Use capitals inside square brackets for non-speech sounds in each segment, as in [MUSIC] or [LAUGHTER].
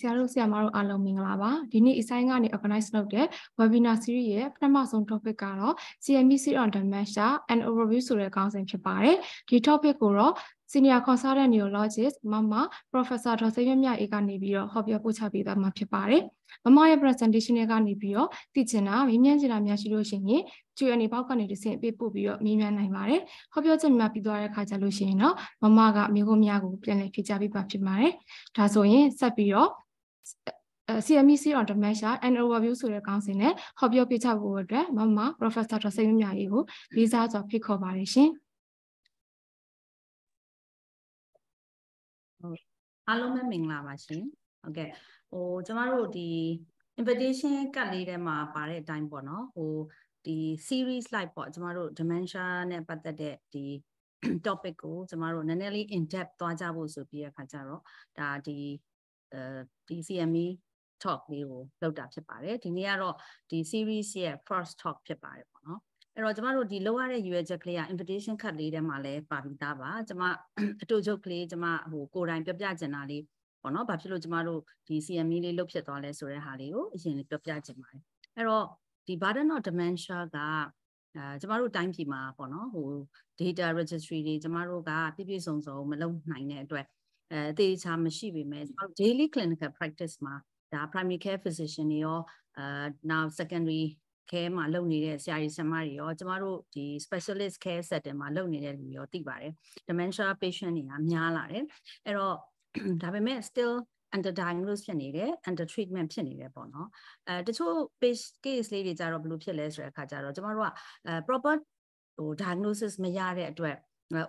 ဆရာတို့ဆရာမတို့အားလုံးမင်္ဂလာပါဒီနေ့အဆိုင်ကနေ organize လုပ်တဲ့ webinar series ရဲ့ပထမဆုံး topic ကတော့ CME Seed on Dementia and Overview ဆိုတဲ့ခေါင်းစဉ်ဖြစ်ပါတယ်ဒီ topic ကိုတော့ Senior Consultant Neurologist မမ Professor ဒေါ်စိမ့်မြအေးကနေပြီးတော့ဟောပြောပို့ချပေးသွားမှာဖြစ်ပါတယ်မမရဲ့ presentation တွေကနေပြီးတော့သိချင်တာမေးမြန်းချင်တာများရှိလို့ရှိရင် Q&A ဘောက်ကနေတစ်ဆင့်ပေးပို့ပြီးတော့မေးမြန်းနိုင်ပါတယ်။ဟောပြောချက်များပြီးသွားတဲ့အခါကျလို့ရှိရင်တော့မမကမိခိုးများကိုပြန်လည်ဖြေကြားပေးပါဖြစ်ပါတယ်။ဒါဆိုရင်ဆက်ပြီးတော့ CMEC on dementia and overview ဆိုတဲ့ခေါင်းစဉ်နဲ့ဟောပြောပြချဖို့အတွက်မမ Professor ဒေါက်စိတ်မြရေးကိုလေးစားစွာဖိတ်ခေါ်ပါတယ်ရှင်။အားလုံးပဲမင်္ဂလာပါရှင်။ဟုတ်ကဲ့။ဟိုကျမတို့ဒီ invitation ကတ်လေးထဲမှာပါတဲ့အတိုင်းပေါ့နော်။ဟိုဒီ series slide ပေါ့ကျမတို့ dementia နဲ့ပတ်သက်တဲ့ဒီ topic ကို ကျမတို့နည်းနည်းလေး in depth သွားကြဖို့ဆိုပြီးရခါကြတော့ဒါဒီအဲဒီ CME talk လေးကိုလုပ်တာဖြစ်ပါတယ်ဒီနေ့ကတော့ဒီ series ရဲ့ first talk ဖြစ်ပါတယ်ပေါ့နော်အဲ့တော့ကျမတို့ဒီလောက်ရတဲ့ရွေးချက်ကလေးက invitation card လေးထဲမှာလည်းပါပြီးသားပါကျမအတူချုပ်ကလေးကျမဟိုကိုယ်တိုင်ပြောပြချင်တာလေးပေါ့နော်ဘာဖြစ်လို့ကျမတို့ဒီ CME လေးလုတ်ဖြစ်သွားလဲဆိုတဲ့ဟာလေးကိုအရင်ပြောပြချင်ပါတယ်အဲ့တော့ဒီ burden of dementia ကအဲကျမတို့တိုင်းပြည်မှာပေါ့နော်ဟို data registry တွေကျမတို့ကပြည့်ပြည့်စုံစုံမလုပ်နိုင်တဲ့အတွက်အဲအသေးချာမရှိပေမဲ့ကျမတို့ daily clinical practice မှာဒါ primary care physician တွေရောအဲ now secondary care မှာလုပ်နေတဲ့ဆရာကြီးဆရာမတွေရောကျမတို့ဒီ specialist care setting မှာလုပ်နေတဲ့လူတွေရောသိပါတယ် dementia patient တွေကများလာတယ်အဲ့တော့ဒါပေမဲ့ still under diagnose ဖြစ်နေတယ် under treatment ဖြစ်နေတယ်ပေါ့နော်အဲတချို့ page case လေးတွေကြတော့ဘယ်လိုဖြစ်လဲဆိုတဲ့အခါကျတော့ကျမတို့ကအဲ proper ဟို diagnosis မရတဲ့အတွက်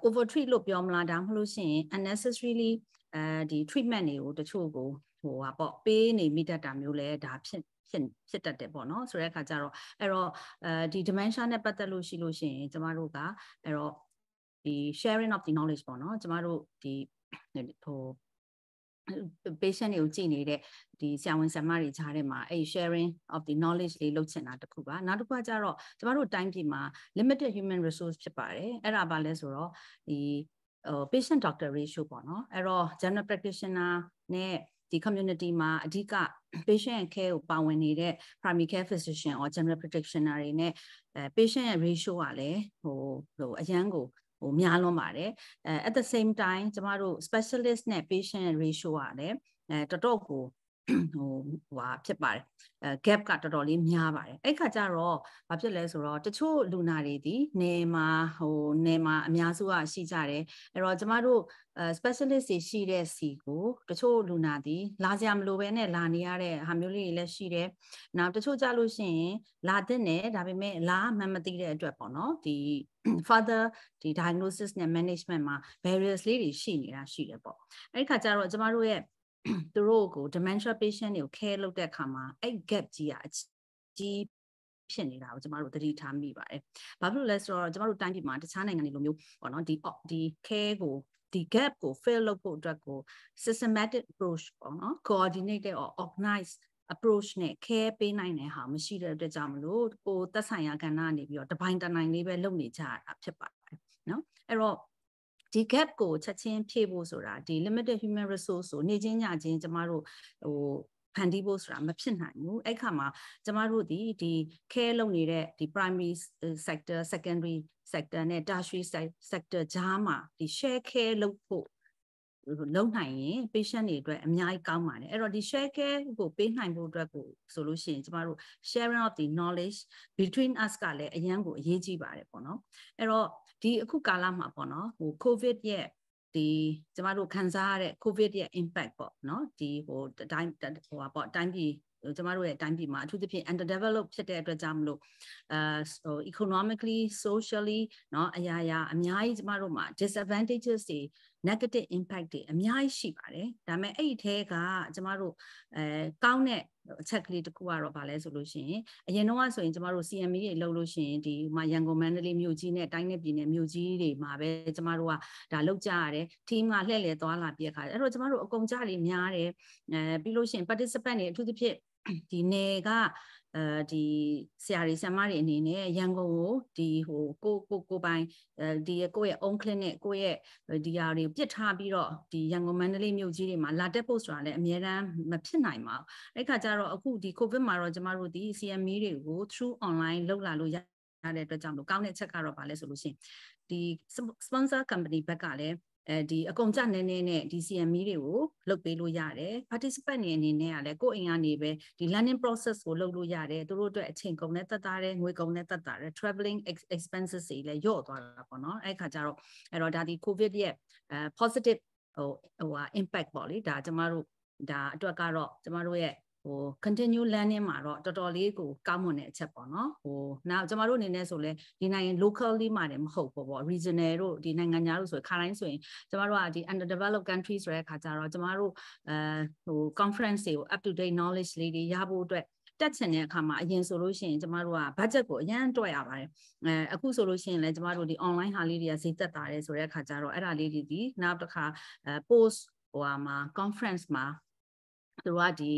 over treat လို့ပြောမလားဒါမှမဟုတ်ရှင် unnecessarily အဲဒီ treatment တွေကိုတချို့ကိုဟိုဟာပေါ့ပေးနေမိတတ်တာမျိုးလဲဒါဖြစ်ဖြစ်ဖြစ်တတ်တယ်ပေါ့နော်ဆိုတဲ့အခါကျတော့အဲ့တော့အဲဒီ dementia နဲ့ပတ်သက်လို့ရှိလို့ရှင်ကျမတို့ကအဲ့တော့ဒီ sharing of the knowledge ပေါ့နော်ကျမတို့ဒီဟို patient တွေကိုကြည့်နေတဲ့ဒီဆရာဝန်ဆရာမတွေကြားထဲမှာအဲ့ sharing of the knowledge လေးလုပ်ချင်တာတစ်ခုပါနောက်တစ်ခုကကျတော့ကျမတို့တိုင်းပြည်မှာ limited human resource ဖြစ်ပါတယ်အဲ့ဒါဘာလဲဆိုတော့ဒီဟို patient doctor ratio ပေါ့နော်အဲ့တော့ general practitioner နဲ့ဒီ community မှာအဓိက patient care ကိုပါဝင်နေတဲ့ primary care physician or general practitioner တွေနဲ့အဲ patient ratio ကလည်းဟိုဟိုအရန်ကိုဟိုများလွန်းပါတယ်အဲ at the same time ကျမတို့ specialist နဲ့ patient ratio ကလည်းအဲတော်တော်ကိုဟိုဟွာဖြစ်ပါတယ်အဲ gap ကတော်တော်လေးများပါတယ်အဲ့ခါကျတော့ဘာဖြစ်လဲဆိုတော့တချို့လူနာတွေဒီနေမှာဟိုနေမှာအများစုကရှိကြတယ်အဲ့တော့ကျမတို့ specialist တွေရှိတဲ့စီကိုတချို့လူနာဒီလာစရာမလိုပဲနဲ့လာနေရတဲ့ဟာမျိုးလေးတွေလည်းရှိတယ်နောက်တချို့ကြလို့ရှိရင် လာတဲ့နဲ့ဒါပေမဲ့လာမှန်မသိတဲ့အတွက်ပေါ့နော်ဒီ further ဒီ diagnosis နဲ့ management မှာ barriers လေးတွေရှိနေတာရှိတယ်ပေါ့အဲ့ဒီခါကျတော့ကျမတို့ရဲ့သူတို့ကို dementia patient တွေကို care လုပ်တဲ့အခါမှာအဲ့ gap ကြီးอ่ะကြီးဖြစ်နေတာကိုကျမတို့သတိထားမိပါတယ်။ဘာဖြစ်လို့လဲဆိုတော့ကျမတို့တိုင်းပြည်မှာတခြားနိုင်ငံတွေလိုမျိုးပေါ့နော်ဒီဒီ care ကိုဒီ gap ကို fill လုပ်ဖို့အတွက်ကို systematic approach ပေါ့နော် coordinated or organized approach နဲ့ care ပေးနိုင်တဲ့ဟာမရှိတဲ့အတွက်ကြောင့်မလို့ကိုသက်ဆိုင်ရာကဏ္ဍနေပြီးတော့တပိုင်းတနိုင်လေးပဲလုပ်နေကြတာဖြစ်ပါတယ်နော်အဲ့တော့ဒီ gap ကိုချက်ချင်းဖြည့်ဖို့ဆိုတာဒီ limited human resource ကိုနေချင်းညချင်းကျမတို့ဟိုဖန်တီးဖို့ဆိုတာမဖြစ်နိုင်ဘူးအဲ့ခါမှာကျမတို့ဒီဒီ care လုပ်နေတဲ့ဒီ primary sector secondary sector နဲ့ tertiary sector ကြားမှာဒီ share care လုပ်ဖို့လုံနိုင်ရင် patient တွေအတွက်အများကြီးကောင်းပါတယ်အဲ့တော့ဒီ share care ကိုပေးနိုင်ဖို့အတွက်ကိုဆိုလို့ရှိရင်ကျမတို့ sharing of the knowledge between us ကလည်းအရန်ကိုအရေးကြီးပါတယ်ပေါ့နော်အဲ့တော့ဒီအခုကာလမှာပေါ့နော်ဟို covid ရဲ့ဒီကျမတို့ခံစားရတဲ့ covid ရဲ့ impact ပေါ့နော်ဒီဟိုတိုင်းဟိုပေါ့တိုင်းပြည်ကျမတို့ရဲ့အတိုင်းပြည်မှာအထူးသဖြင့် underdevelop ဖြစ်တဲ့အတွက်ကြောင့်မလို့အဲဟို economically socially เนาะအရာရာအများကြီးကျမတို့မှာ disadvantages တွေ negative impact တွေအများကြီးရှိပါတယ်ဒါပေမဲ့အဲ့ဒီထဲကကျမတို့အဲကောင်းတဲ့အချက်ကလေးတစ်ခုကတော့ဗာလဲဆိုလို့ရှိရင်အရင်တော့ဆိုရင်ကျမတို့ CME တွေလုပ်လို့ရှိရင်ဒီမှာရန်ကုန်မန္တလေးမြို့ကြီးနဲ့တိုင်းနဲ့ပြည်နယ်မြို့ကြီးတွေမှာပဲကျမတို့ကဒါလုပ်ကြရတယ် team ကလှည့်လည်သွားလာပြက်ခါအဲ့တော့ကျမတို့အကုန်ကြတွေများတယ်အဲပြီးလို့ရှိရင် participant တွေအထူးသဖြင့်ဒီနယ်ကအဲဒီဆရာတွေဆရာမတွေအနေနဲ့ရန်ကုန်ကိုဒီဟိုကိုကိုကိုပိုင်ဒီကိုယ့်ရဲ့ own clinic ကိုယ့်ရဲ့ဒီဟာတွေပြစ်ထားပြီးတော့ဒီရန်ကုန်မန္တလေးမြို့ကြီးတွေမှာလာတက်ဖို့ဆိုတာလည်းအများတန်းမဖြစ်နိုင်ပါဘူးအဲ့ခါကျတော့အခုဒီ covid မှာတော့ကျမတို့ဒီ CME တွေကို through online လောက်လာလို့ရတဲ့အတွက်ကြောင့်လို့ကောင်းတဲ့ချက်ကတော့ဗာလဲဆိုလို့ရှိရင်ဒီ sponsor company ဘက်ကလည်းအဲဒီအကုန်ကြနည်းနည်းနဲ့ဒီ CME တွေကိုလုပ်ပေးလို့ရတယ် participant တွေအနေနဲ့ကလည်းကိုယ်အိမ်ကနေပဲဒီ learning process ကိုလုပ်လို့ရတယ်သူတို့အတွက်အချိန်ကုန်နဲ့တက်တာတယ်ငွေကုန်နဲ့တက်တာတယ် traveling expenses တွေလည်းညော့သွားတာပေါ့နော်အဲ့ခါကျတော့အဲ့တော့ဒါဒီ covid ရဲ့အဲ positive ဟိုဟို impact ပေါ့လေဒါကျမတို့ဒါအတွက်ကတော့ကျမတို့ရဲ့ဟို continue learning မှာတော့တော်တော်လေးကိုကောင်းမွန်တဲ့အချက်ပေါ့နော်ဟိုနောက်ကျွန်တော်တို့အနေနဲ့ဆိုလဲဒီနိုင်ငံ locally မှာလည်းမဟုတ်ဘူးပေါ့ regional တို့ဒီနိုင်ငံညာတို့ဆိုခါတိုင်းဆိုရင်ကျွန်တော်တို့ကဒီ underdeveloped country ဆိုတဲ့အခါကျတော့ကျွန်တော်တို့အဲဟို conference တွေကို up to date knowledge လေးတွေရဖို့အတွက်တက်ချင်တဲ့အခါမှာအရင်ဆိုလို့ရှိရင်ကျမတို့က budget ကိုအရန်တွက်ရပါတယ်အဲအခုဆိုလို့ရှိရင်လည်းကျမတို့ဒီ online ဟာလေးတွေကဈေးသက်တာတယ်ဆိုတဲ့အခါကျတော့အဲ့ဒါလေးတွေဒီနောက်တစ်ခါအဲ post ဟိုဟာမှာ conference မှာသူတို့ကဒီ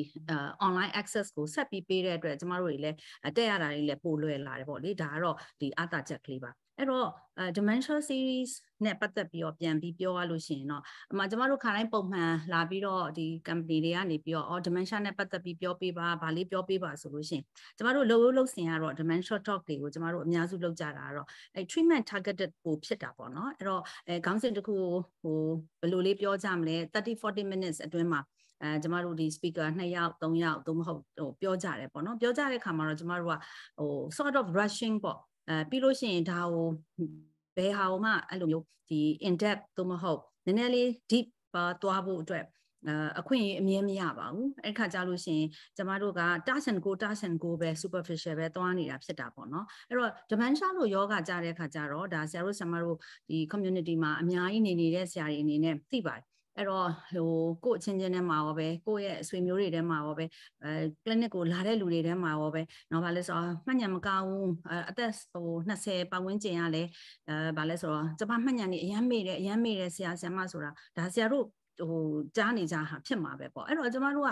online access ကိုဆက်ပြီးပေးတဲ့အတွက်ကျမတို့တွေလည်းတက်ရတာတွေလည်းပိုလွယ်လာတယ်ပေါ့လေဒါကတော့ဒီအသာချက်ကလေးပါအဲ့တော့ dementia series နဲ့ပတ်သက်ပြီးတော့ပြန်ပြီးပြောရလို့ရှိရင်တော့အမှကျမတို့ခါတိုင်းပုံမှန်လာပြီးတော့ဒီ company တွေကနေပြီးတော့အော် dementia နဲ့ပတ်သက်ပြီးပြောပေးပါဗာလေးပြောပေးပါဆိုလို့ရှိရင်ကျမတို့လှုပ်လှုပ်လှုပ်ဆင်ရတော့ dementia talk တွေကိုကျမတို့အများစုလုပ်ကြတာကတော့အဲ treatment targeted ပိုဖြစ်တာပေါ့နော်အဲ့တော့အဲခေါင်းစဉ်တစ်ခုကိုဟိုဘယ်လိုလေးပြောကြမလဲ30 40 minutes အတွင်းမှာအဲကျမတို့ဒီ speaker 2ယောက်3ယောက်သို့မဟုတ်ဟိုပြောကြတယ်ပေါ့နော်ပြောကြတဲ့ခါမှာတော့ကျမတို့ကဟို sort of rushing ပေါ့အဲပြီးလို့ရှိရင်ဒါဟိုဘယ်ဟာမှအဲ့လိုမျိုးဒီ in depth သို့မဟုတ်နည်းနည်းလေး deep ပါသွားဖို့အတွက်အခွင့်အမြင်မရပါဘူးအဲ့ခါကြလို့ရှိရင်ကျမတို့က touch and go touch and go ပဲ superficial ပဲသွားနေတာဖြစ်တာပေါ့နော်အဲ့တော့ dementia လို့ယောဂကြတဲ့ခါကြတော့ဒါဆရာတို့ဆရာမတို့ဒီ community မှာအများကြီးနေနေတဲ့ဆရာတွေအနေနဲ့သိပါတယ်အဲ့တော့ဟိုကို့အချင်းချင်းထဲမှာရောပဲကို့ရဲ့အဆွေမျိုးတွေထဲမှာရောပဲအဲ clinic ကိုလာတဲ့လူတွေထဲမှာရောပဲနော်ဘာလဲဆိုတော့မှတ်ညံမကောင်းဘူးအသက်ဟို20ပတ်ဝန်းကျင်ကလည်းအဲဘာလဲဆိုတော့ကျမမှတ်ညံနေအရန်မေ့တယ်အရန်မေ့တယ်ဆရာဆရာမဆိုတာဒါဆရာတို့ဟိုကြားနေကြဟာဖြစ်မှာပဲပေါ့အဲ့တော့ကျမတို့က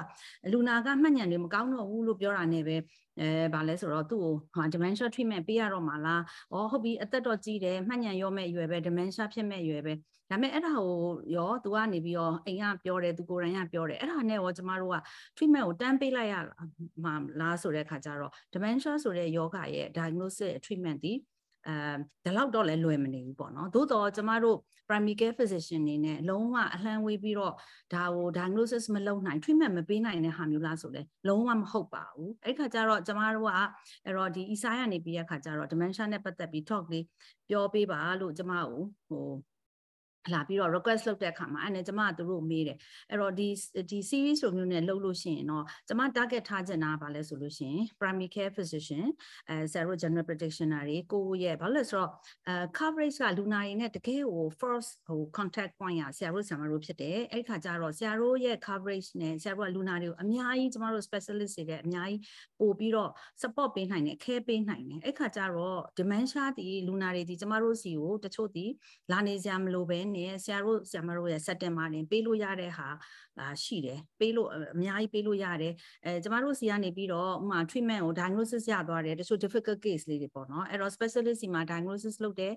လူနာကမှတ်ညံတွေမကောင်းတော့ဘူးလို့ပြောတာနဲ့ပဲအဲဗာလဲဆိုတော့သူ့ကိုဟာ dementia treatment ပေးရတော့မှာလားဩဟုတ်ပြီအသက်တော့ကြီးတယ်မှတ်ညံရောမဲ့အရွယ်ပဲ dementia ဖြစ်မဲ့အရွယ်ပဲဒါပေမဲ့အဲ့ဒါကိုရောသူကနေပြီးတော့အိမ်ကပြောတယ်သူကိုယ်တိုင်ကပြောတယ်အဲ့ဒါနဲ့ရောကျမတို့က treatment ကိုတန်းပေးလိုက်ရမှာလားဆိုတဲ့အခါကျတော့ dementia ဆိုတဲ့ယောဂရဲ့ diagnosis treatment ဒီအဲဒါလောက်တော့လည်းလွယ်မနေဘူးပေါ့နော်သို့တော့ကျမတို့ primary care physician နေနဲ့လုံးဝအလှမ်းဝေးပြီးတော့ဒါကို diagnosis မလုပ်နိုင် treatment မပေးနိုင်တဲ့ဟာမျိုးလားဆိုလဲလုံးဝမဟုတ်ပါဘူးအဲ့ခါကျတော့ကျမတို့ကအဲ့တော့ဒီ ESI ကနေပြီးတဲ့ခါကျတော့ dementia နဲ့ပတ်သက်ပြီး talk လေးပြောပေးပါလို့ကျမကိုဟိုလာပြီးတော့ request လုပ်တဲ့အခါမှာအဲ့နဲ့ကျမကသူတို့မေးတယ်အဲ့တော့ဒီဒီ series လိုမျိုးနဲ့လုပ်လို့ရှိရင်တော့ကျမ target ထားချင်တာကဘာလဲဆိုလို့ရှိရင် primary care physician အဲ zero general practitioner တွေကိုရဲ့ဘာလို့လဲဆိုတော့အဲ coverage ကလူနာတွေနဲ့တကယ်ဟို first ဟို contact point ကဆရာတို့ဆရာမတို့ဖြစ်တယ်အဲ့ခါကျတော့ဆရာတို့ရဲ့ coverage နဲ့ဆရာတို့ကလူနာတွေကိုအများကြီးကျမတို့ specialist တွေလည်းအများကြီးပို့ပြီးတော့ support ပေးနိုင်တယ် care ပေးနိုင်တယ်အဲ့ခါကျတော့ dementia တီလူနာတွေဒီကျမတို့စီကိုတချို့တီလာနေစရာမလိုပဲနဲ့ဆရာတို့ဆရာမတို့ရဲ့စက်တင်ဘာတွင်ပေးလို့ရတဲ့ဟာရှိတယ်ပေးလို့အများကြီးပေးလို့ရတယ်အဲကျမတို့ဆီကနေပြီးတော့ဥမာ treatment ကို diagnosis ရသွားတယ်တချို့ difficult case လေးတွေပေါ့နော်အဲ့တော့ specialist စီမှာ diagnosis လုပ်တယ်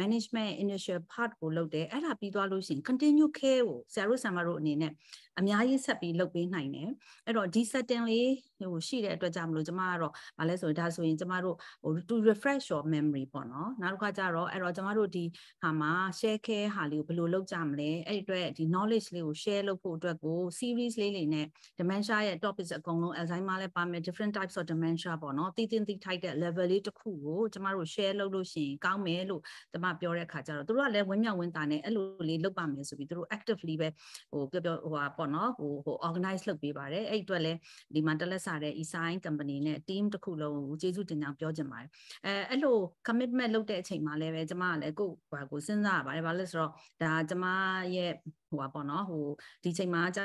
management initial part ကိုလုပ်တယ်အဲ့ဒါပြီးသွားလို့ရှိရင် continue care ကိုဆရာတို့ဆရာမတို့အနေနဲ့အများကြီးဆက်ပြီးလုပ်ပေးနိုင်တယ်အဲ့တော့ဒီ setting လေးဟိုရှိတဲ့အတွက်ကြောင့်မလို့ကျမကတော့မလဲဆိုရင်ဒါဆိုရင်ကျမတို့ဟို to refresh your memory ပေါ့နော်နောက်တစ်ခါကျတော့အဲ့တော့ကျမတို့ဒီဟာမှာ share care ဟာလေးကိုဘယ်လိုလုပ်ကြမလဲအဲ့ဒီအတွက်ဒီ knowledge လေးကို share လုပ်ဖို့အတွက်ကို series လေးလေးနဲ့ dementia ရဲ့ topics အကုန်လုံး Alzheimer လည်းပါမယ် different types of dementia ပေါ့နော်တည်တင်တည်ထိုက်တဲ့ level လေးတစ်ခုကိုကျမတို့ share လုပ်လို့ရှိရင်ကောင်းမယ်လို့ကျမပြောတဲ့အခါကျတော့တို့ကလည်းဝင်းမြောက်ဝင်းတာနဲ့အဲ့လိုလေးလုပ်ပါမယ်ဆိုပြီးတို့ actively ပဲဟိုပြောပြောဟိုဟာပေါ့ပေါ့နော်ဟိုဟို organize လုပ်ပေးပါတယ်အဲ့အတွက်လည်းဒီမှာတက်လက်စားတဲ့ e-sign company နဲ့ team တစ်ခုလုံးကိုကျေးဇူးတင်ကြောင်းပြောချင်ပါတယ်အဲအဲ့လို commitment လုပ်တဲ့အချိန်မှာလည်းပဲကျွန်မကလည်းကိုယ့်ဟာကိုစဉ်းစားရပါတယ်ဘာလို့လဲဆိုတော့ဒါကျွန်မရဲ့ဟိုပါပေါ့နော်ဟိုဒီချိန်မှာကျ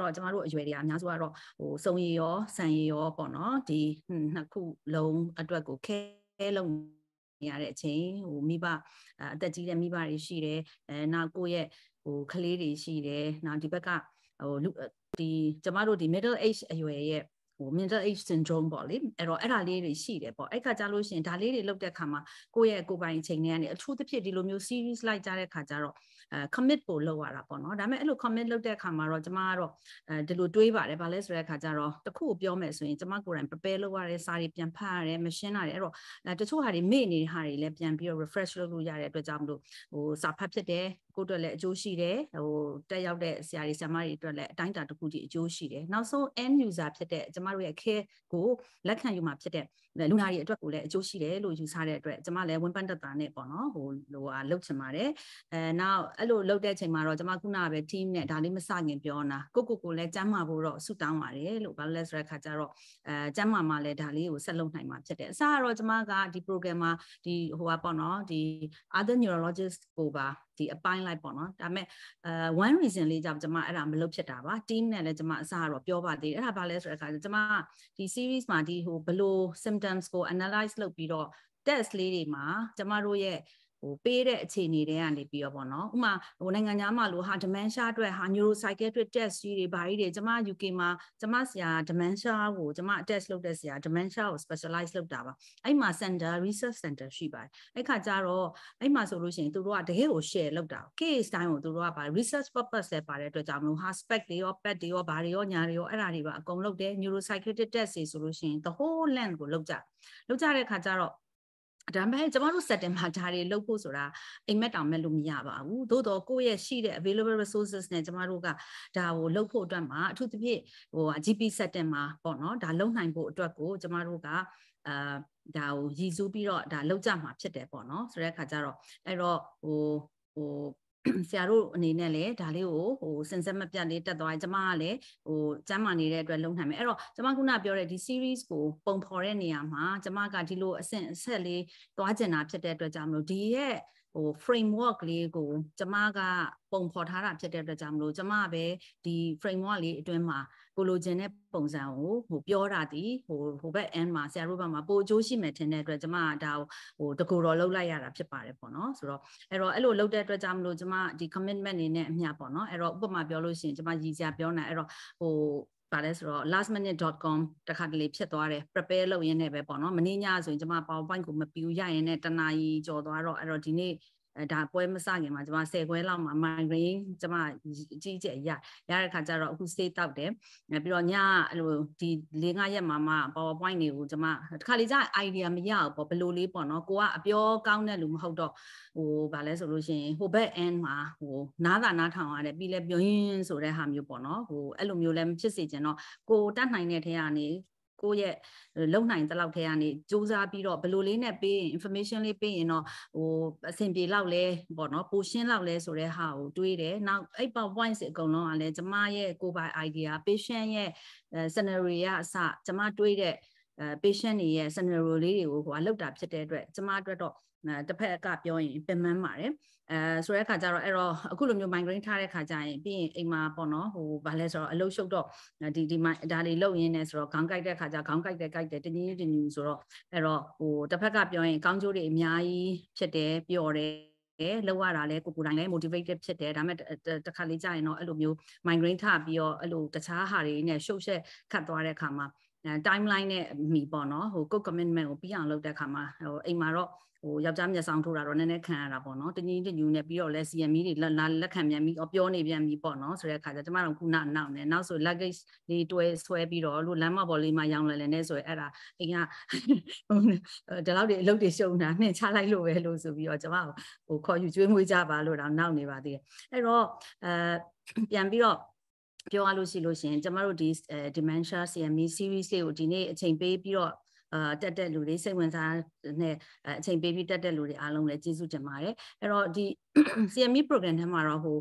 တော့ကျမတို့အရွယ်တွေအများစုကတော့ဟိုစုံရည်ရောဆန်ရည်ရောပေါ့နော်ဒီနှစ်ခုလုံးအတွက်ကိုခဲလုံးနေရတဲ့အချိန်ဟိုမိဘအသက်ကြီးတဲ့မိဘတွေရှိတယ်အဲနောက်ကိုယ့်ရဲ့ဟိုကလေးတွေရှိတယ်နောက်ဒီဘက်ကဟိုလူဒီကျမတို့ဒီ middle age အရွယ်ရဲ့ဟို middle age syndrome ပေါ့လေအဲ့တော့အဲ့ဒါလေးတွေရှိတယ်ပေါ့အဲ့ခါကြလို့ရှင်ဒါလေးတွေလောက်တဲ့ခါမှာကိုယ့်ရဲ့ကိုယ်ပိုင်အချိန်တွေကနေအထူးသဖြင့်ဒီလိုမျိုး series လိုက်ကြတဲ့ခါကျတော့အဲ commit ပို့လောက်ရတာပေါ့နော်ဒါပေမဲ့အဲ့လို commit လောက်တဲ့ခါမှာတော့ကျမကတော့အဲဒီလိုတွေးပါတယ်ဗာလဲဆိုတဲ့ခါကျတော့တခုကိုပြောမယ်ဆိုရင်ကျမကိုယ်တိုင် prepare လုပ်ရတယ်စာတွေပြန်ဖတ်ရတယ်မရှင်းရတယ်အဲ့တော့တချို့ဟာတွေမေ့နေတဲ့ဟာတွေလည်းပြန်ပြီးတော့ refresh လုပ်လို့ရတဲ့အတွက်ကြောင့်မလို့ဟိုစာဖတ်ဖြစ်တယ်ကိုအတွက်လည်းအကျိုးရှိတယ်ဟိုတက်ရောက်တဲ့ဆရာတွေဆရာမတွေအတွက်လည်းအတိုင်းအတာတစ်ခုထိအကျိုးရှိတယ်နောက်ဆုံး end user ဖြစ်တဲ့ကျမတို့ရဲ့ care ကိုလက်ခံယူမှာဖြစ်တဲ့လူနာတွေအတွက်ကိုလည်းအကျိုးရှိတယ်လို့ယူဆတဲ့အတွက် ကျမလည်းဝန်ပန်းတတာနဲ့ပေါ့နော်ဟိုဟိုဟာလုပ်ချင်ပါတယ်အဲနောက်အဲ့လိုလုပ်တဲ့အချိန်မှာတော့ကျမခုနကပဲ team နဲ့ဒါလေးမစခင်ပြောနာကိုကိုကိုလည်းစမ်းမဖို့တော့ဆုတောင်းပါတယ်လို့ဘာလို့လဲဆိုတဲ့အခါကျတော့အဲစမ်းမမှလည်းဒါလေးကိုဆက်လုပ်နိုင်မှာဖြစ်တယ်အစကတော့ကျမကဒီ program မှာဒီဟိုဟာပေါ့နော်ဒီ other neurologist ကိုပါဒီအပိုင်းလိုက်ပေါ့နော်ဒါပေမဲ့အဲ one reason လေးကြောင့်ကျွန်မအဲ့ဒါမလုပ်ဖြစ်တာပါ team နဲ့လည်းကျွန်မအစားတော့ပြောပါသေးတယ်အဲ့ဒါဘာလဲဆိုတဲ့အခါကျကျွန်မဒီ series မှာဒီဟိုဘလို့ symptoms ကို analyze လုပ်ပြီးတော့ test လေးတွေမှာကျမတို့ရဲ့ဟိုပေးတဲ့အခြေအနေတွေကနေပြီးတော့ပေါ့နော်ဥမာဟိုနိုင်ငံသားမှလို့ဟာ dementia အတွက်ဟာ neuropsychiatric test ကြီးတွေဘာကြီးတွေကျမ UK မှာကျမဆရာ dementia ကိုကျမ test လုပ်တဲ့ဆရာ dementia ကို specialize လုပ်တာပါအဲ့မှာ center research center ရှိပါတယ်အဲ့ခါကျတော့အဲ့မှာဆိုလို့ရှိရင်တို့ကတကယ်ကို share လုပ်တာ case တိုင်းကိုတို့ကပါ research purpose လဲပါတဲ့အတွက်ကြောင့်မလို့ဟာ spec တွေရော pet တွေရောဘာတွေရောညာတွေရောအဲ့ဒါတွေပါအကုန်လုပ်တယ် neuropsychiatric test တွေဆိုလို့ရှိရင် the whole land ကိုလုပ်ကြလုပ်ကြတဲ့ခါကျတော့ဒါပေမဲ့ကျမတို့ setting မှာဒါတွေလုပ်ဖို့ဆိုတာအိမ်မက်တောင်မဲ့လို့မရပါဘူးသို့တော့ကိုယ့်ရဲ့ရှိတဲ့ available resources နဲ့ကျမတို့ကဒါကိုလုပ်ဖို့အတွက်မှာအထူးသဖြင့်ဟို GP setting မှာပေါ့နော်ဒါလုပ်နိုင်ဖို့အတွက်ကိုကျမတို့ကအာဒါကိုရည်စူးပြီးတော့ဒါလုပ်ကြမှာဖြစ်တယ်ပေါ့နော်ဆိုတဲ့အခါကျတော့အဲ့တော့ဟိုဟိုဆရာတို့အနေနဲ့လည်းဒါလေးကိုဟိုစင်ဆက်မပြတ်လေးတက်သွားကျမကလည်းဟိုကျမ်းမာနေတဲ့အတွက်လုံနိုင်မယ်အဲ့တော့ကျမခုနပြောတဲ့ဒီ series ကိုပုံဖော်တဲ့နေရာမှာကျမကဒီလိုအဆင့်အဆက်လေးသွားကျင်တာဖြစ်တဲ့အတွက်ကြောင့်မလို့ဒီရဲ့ဟို framework လေးကိုကျမကပုံဖော်ထားတာဖြစ်တဲ့အတွက်ကြောင့်မလို့ကျမပဲဒီ framework လေးအတွင်းမှာကိုလိုချင်တဲ့ပုံစံကိုဟိုပြောတာဒီဟိုဟိုဘက် end မှာဆရာတို့ဘက်မှာပိုအကျိုးရှိမယ်ထင်တဲ့အတွက်ကျွန်မဒါဟိုတကူတော်လောက်လိုက်ရတာဖြစ်ပါတယ်ပေါ့နော်ဆိုတော့အဲ့တော့အဲ့လိုလောက်တဲ့အတွက်ကြောင့်မလို့ကျွန်မဒီ commitment နေနဲ့အမျှပေါ့နော်အဲ့တော့ဥပမာပြောလို့ရှိရင်ကျွန်မရည်စရာပြောနေအဲ့တော့ဟိုပါလဲဆိုတော့ lastminute.com တခါတလေဖြစ်သွားတယ် prepare လုပ်ရင်းနဲ့ပဲပေါ့နော်မနေ့ညဆိုရင်ကျွန်မ PowerPoint ကိုမပြူရရင်နဲ့တနာရီကြော်သွားတော့အဲ့တော့ဒီနေ့ဒါပွဲမစခင်မှာကျွန်မ10ခွဲလောက်မှာ migraine ကျွန်မအကြီးအကျယ်ရရတဲ့ခါကျတော့အခု stay တောက်တယ်ပြီးတော့ညအဲ့လိုဒီ၄၅ရက်မှာမှ PowerPoint တွေကိုကျွန်မတစ်ခါလေကြာ idea မရဘူးပေါ့ဘလို့လေးပေါ့နော်ကိုကအပြောကောင်းတဲ့လူမဟုတ်တော့ဟိုဗာလဲဆိုလို့ရှိရင်ဟို back end မှာဟိုနားသာနားထောင်ရတယ်ပြီးလဲပြောရင်းဆိုတဲ့ဟာမျိုးပေါ့နော်ဟိုအဲ့လိုမျိုးလည်းမဖြစ်စေချင်တော့ကိုတတ်နိုင်တဲ့ထဲကနေကိုယ့်ရဲ့လုံနိုင်တဲ့လောက်ထဲကနေစူးစမ်းပြီးတော့ဘလို့လေးနဲ့ပေးရင် information လေးပေးရင်တော့ဟိုအဆင်ပြေလောက်လဲပေါ့နော်ပိုရှင်းလောက်လဲဆိုတဲ့ဟာကိုတွေးတယ်နောက်အဲ့ points အကုန်လုံးကလည်းကျမရဲ့ကိုယ်ပိုင် idea patient ရဲ့ scenario ရအစကျမတွေးတဲ့ patient တွေရဲ့ scenario လေးတွေကိုဟိုကလောက်တာဖြစ်တဲ့အတွက်ကျမအတွက်တော့တစ်ဖက်ကပြောရင်ပင်ပန်းပါတယ်အဲဆိုတဲ့ခါကျတော့အဲ့တော့အခုလိုမျိုး migraine ထားတဲ့ခါကျရင်ပြီးရင်အိမ်မှာပေါ့နော်ဟိုဘာလဲဆိုတော့အလုတ်ရှုပ်တော့ဒီဒီမှာဒါတွေလုံရင်းနေဆိုတော့ခေါင်းကိုက်တဲ့ခါကျခေါင်းကိုက်တယ်ကိုက်တယ်တင်းတင်းတင်းဆိုတော့အဲ့တော့ဟိုတစ်ဖက်ကပြောရင်ကောင်းကျိုးတွေအများကြီးဖြစ်တယ်ပျော်တယ်တယ်လောက်ရတာလဲကိုကိုတိုင်းလဲ motivated ဖြစ်တယ်ဒါပေမဲ့တစ်ခါလေးကြာရင်တော့အဲ့လိုမျိုး migraine ထပြီးတော့အဲ့လိုတခြားဟာတွေနဲ့ရှုပ်ရှက်ခတ်သွားတဲ့အခါမှာ timeline နဲ့မိပေါ့နော်ဟိုကို commitment ကိုပြီးအောင်လုပ်တဲ့အခါမှာဟိုအိမ်မှာတော့ဟိုယောက်ျားမျက်စောင်းထိုးတာတော့နည်းနည်းခံရတာပေါ့နော်တညီတညူနဲ့ပြီးတော့လဲ CME တွေလက်ခံပြန်ပြီးပြောနေပြန်ပြီးပေါ့နော်ဆိုတဲ့အခါကျကျမတို့ခုနနောက်နေနောက်ဆို luggage လေးတွဲဆွဲပြီးတော့လို့လမ်းမပေါ်လေးမှရောင်းလဲလဲနဲ့ဆိုရင်အဲ့ဒါအိမ်ကဟိုဒီလောက်တွေအလုပ်တွေရှုံတာနှင်ချလိုက်လို့ပဲလို့ဆိုပြီးတော့ကျမဟိုခေါ်ယူကျွေးမွေးကြပါလို့တော့နောက်နေပါသေးတယ်အဲ့တော့အဲပြန်ပြီးတော့ပြောရလို့ရှိလို့ရှင် ကျမတို့ဒီ dementia CME series တွေကိုဒီနေ့အချိန်ပေးပြီးတော့အာတက်တက်လူတွေစိတ်ဝင်စားနဲ့အချိန်ပေးပြီးတက်တဲ့လူတွေအားလုံးလည်းကျေးဇူးတင်ပါတယ်အဲ့တော့ဒီ CME program ထဲမှာတော့ဟို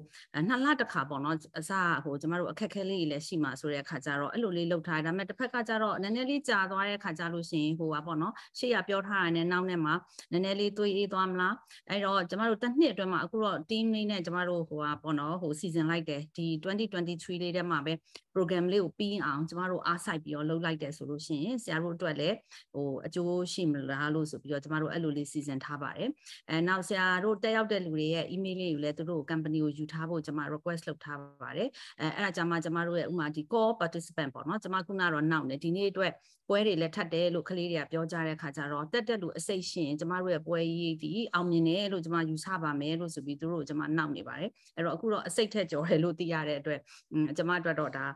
နှစ်လတစ်ခါပေါ့နော်အစားဟိုကျမတို့အခက်အခဲလေးတွေလည်းရှိမှာဆိုတဲ့အခါကျတော့အဲ့လိုလေးလုပ်ထားဒါပေမဲ့တစ်ဖက်ကကျတော့နည်းနည်းလေးကြာသွားတဲ့အခါကျလို့ရှိရင်ဟိုပါပေါ့နော်ရှေ့ရပြောထားတာနဲ့နောက်နဲ့မှာနည်းနည်းလေးတွေးအေးသွားမလားအဲ့တော့ကျမတို့တစ်နှစ်အတွင်းမှာအခုတော့ team လေးနဲ့ကျမတို့ဟိုပါပေါ့နော်ဟို season လိုက်တယ်ဒီ2023လေးထဲမှာပဲ program လေးကိုပြီးအောင် ကျမတို့အားစိုက်ပြီးတော့လုပ်လိုက်တယ်ဆိုလို့ရှိရင်ဆရာတို့အတွက်လည်းဟိုအကျိုးရှိမလားလို့ဆိုပြီးတော့ကျမတို့အဲ့လိုလေးစီစဉ်ထားပါတယ်အဲနောက်ဆရာတို့တက်ရောက်တဲ့လူတွေရဲ့ email လေးကိုလည်းတို့ company ကိုယူထားဖို့ကျမ request လုပ်ထားပါတယ်အဲအဲ့ဒါကြမှာကျမတို့ရဲ့ဥမာဒီ call participant ပေါ့နော်ကျမခုနကတော့နောက်နေဒီနေ့အတွက်ပွဲတွေလည်းထပ်တယ်လို့ကလေးတွေကပြောကြတဲ့ခါကျတော့တက်တက်လို့အစိတ်ရှင်ကျမတို့ရဲ့ပွဲကြီးဒီအောင်မြင်တယ်လို့ကျမယူဆပါမယ်လို့ဆိုပြီးတို့ကိုကျမနောက်နေပါတယ်အဲ့တော့အခုတော့အစိတ်ထက်ကျော်တယ်လို့သိရတဲ့အတွက်ကျမအတွက်တော့ဒါ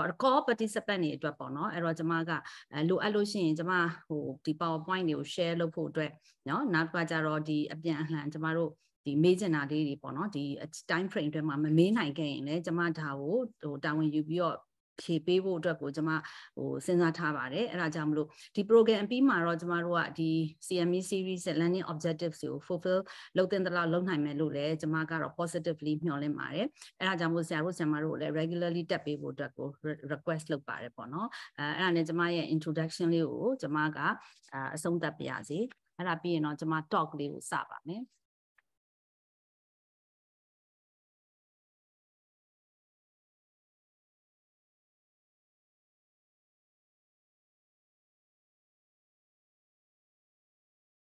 အဲ့တော့ core participant တွေအတွက်ပေါ့နော်အဲ့တော့ကျမကလိုအပ်လို့ရှိရင်ကျမဟိုဒီ PowerPoint တွေကို share လုပ်ဖို့အတွက်နော်နောက်ကကြတော့ဒီအပြန်အလှန်ကျမတို့ဒီမေးချင်တာလေးတွေပေါ့နော်ဒီ time frame တွေမှာမမေးနိုင်ခဲ့ရင်လည်းကျမဒါကိုဟိုတာဝန်ယူပြီးတော့ဖြေပေးဖို့အတွက်ကိုကျွန်မဟိုစဉ်းစားထားပါတယ်အဲ့ဒါကြောင့်မလို့ဒီ program ပြီးမှာတော့ကျွန်မတို့ကဒီ CME series ရဲ့ learning objectives တွေကို fulfill လုပ်တင်တဲ့လောက်လုပ်နိုင်မယ်လို့လည်းကျွန်မကတော့ positively မျှော်လင့်ပါတယ်အဲ့ဒါကြောင့်မို့ဆရာတို့ဆရာမတို့ကိုလည်း regularly တက်ပေးဖို့အတွက်ကို request လုပ်ပါတယ်ပေါ့နော်အဲအဲ့ဒါနဲ့ကျွန်မရဲ့ introduction လေးကိုကျွန်မကအဆုံးသတ်ပါရစေအဲ့ဒါပြီးရင်တော့ကျွန်မ talk လေးကိုစပါမယ်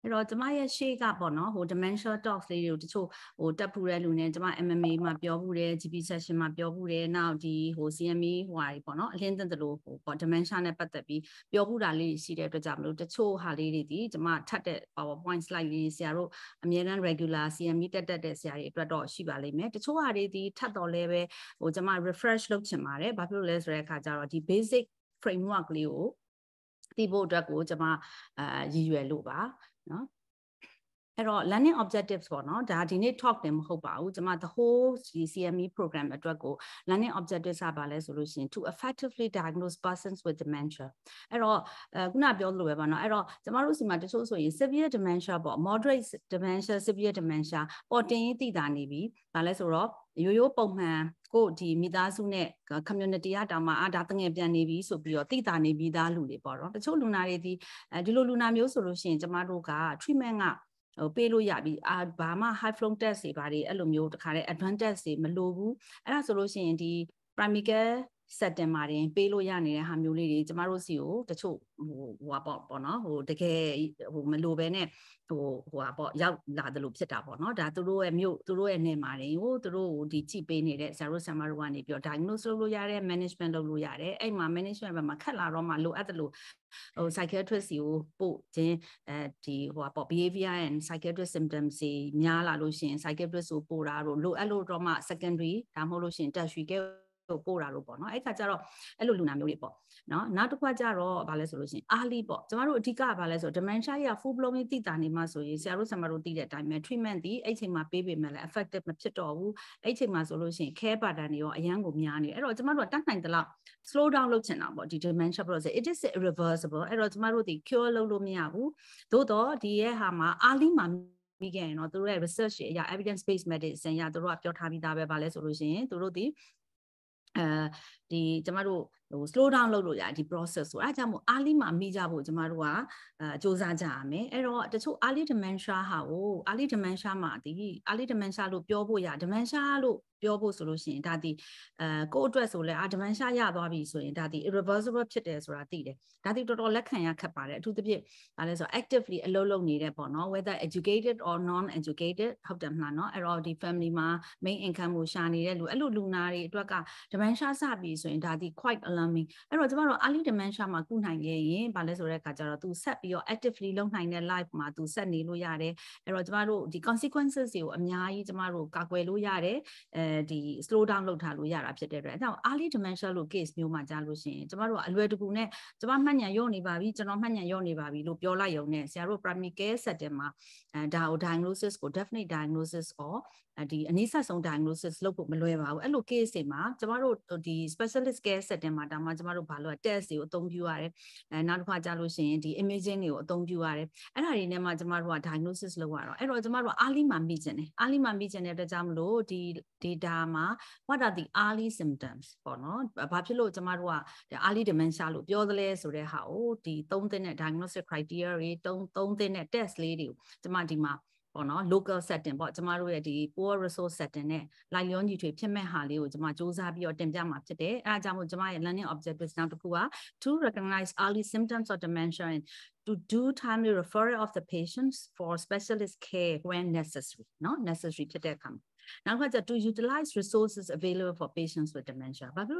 အဲ့တော့ကျမရဲ့ရှေ့ကပေါ့နော်ဟို dementia talks လေးတွေကိုတချို့ဟိုတက်ဖူးတဲ့လူနဲ့ကျမ MMA မှာပြောဖူးတယ် GP session မှာပြောဖူးတယ်နောက်ဒီဟို CME ဟိုဟာတွေပေါ့နော်အလင်းတက်တယ်လို့ဟိုပေါ့ dementia နဲ့ပတ်သက်ပြီးပြောဖူးတာလေးရှိတဲ့အတွက်ကြောင့်မလို့တချို့ဟာလေးတွေဒီကျမထပ်တဲ့ PowerPoint slide လေးဆရာတို့အများအား regular CME တက်တက်တဲ့ဆရာတွေအတွက်တော့ရှိပါလိမ့်မယ်တချို့ဟာတွေဒီထပ်တော့လဲပဲဟို ကျမ refresh လုပ်ချင်ပါတယ်ဘာဖြစ်လို့လဲဆိုတဲ့အခါကျတော့ဒီ basic framework လေးကိုတည်ဖို့အတွက်ကိုကျွန်မအာရည်ရွယ်လို့ပါနော်အဲ့တော့ learning objectives ပေါ့နော်ဒါဒီနေ့ talk တင်မဟုတ်ပါဘူးကျွန်မ the whole CME program အတွက်ကို learning objectives ကဘာလဲဆိုလို့ရှိရင် to effectively diagnose persons with dementia အဲ့တော့ခုနပြောလို့ပဲပေါ့နော်အဲ့တော့ကျွန်မတို့စီမှာတချို့ဆိုရင် severe dementia ပေါ့ moderate dementia severe dementia ပေါ်တင်ရေးသိတာနေပြီဘာလဲဆိုတော့ရိုးရိုးပုံမှန်ကိုဒီမိသားစုနဲ့ community ကတောင်မှအာဒါတငယ်ပြန်နေပြီဆိုပြီးတော့တိတာနေပြီးသားလူတွေပေါ့နော်တချို့လူနာတွေဒီဒီလိုလူနာမျိုးဆိုလို့ရှိရင်ကျမတို့က treatment ကဟိုပေးလို့ရပြီအာဘာမှ high flow test တွေဘာတွေအဲ့လိုမျိုးတခါတည်း advanced test တွေမလိုဘူးအဲ့ဒါဆိုလို့ရှိရင်ဒီ primary care ဆက်တင်မှာတင်ပေးလို့ရနေတဲ့ဟာမျိုးလေးတွေကျမတို့စီကိုတချို့ဟိုဟိုပေါ့ပေါ့နော်ဟိုတကယ်ဟိုမလိုပဲနဲ့ဟိုဟိုပေါ့ရောက်လာတယ်လို့ဖြစ်တာပေါ့နော်ဒါသူတို့ရဲ့မြို့သူတို့ရဲ့နေမှာတင်ဟိုသူတို့ဒီကြည့်ပေးနေတဲ့ဇာတို့ဆမ်မတို့ကနေပြီးတော့ diagnose လုပ်လို့ရတယ် management လုပ်လို့ရတယ်အဲ့မှာ management ဘက်မှာခက်လာတော့မှလိုအပ်တယ်လို့ဟို psychiatrist စီကိုပို့ခြင်းအဲဒီဟိုပေါ့ behavior and psychiatric symptoms တွေများလာလို့ရှိရင် psychiatrist ကိုပို့တာတို့လိုအပ်လို့တော့မှ secondary ဒါမှမဟုတ်လို့ရှိရင် tertiary care ကိုပို့တာလို့ပေါ့နော်အဲ့ခါကျတော့အဲ့လိုလူနာမျိုးတွေပေါ့နော်နောက်တစ်ခါကျတော့ဗာလဲဆိုလို့ရှိရင်အားလီပေါ့ကျမတို့အဓိကဗာလဲဆို dementia ရ full blown တိတာနေမှဆိုရင်ဆရာတို့ဆရာမတို့သိတဲ့အတိုင်းပဲ treatment ဒီအဲ့ချိန်မှာပေးပေမဲ့လည်း effective မဖြစ်တော့ဘူးအဲ့ချိန်မှာဆိုလို့ရှိရင် care burden တွေရောအရန်ကိုများနေအဲ့တော့ကျမတို့ကတတ်နိုင်သလောက် slow down လုပ်ချင်တာပေါ့ဒီ dementia process it is irreversible အဲ့တော့ကျမတို့ဒီ cure လုပ်လို့မရဘူးသို့တော့ဒီရဲ့ဟာမှာ early မှာမိခဲ့ရင်တော့သူတို့ရဲ့ research တွေအရ evidence based medicine ရသူတို့ကပြောထားပြီးသားပဲဗာလဲဆိုလို့ရှိရင်သူတို့ဒီအဲဒီကျမတို့ဟို slow down လုပ်လို့ရတယ်ဒီ process ဆိုအဲဒါကြောင့်မို့ early မှာမိကြဖို့ကျမတို့ကအဲစ조사ကြရမယ်အဲ့တော့တချို့ early dementia ဟာကို early dementia မှာဒီ early dementia လို့ပြောဖို့ရ dementia လို့ပြောဖို့ဆိုလို့ရှိရင်ဒါဒီအဲကိုယ့်အတွက်ဆိုလဲအာ dementia ရသွားပြီဆိုရင်ဒါဒီ irreversible ဖြစ်တယ်ဆိုတာသိတယ်ဒါဒီတော်တော်လက်ခံရခက်ပါတယ်အထူးသဖြင့်ဒါလဲဆို actively အလုပ်လုပ်နေတဲ့ပေါ့နော် whether educated or non educated ဟုတ်တယ်မလားနော်အဲ့တော့ဒီ family မှာ main income ကိုရှာနေတဲ့လူအဲ့လိုလူနာတွေအတွက်က dementia စပြီဆိုရင်ဒါဒီ quite learning အဲ့တော့ကျမတို့ early dementia မှာကုနိုင်ခဲ့ရင်ဗာလဲဆိုတဲ့အခါကျတော့ तू ဆက်ပြီးတော့ actively လုပ်နိုင်တဲ့ life မှာ तू ဆက်နေလို့ရတယ်အဲ့တော့ကျမတို့ဒီ consequences တွေကိုအများကြီးကျမတို့ကာကွယ်လို့ရတယ်အဲဒီ slow down လုပ်ထားလို့ရတာဖြစ်တဲ့အတွက်အဲ့တော့ early dementia လို့ case မျိုးမှာကြားလို့ရှိရင်ကျမတို့ကအလွယ်တကူနဲ့ကျမမှတ်ဉာဏ်ရော့နေပါပြီကျွန်တော်မှတ်ဉာဏ်ရော့နေပါပြီလို့ပြောလိုက်ရုံနဲ့ဆရာတို့ primary care setting မှာအဲဒါ diagnosis ကို definite diagnosis or ဒီအနည်းဆက်ဆုံး diagnosis လုပ်ဖို့မလွယ်ပါဘူးအဲ့လို case တွေမှာကျမတို့ဒီ specialist care setting မှာဒါမှကျမတို့ဘာလို့ test တွေကိုအသုံးပြုရတယ်အဲနောက်တစ်ခါကြာလို့ရှိရင်ဒီ imaging တွေကိုအသုံးပြုရတယ်အဲ့ဒါတွေနဲ့မှကျမတို့က diagnosis လုပ်ရတော့အဲ့တော့ကျမတို့က early မှာမိကျင်တယ် early မှာမိကျင်တဲ့အတွက်ကြောင့်မလို့ဒီ data မှာ what are the early symptoms ပေါ့နော်ဘာဖြစ်လို့ကျမတို့က early dementia လို့ပြောသလဲဆိုတဲ့ဟာကိုဒီ၃သင်းတဲ့ diagnostic criteria တွေ၃၃သင်းတဲ့ test လေးတွေကိုကျမဒီမှာပေါ့နော် local setting the poor resource setting နဲ့လိုက်လျောညီထွေဖြစ်မဲ့ဟာလေးကိုကျမစူးစမ်းပြီးတော့တင်ပြမှာဖြစ်တယ်အဲဒါကြောင့်မို့ကျမရဲ့ learning objectives နောက်တစ်ခုက to recognize early symptoms of dementia and to do timely referral of the patients for specialist care when necessary not necessary Now ဖြစ်တဲ့အခါနောက်ကကျ to utilize resources available for patients with dementia But the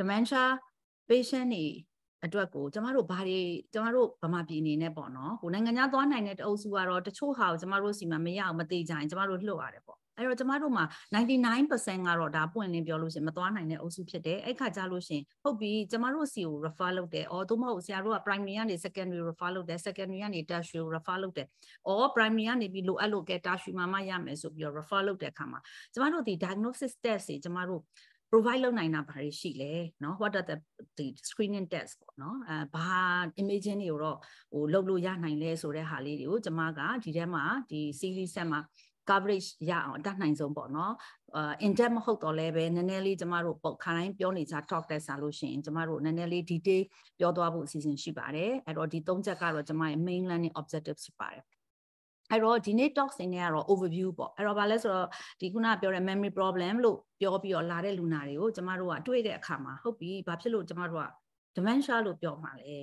dementia patient အတွက်ကိုကျမတို့ဘာတွေကျမတို့ဗမာပြည်အနေနဲ့ပေါ့နော်ဟိုနိုင်ငံခြားသွားနိုင်တဲ့အုပ်စုကတော့တချို့ဟာကိုကျမတို့စီမှာမရအောင်မသေးကြရင်ကျမတို့လှုပ်ရတယ်ပေါ့အဲ့တော့ကျမတို့မှာ99%ကတော့ဒါပွင့်လင်းပြောလို့ရှင်မသွားနိုင်တဲ့အုပ်စုဖြစ်တယ်အဲ့ခါကြလို့ရှင်ဟုတ်ပြီကျမတို့စီကို refer လုပ်တယ်အော်သို့မဟုတ်ဆရာတို့က primary ကနေ secondary refer လုပ်တယ် secondary ကနေ tertiary refer လုပ်တယ်အော် primary ကနေပြီးလိုအပ်လို့ကဲ tertiary မှာမှရမယ်ဆိုပြီးတော့ refer လုပ်တဲ့အခါမှာကျမတို့ဒီ diagnosis test တွေကျမတို့ provide လုပ်နိုင်တာဘာတွေရှိလဲเนาะ what are the ဒီ screening test ပေါ့เนาะအဲဘာ imaging တွေကိုတော့ဟိုလုပ်လို့ရနိုင်လဲဆိုတဲ့ဟာလေးတွေကိုကျွန်မကဒီထဲမှာဒီ series set မှာ coverage ရအောင်အတတ်နိုင်ဆုံးပေါ့နော်အာ in depth မဟုတ်တော့လည်းပဲနည်းနည်းလေးကျမတို့ပုံခါတိုင်းပြောနေကြ talk တက်စားလို့ရှိရင်ကျမတို့နည်းနည်းလေး detail ပြောသွားဖို့အစီအစဉ်ရှိပါတယ်အဲ့တော့ဒီ၃ချက်ကတော့ကျမရဲ့ main learning objectives ဖြစ်ပါတယ်အဲ့တော့ဒီနေ့ talk စင်ကတော့ overview ပေါ့အဲ့တော့ဗာလဲဆိုတော့ဒီခုနပြောတဲ့ memory problem လို့ပြောပြီးတော့လာတဲ့လူနာတွေကိုကျမတို့ကတွေ့တဲ့အခါမှာဟုတ်ပြီဘာဖြစ်လို့ကျမတို့က dementia လို့ပြောမှာလဲ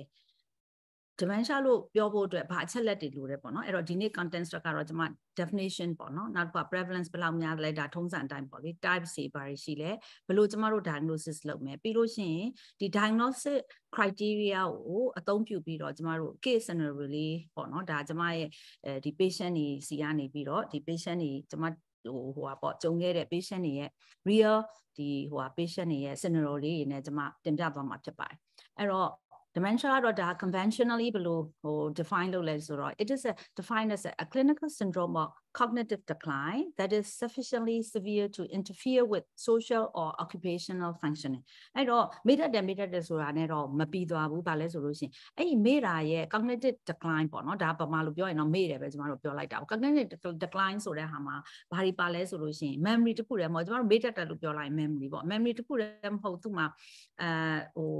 demand ရှာလို့ပြောဖို့အတွက်ဘာအချက်လက်တွေလိုတယ်ပေါ့နော်အဲ့တော့ဒီနေ့ content structure ကတော့ကျွန်မ definition ပေါ့နော်နောက်က prevalence ဘယ်လောက်များလဲဒါထုံးစံအတိုင်းပေါ့လေ type စီဘာတွေရှိလဲဘယ်လိုကျွန်မတို့ diagnosis လုပ်မယ်ပြီးလို့ရှိရင်ဒီ diagnostic criteria ကိုအသုံးပြုပြီးတော့ကျွန်မတို့ case scenario လေးပေါ့နော်ဒါကျွန်မရဲ့အဲဒီ patient တွေစီကနေပြီးတော့ဒီ patient တွေကျွန်မဟိုဟိုဟာပေါ့ကြုံခဲ့တဲ့ patient တွေရဲ့ real ဒီဟိုဟာ patient တွေရဲ့ scenario လေးတွေနဲ့ကျွန်မတင်ပြသွားမှာဖြစ်ပါတယ်အဲ့တော့ dementia ကတော့ဒါ conventionally ဘယ်လိုဟို define လုပ်လဲဆိုတော့ it is a defined as a, a clinical syndrome of cognitive decline that is sufficiently severe to interfere with social or occupational functioning အဲ့တော့မေ့တတ်တယ်မေ့တတ်တယ်ဆိုတာနဲ့တော့မပြီးသွားဘူးဘာလဲဆိုလို့ရှိရင်အဲ့ဒီမေ့တာရဲ့ cognitive decline ပေါ့နော်ဒါပမာလို့ပြောရင်တော့မေ့တယ်ပဲကျွန်တော်တို့ပြောလိုက်တာပေါ့ cognitive decline ဆိုတဲ့ဟာမှာဘာတွေပါလဲဆိုလို့ရှိရင် memory တခုတည်းမဟုတ်ကျွန်တော်တို့မေ့တတ်တယ်လို့ပြောလိုက် memory ပေါ့ memory တခုတည်းမဟုတ်သူ့မှာအဲဟို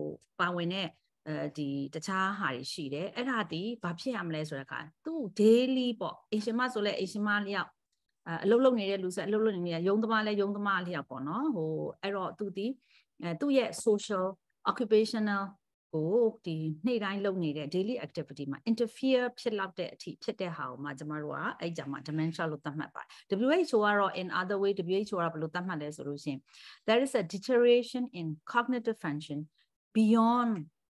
ပါဝင်တဲ့အဲဒီတခြားဟာတွေရှိတယ်အဲ့ဒါဒီဘာဖြစ်ရမလဲဆိုတဲ့အခါသူ daily ပေါ့အင်ရှင်မဆိုလဲအင်ရှင်မလျောက်အလုပ်လုပ်နေတဲ့လူဆက်အလုပ်လုပ်နေတဲ့ယုံသမားလဲယုံသမားလျောက်ပေါ့နော်ဟိုအဲ့တော့သူဒီသူ့ရဲ့ social occupational ကိုဒီနေ့တိုင်းလုပ်နေတဲ့ daily activity မှာ interfere ဖြစ်လောက်တဲ့အထိဖြစ်တဲ့ဟာကိုမှကျမတို့ကအဲ့ကြမှာ dementia လို့သတ်မှတ်ပါတယ် WHO ကတော့ in other way WHO ကဘယ်လိုသတ်မှတ်လဲဆိုလို့ရှင် there is a deterioration in cognitive function beyond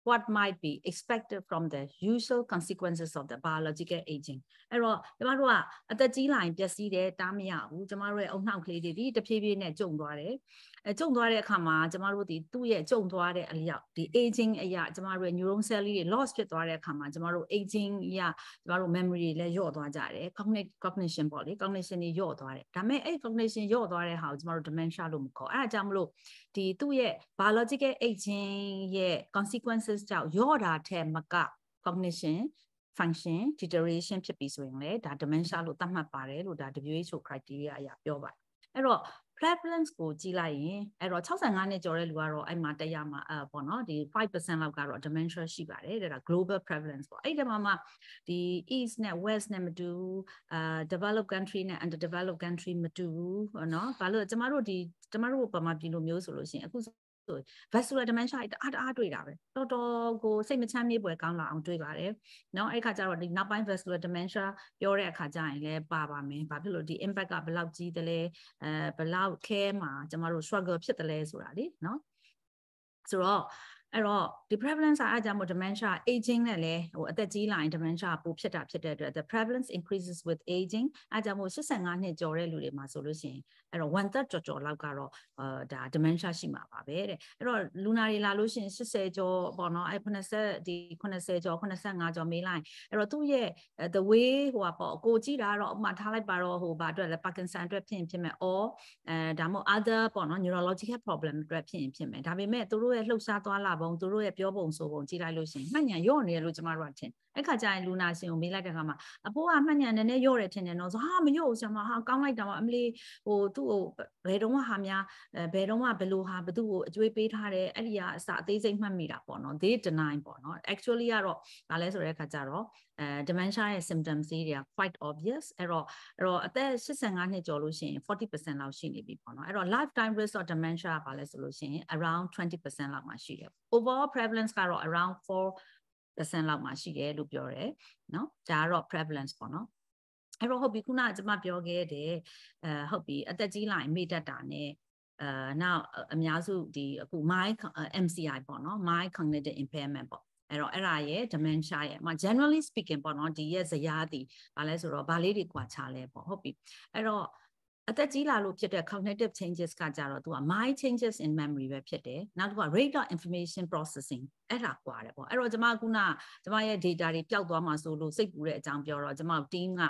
what might be expected from the usual consequences of the biological aging အဲ့တော့ကျမတို့ကအသက်ကြီးလာရင်ပျက်စီးတယ်တားမရဘူးကျမတို့ရဲ့အုံနှောက်ကလေးတွေဒီတဖြည်းဖြည်းနဲ့ကျုံသွားတယ်အဲကျုံသွားတဲ့အခါမှာကျမတို့ဒီသူ့ရဲ့ကျုံသွားတဲ့အလျောက်ဒီ aging အရာကျမတို့ရဲ့ neuron cell လေးတွေ loss ဖြစ်သွားတဲ့အခါမှာကျမတို့ aging အရာကျမတို့ memory တွေလည်းညော့သွားကြတယ် cognitive cognition ပေါ့လေ cognition တွေညော့သွားတယ်ဒါပေမဲ့အဲ့ cognition ညော့သွားတဲ့ဟာကိုကျမတို့ dementia လို့မခေါ်အဲ့ဒါကြောင့်မလို့ဒီသူ့ရဲ့ biological aging ရဲ့ consequences ကြောင့်ညော့တာထက်မက cognition function deterioration ဖြစ်ပြီဆိုရင်လည်းဒါ dementia လို့သတ်မှတ်ပါတယ်လို့ဒါ WHO criteria အရာပြောပါတယ်အဲ့တော့ prevalence ကိုကြည့်လိုက်ရင်အဲ့တော့65နှစ်ကျော်တဲ့လူကတော့အဲ့မှာတက်ရမှာအပေါ့နော်ဒီ5%လောက်ကတော့ dementia ရှိပါတယ်တဲ့ဒါ global prevalence ပေါ့အဲ့ဒီမှာမှဒီ east နဲ့ west နဲ့မတူအာ developed country နဲ့ underdeveloped country မတူဘူးเนาะဘာလို့ကျမတို့ဒီကျမတို့ဗမာပြည်လိုမျိုးဆိုလို့ရှိရင်အခုဆို vascular dementia တအားတအားတွေ့တာပဲတော်တော်ကိုစိတ်မချမ်းမြေ့ပွယ်ကောင်းလာအောင်တွေ့ပါတယ်เนาะအဲ့ခါကျတော့ဒီနောက်ပိုင်း vascular dementia ပြောတဲ့အခါကျရင်လည်းပါပါမယ်ဘာဖြစ်လို့ဒီ impact ကဘယ်လောက်ကြီးသလဲအဲဘယ်လောက် care မှာကျမတို့ struggle ဖြစ်သလဲဆိုတာလीเนาะဆိုတော့အဲ့တော့ဒီ prevalence အားကြောင့်မို့ dementia aging နဲ့လည်းဟိုအသက်ကြီးလာရင် dementia ပိုဖြစ်တာဖြစ်တဲ့အတွက် the prevalence increases with aging အားကြောင့်မို့85နှစ်ကျော်တဲ့လူတွေမှာဆိုလို့ရှိရင်အဲ့တော့1 third ကျော်ကျော်လောက်ကတော့အာဒါ dementia ရှိမှာပါပဲတဲ့အဲ့တော့လူနာတွေလာလို့ရှိရင်80ကျော်ပေါ့နော်အဲ့80ဒီ80ကျော်85ကျော်မေးလိုက်အဲ့တော့သူ့ရဲ့ the way ဟိုပါပေါ့ကိုကြည့်တာတော့ဥမာထားလိုက်ပါတော့ဟိုပါအတွက်လဲ Parkinson အတွက်ဖြစ်ရင်ဖြစ်မယ် or အဲဒါမှမဟုတ် other ပေါ့နော် neurological problem အတွက်ဖြစ်ရင်ဖြစ်မယ်ဒါပေမဲ့သူတို့ရဲ့လှုပ်ရှားသွားလာပုံသူတို့ရဲ့ပြောပုံဆိုပုံကြည့်လိုက်လို့ရှိရင်မှတ်ဉာဏ်ရော့နေရလို့ကျမတို့ကထင်တယ်အဲ့ခါကျရင်လူနာရှင်ကိုမေးလိုက်တဲ့အခါမှာအဖိုးကမှတ်ညံနည်းနည်းရော့တယ်ထင်တယ်နော်ဆိုဟာမရော့ဘူးဆရာမဟာကောင်းလိုက်တာပါအမလီဟိုသူ့ကိုဘယ်တော့မှဟာများဘယ်တော့မှဘလို့ဟာဘသူ့ကိုအကျွေးပေးထားတယ်အဲ့ဒီကအစအသေးစိတ်မှတ်မိတာပေါ့နော် they deny ပေါ့နော် actually ကတော့ဒါလဲဆိုတဲ့အခါကျတော့အဲ dementia ရဲ့ symptoms တွေက quite obvious အဲ့တော့အဲ့တော့အသက်85နှစ်ကျော်လို့ရှိရင်40%လောက်ရှိနေပြီပေါ့နော်အဲ့တော့ lifetime risk of dementia ကဘာလဲဆိုလို့ရှိရင် around 20%လောက်မှရှိတယ် overall prevalence ကတော့ around 4 10%လောက်မှာရှိတယ်လို့ပြောတယ်နော်ဒါကတော့ prevalence ပေါ့နော်အဲ့တော့ဟုတ်ပြီခုနကကျွန်မပြောခဲ့တဲ့အဲဟုတ်ပြီအသက်ကြီးလာရင်မေ့တတ်တာ ਨੇ အဲနောက်အများစုဒီအခု my MCI ပေါ့နော် my cognitive impairment ပေါ့အဲ့တော့အဲ့ဒါရဲ့ dementia ရဲ့မှာ generally speaking ပေါ့နော်ဒီရဲ့ဇယားတည်ဘာလဲဆိုတော့ဘာလေးတွေကွာခြားလဲပေါ့ဟုတ်ပြီအဲ့တော့အသက်ကြီးလာလို့ဖြစ်တဲ့ cognitive changes ကကြတော့သူက mind changes in memory ပဲဖြစ်တယ်နောက်တစ်ခုက rate of information processing အဲ့ဒါကွာတယ်ပေါ့အဲ့တော့ကျွန်မကခုနကျွန်မရဲ့ data တွေပျောက်သွားမှာဆိုလို့စိတ်ပူတဲ့အကြောင်းပြောတော့ကျွန်မ team က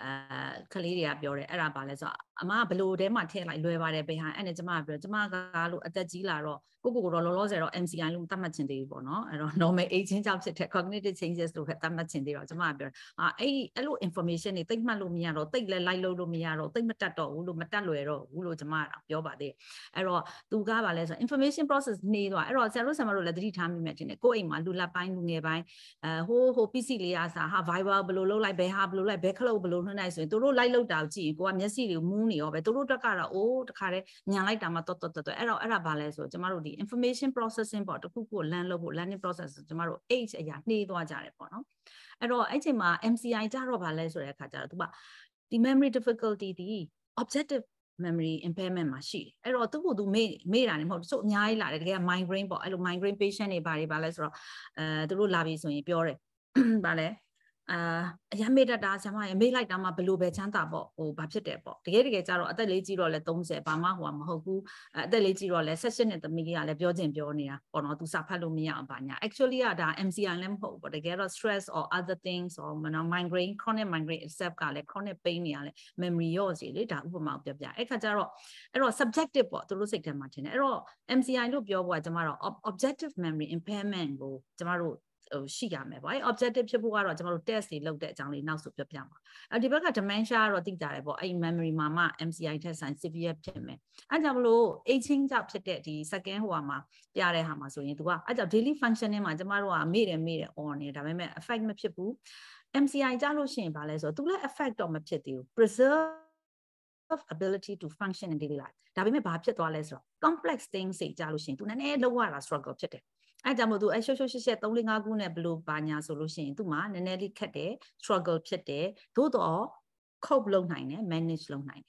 အဲကလေးတွေကပြောတယ်အဲ့ဒါပါလဲဆိုအမကဘလို့တဲမှာထည့်လိုက်လွယ်ပါတယ်ဘေဟာအဲ့နဲ့ကျမကပြောကျမကလို့အသက်ကြီးလာတော့ကိုကိုကတော့လောလောဆယ်တော့ MCI လို့သတ်မှတ်ချင်သေးဘူးပေါ့နော်အဲ့တော့ normal aging ကြောင့်ဖြစ်တဲ့ cognitive changes လို့ခက်သတ်မှတ်ချင်သေးတော့ကျမကပြောအာအဲ့ဒီအဲ့လို information တွေတိတ်မှတ်လို့မရတော့တိတ်လဲလိုက်လို့လို့မရတော့တိတ်မတတ်တော့ဘူးလို့မတတ်လွယ်တော့ဘူးလို့ကျမကပြောပါသေးတယ်အဲ့တော့သူကပါလဲဆို information process နေသွားအဲ့တော့ဆရာတို့ဆရာမတို့လည်းသတိထားမိမယ်တင်တယ်ကိုယ့်အိမ်မှာလူလက်ပိုင်းလူငယ်ပိုင်းအဲဟိုးဟို PC လေးအားစားဟာ viral ဘလို့လုံးလိုက်ဘယ်ဟာဘလို့လိုက်ဘယ်ခလုတ်ဘလို့လုံထွန်းနိုင်ဆိုရင်သူတို့လိုက်လောက်တာကိုကြည့်ကိုကမျက်စိတွေမူးနေရောပဲသူတို့တက်ကတော့အိုးတခါတည်းညံလိုက်တာမှတော်တော်တော်အဲ့တော့အဲ့ဒါဘာလဲဆိုကျမတို့ဒီ information processing ပေါ့တခုခုကို learn လုပ်ဖို့ learning process ဆိုကျမတို့ age အရာနှေးသွားကြတယ်ပေါ့နော်အဲ့တော့အဲ့ချိန်မှာ MCI ကြတော့ဘာလဲဆိုတဲ့အခါကျတော့သူကဒီ memory difficulty ဒီ objective memory impairment မှာရှိတယ်အဲ့တော့သူ့ကိုသူမေ့မေ့တာနေမဟုတ်ဘူးသူအများကြီးလာတယ်တကယ် migraine ပေါ့အဲ့လို migraine patient တွေဘာတွေဘာလဲဆိုတော့အဲသူတို့လာပြီဆိုရင်ပြောတယ်ဘာလဲအာအရမေတတာဆရာမရေမေ့လိုက်တာမှဘလို့ပဲချမ်းသာပေါ့ဟိုဘာဖြစ်တယ်ပေါ့တကယ်တကယ်ကြတော့အသက်လေးကြီးတော့လဲ30ဘာမှဟိုမဟုတ်ဘူးအသက်လေးကြီးတော့လဲ16နှစ်သမီးကြီးကလည်းပြောချင်ပြောနေတာပေါ့နော်သူစာဖတ်လို့မရအောင်ပါညာ actually ကဒါ MCI လည်းမဟုတ်ဘူးပေါ့တကယ်တော့ stress or other things or you know migraine chronic migraine itself ကလည်း chronic pain တွေကလည်း memory ရော့စီလေဒါဥပမာပြောပြအဲ့ခါကျတော့အဲ့တော့ subjective ပေါ့သူတို့စိတ်ထဲမှာထင်တယ်အဲ့တော့ MCI လို့ပြောဖို့ကကျမတို့ objective memory impairment ကို ကျမတို့ဟိုရှိရမယ်ပေါ့အဲ objective ဖြစ်ဖို့ကတော့ကျွန်တော်တို့ test တွေလုပ်တဲ့အကြောင်းလေးနောက်ဆိုပြောပြမှာအဲဒီဘက်က dementia ကတော့သိကြတယ်ပေါ့အဲ memory မှာမှ MCI ထက်ဆိုင် severe ဖြစ်မယ်အဲကြောင့်မလို့ aging ကြောင့်ဖြစ်တဲ့ဒီ second ဟိုမှာပြတဲ့ဟာမှာဆိုရင်သူကအဲကြောင့် daily functioning မှာကျွန်တော်တို့ကမေ့တယ်မေ့တယ် on နေဒါပေမဲ့ effect မဖြစ်ဘူး MCI ကြလို့ရှိရင်ဘာလဲဆိုတော့သူလည်း effect တော့မဖြစ်သေးဘူး preserve of ability to function in daily life ဒါပေမဲ့ဘာဖြစ်သွားလဲဆိုတော့ complex things တွေကြလို့ရှိရင်သူနည်းနည်းလောက်ရတာ struggle ဖြစ်တယ်အဲ့ကြောင့်မို့သူအဲ့ရှုပ်ရှုပ်ရှက်ရှက်3 4 5ခုနဲ့ဘလို့ပါညာဆိုလို့ရှိရင်သူ့မှာနည်းနည်းလေးခက်တယ် struggle ဖြစ်တယ်သို့တော့ cope လုပ်နိုင်တယ် manage လုပ်နိုင်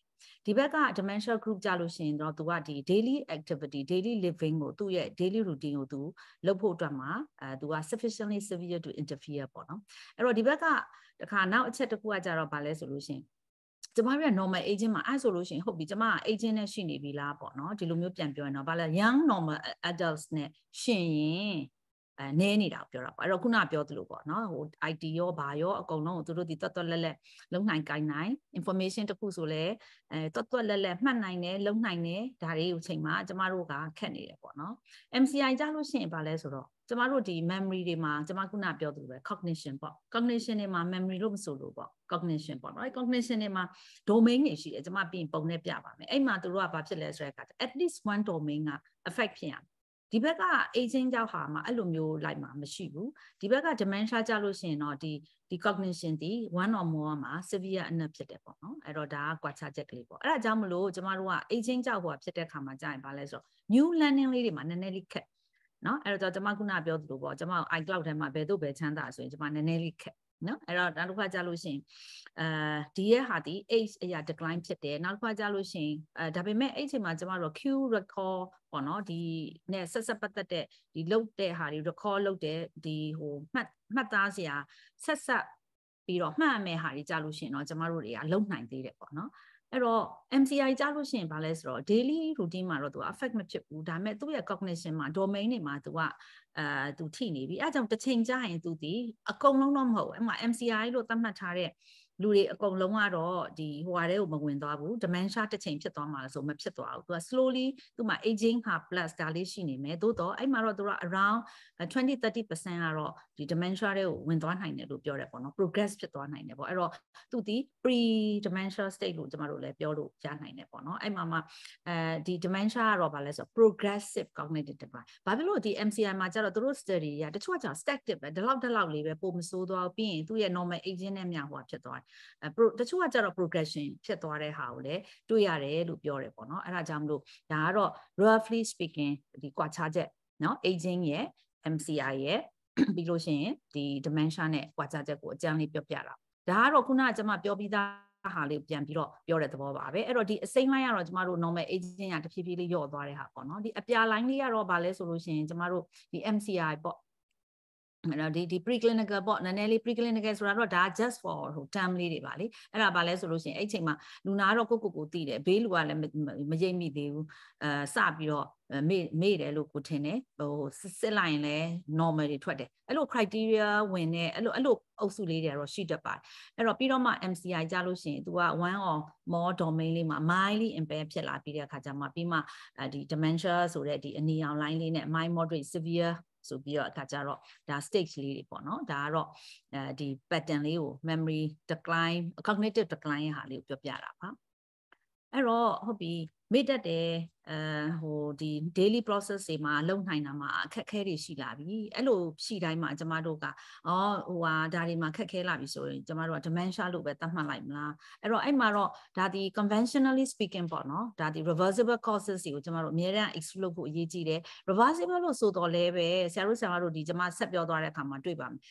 တယ်ဒီဘက်က dementia group ကြလို့ရှိရင်တော့သူကဒီ daily activity daily living ကိုသူ့ရဲ့ daily routine ကိုသူလုပ်ဖို့အတွက်မှာအဲသူက sufficiently severe to interfere ပေါ့နော်အဲ့တော့ဒီဘက်ကတခါနောက်အချက်တစ်ခုကကြတော့ဗာလဲဆိုလို့ရှိရင်ကျမတို့က normal agent မှာအဲ့ဆိုလို့ရှိရင်ဟုတ်ပြီကျမက agent နဲ့ရှိနေပြီလားပေါ့နော်ဒီလိုမျိုးပြန်ပြောရင်တော့ဘာလဲ young normal adults နဲ့ရှင်ရင်အဲနည်းနေတာကိုပြောတာပေါ့အဲ့တော့ခုနပြောသလိုပေါ့နော်ဟို IT ရောဘာရောအကုန်လုံးကိုသူတို့ဒီတွတ်တွတ်လက်လက်လုံနိုင်ကိုင်နိုင် information တခုဆိုလဲအဲတွတ်တွတ်လက်လက်မှတ်နိုင်တယ်လုံနိုင်တယ်ဒါတွေကိုချိန်မှာကျမတို့ကခက်နေတယ်ပေါ့နော် MCI ကြားလို့ရှိရင်ဘာလဲဆိုတော့ကျမတို့ဒီ memory တွေမှာကျမခုနပြောသလိုပဲ cognition ပေါ့ cognition တွေမှာ memory လို့မဆိုလို့ပေါ့ cognition ပေါ့နော် cognition တွေမှာ domain တွေရှိတယ်ကျမပြင်ပုံနဲ့ပြပါမယ်အဲ့မှာသူတို့ကဘာဖြစ်လဲဆိုတဲ့အခါ at least one domain က affect ဖြစ်ရမယ်ဒီဘက်က aging ကြောက်ဟာမှာအဲ့လိုမျိုးလိုက်မှာမရှိဘူးဒီဘက်က dementia ကြောက်လို့ရှိရင်တော့ဒီဒီ cognition ဒီ one or more မှာ severe အနက်ဖြစ်တယ်ပေါ့နော်အဲ့တော့ဒါက quarter ချက်ကလေးပေါ့အဲ့ဒါကြောင့်မလို့ကျမတို့က aging ကြောက်ဟိုဖြစ်တဲ့ခါမှာကြာရင်ဘာလဲဆိုတော့ new learning လေးတွေမှာနည်းနည်းလေးခက်နော်အဲ့တော့ကျွန်မခုနပြောသလိုပေါ့ကျွန်မ iCloud ထဲမှာဘယ်သို့ပဲချမ်းသာဆိုရင်ကျွန်မနည်းနည်းလေးခက်နော်အဲ့တော့နောက်တစ်ခါကြာလို့ရှိရင်အာဒီရဲ့ဟာဒီ age အရာ decline ဖြစ်တယ်နောက်တစ်ခါကြာလို့ရှိရင်အဲဒါပေမဲ့အဲ့ချိန်မှာကျမတို့ Q record ပေါ့နော်ဒီနဲ့ဆက်ဆက်ပတ်သက်တဲ့ဒီလုတ်တဲ့ဟာတွေ record လုတ်တဲ့ဒီဟိုမှတ်မှတ်သားစရာဆက်ဆက်ပြီးတော့မှတ်မယ်ဟာတွေကြာလို့ရှိရင်တော့ကျမတို့တွေကလုံနိုင်သေးတယ်ပေါ့နော်အဲ့တော့ MCI ကြားလို့ရှိရင်ဗာလဲဆိုတော့ daily routine မှာတော့သူက affect မဖြစ်ဘူးဒါပေမဲ့သူ့ရဲ့ cognition မှာ domain တွေမှာသူကအာသူထိနေပြီအဲအကြောင်းတစ်ချိန်ကြာရင်သူဒီအကုန်လုံးတော့မဟုတ်ဘူးအဲ့မှာ MCI လို့သတ်မှတ်ထားတဲ့လူတွေအကုန်လုံးကတော့ဒီဟိုဟာတွေကိုမဝင်သွားဘူး dementia တစ်ချိန်ဖြစ်သွားမှာလို့ဆိုမဖြစ်သွားဘူးသူက slowly သူ့မှာ aging ဟာ plus ဒါလေးရှိနေမယ်သို့တော့အဲ့မှာတော့သူက around 20 30%ကတော့ဒီ dementia တွေကိုဝင်သွားနိုင်တယ်လို့ပြောတယ်ပေါ့နော် progress ဖြစ်သွားနိုင်တယ်ပေါ့အဲ့တော့သူဒီ pre dementia state လို့ကျမတို့လည်းပြောလို့ရနိုင်တယ်ပေါ့နော်အဲ့မှာမှအဲဒီ dementia ကတော့ဘာလဲဆိုတော့ progressive cognitive decline ဘာဖြစ်လို့ဒီ MCI မှာကျတော့သူတို့ study ကတချို့ကကျ static ပဲဒီလောက်ဒီလောက်လေးပဲပုံမစိုးသွားပြီးရင်သူ့ရဲ့ normal aging နဲ့မျှဟိုဖြစ်သွားတယ်အဲတချို့ကကျတော့ progression ဖြစ်သွားတဲ့ဟာကိုလည်းတွေ့ရတယ်လို့ပြောတယ်ပေါ့နော်အဲ့ဒါကြောင့်မလို့ဒါကတော့ roughly speaking ဒီကွာခြားချက်နော် aging ရဲ့ MCI ရဲ့ပြီးလို့ရှိရင်ဒီ dementia နဲ့ကြွားကြချက်ကိုအကြမ်းလေးပြောပြတာဒါကတော့ခုနကကျွန်မပြောပြီးသားဟာလေးပြန်ပြီးတော့ပြောတဲ့သဘောပါပဲအဲ့တော့ဒီအစိမ်းလိုင်းကတော့ကျမတို့ normal agent ကတဖြည်းဖြည်းလေးညော့သွားတဲ့ဟာပေါ့နော်ဒီအပြာလိုင်းလေးကတော့ဗာလဲဆိုလို့ရှိရင်ကျမတို့ဒီ MCI ပေါ့အဲ့တော့ဒီဒီ preclinical ပေါ့နည်းနည်းလေး preclinical ဆိုတာတော့ဒါ just for ဟို term လေးတွေပါလေအဲ့ဒါဘာလဲဆိုလို့ရှိရင်အဲ့ချိန်မှာလူနာတော့ကိုကိုကိုတည်တယ်ဘေးလူကလည်းမရိပ်မိသေးဘူးအဲစပြီးတော့မေ့မေ့တယ်လို့ကိုထင်တယ်ဟိုစစ်လိုက်ရင်လည်း normal တွေထွက်တယ်အဲ့လို criteria ဝင်တဲ့အဲ့လိုအဲ့လိုအုပ်စုလေးတွေကတော့ရှိတတ်ပါတယ်အဲ့တော့ပြီးတော့မှ MCI ကြားလို့ရှိရင် तू က one or more domain လေးမှာ mildly impaired ဖြစ်လာပြီးတဲ့အခါကျမှပြီးမှဒီ dementia ဆိုတဲ့ဒီအနေအောင်လိုင်းလေးနဲ့ mild moderate severe ဆိုပြီးတော့အခါကျတော့ဒါ stage လေးတွေပေါ့နော်ဒါကတော့အဲဒီ pattern လေးကို memory decline cognitive decline ရဲ့ဟာလေးကိုပြောပြတာပါအဲ့တော့ဟုတ်ပြီမေ့တတ်တယ်အဲဟိုဒီ daily process တွေမှာလုံနိုင်တာမှာအခက်အခဲတွေရှိလာပြီအဲ့လိုရှိတိုင်းမှာကျမတို့ကအော်ဟိုဟာဒါတွေမှာခက်ခဲလာပြီဆိုရင်ကျမတို့က dementia လို့ပဲသတ်မှတ်လိုက်မလားအဲ့တော့အဲ့မှာတော့ဒါဒီ conventionally speaking ပေါ့နော်ဒါဒီ reversible causes တွေကိုကျမတို့အများအား explore လုပ်ဖို့အရေးကြီးတယ် reversible လို့ဆိုတော့လည်းပဲဆရာတို့ဆရာမတို့ဒီကျမဆက်ပြောသွားတဲ့အခါမှာတွေ့ပါမယ်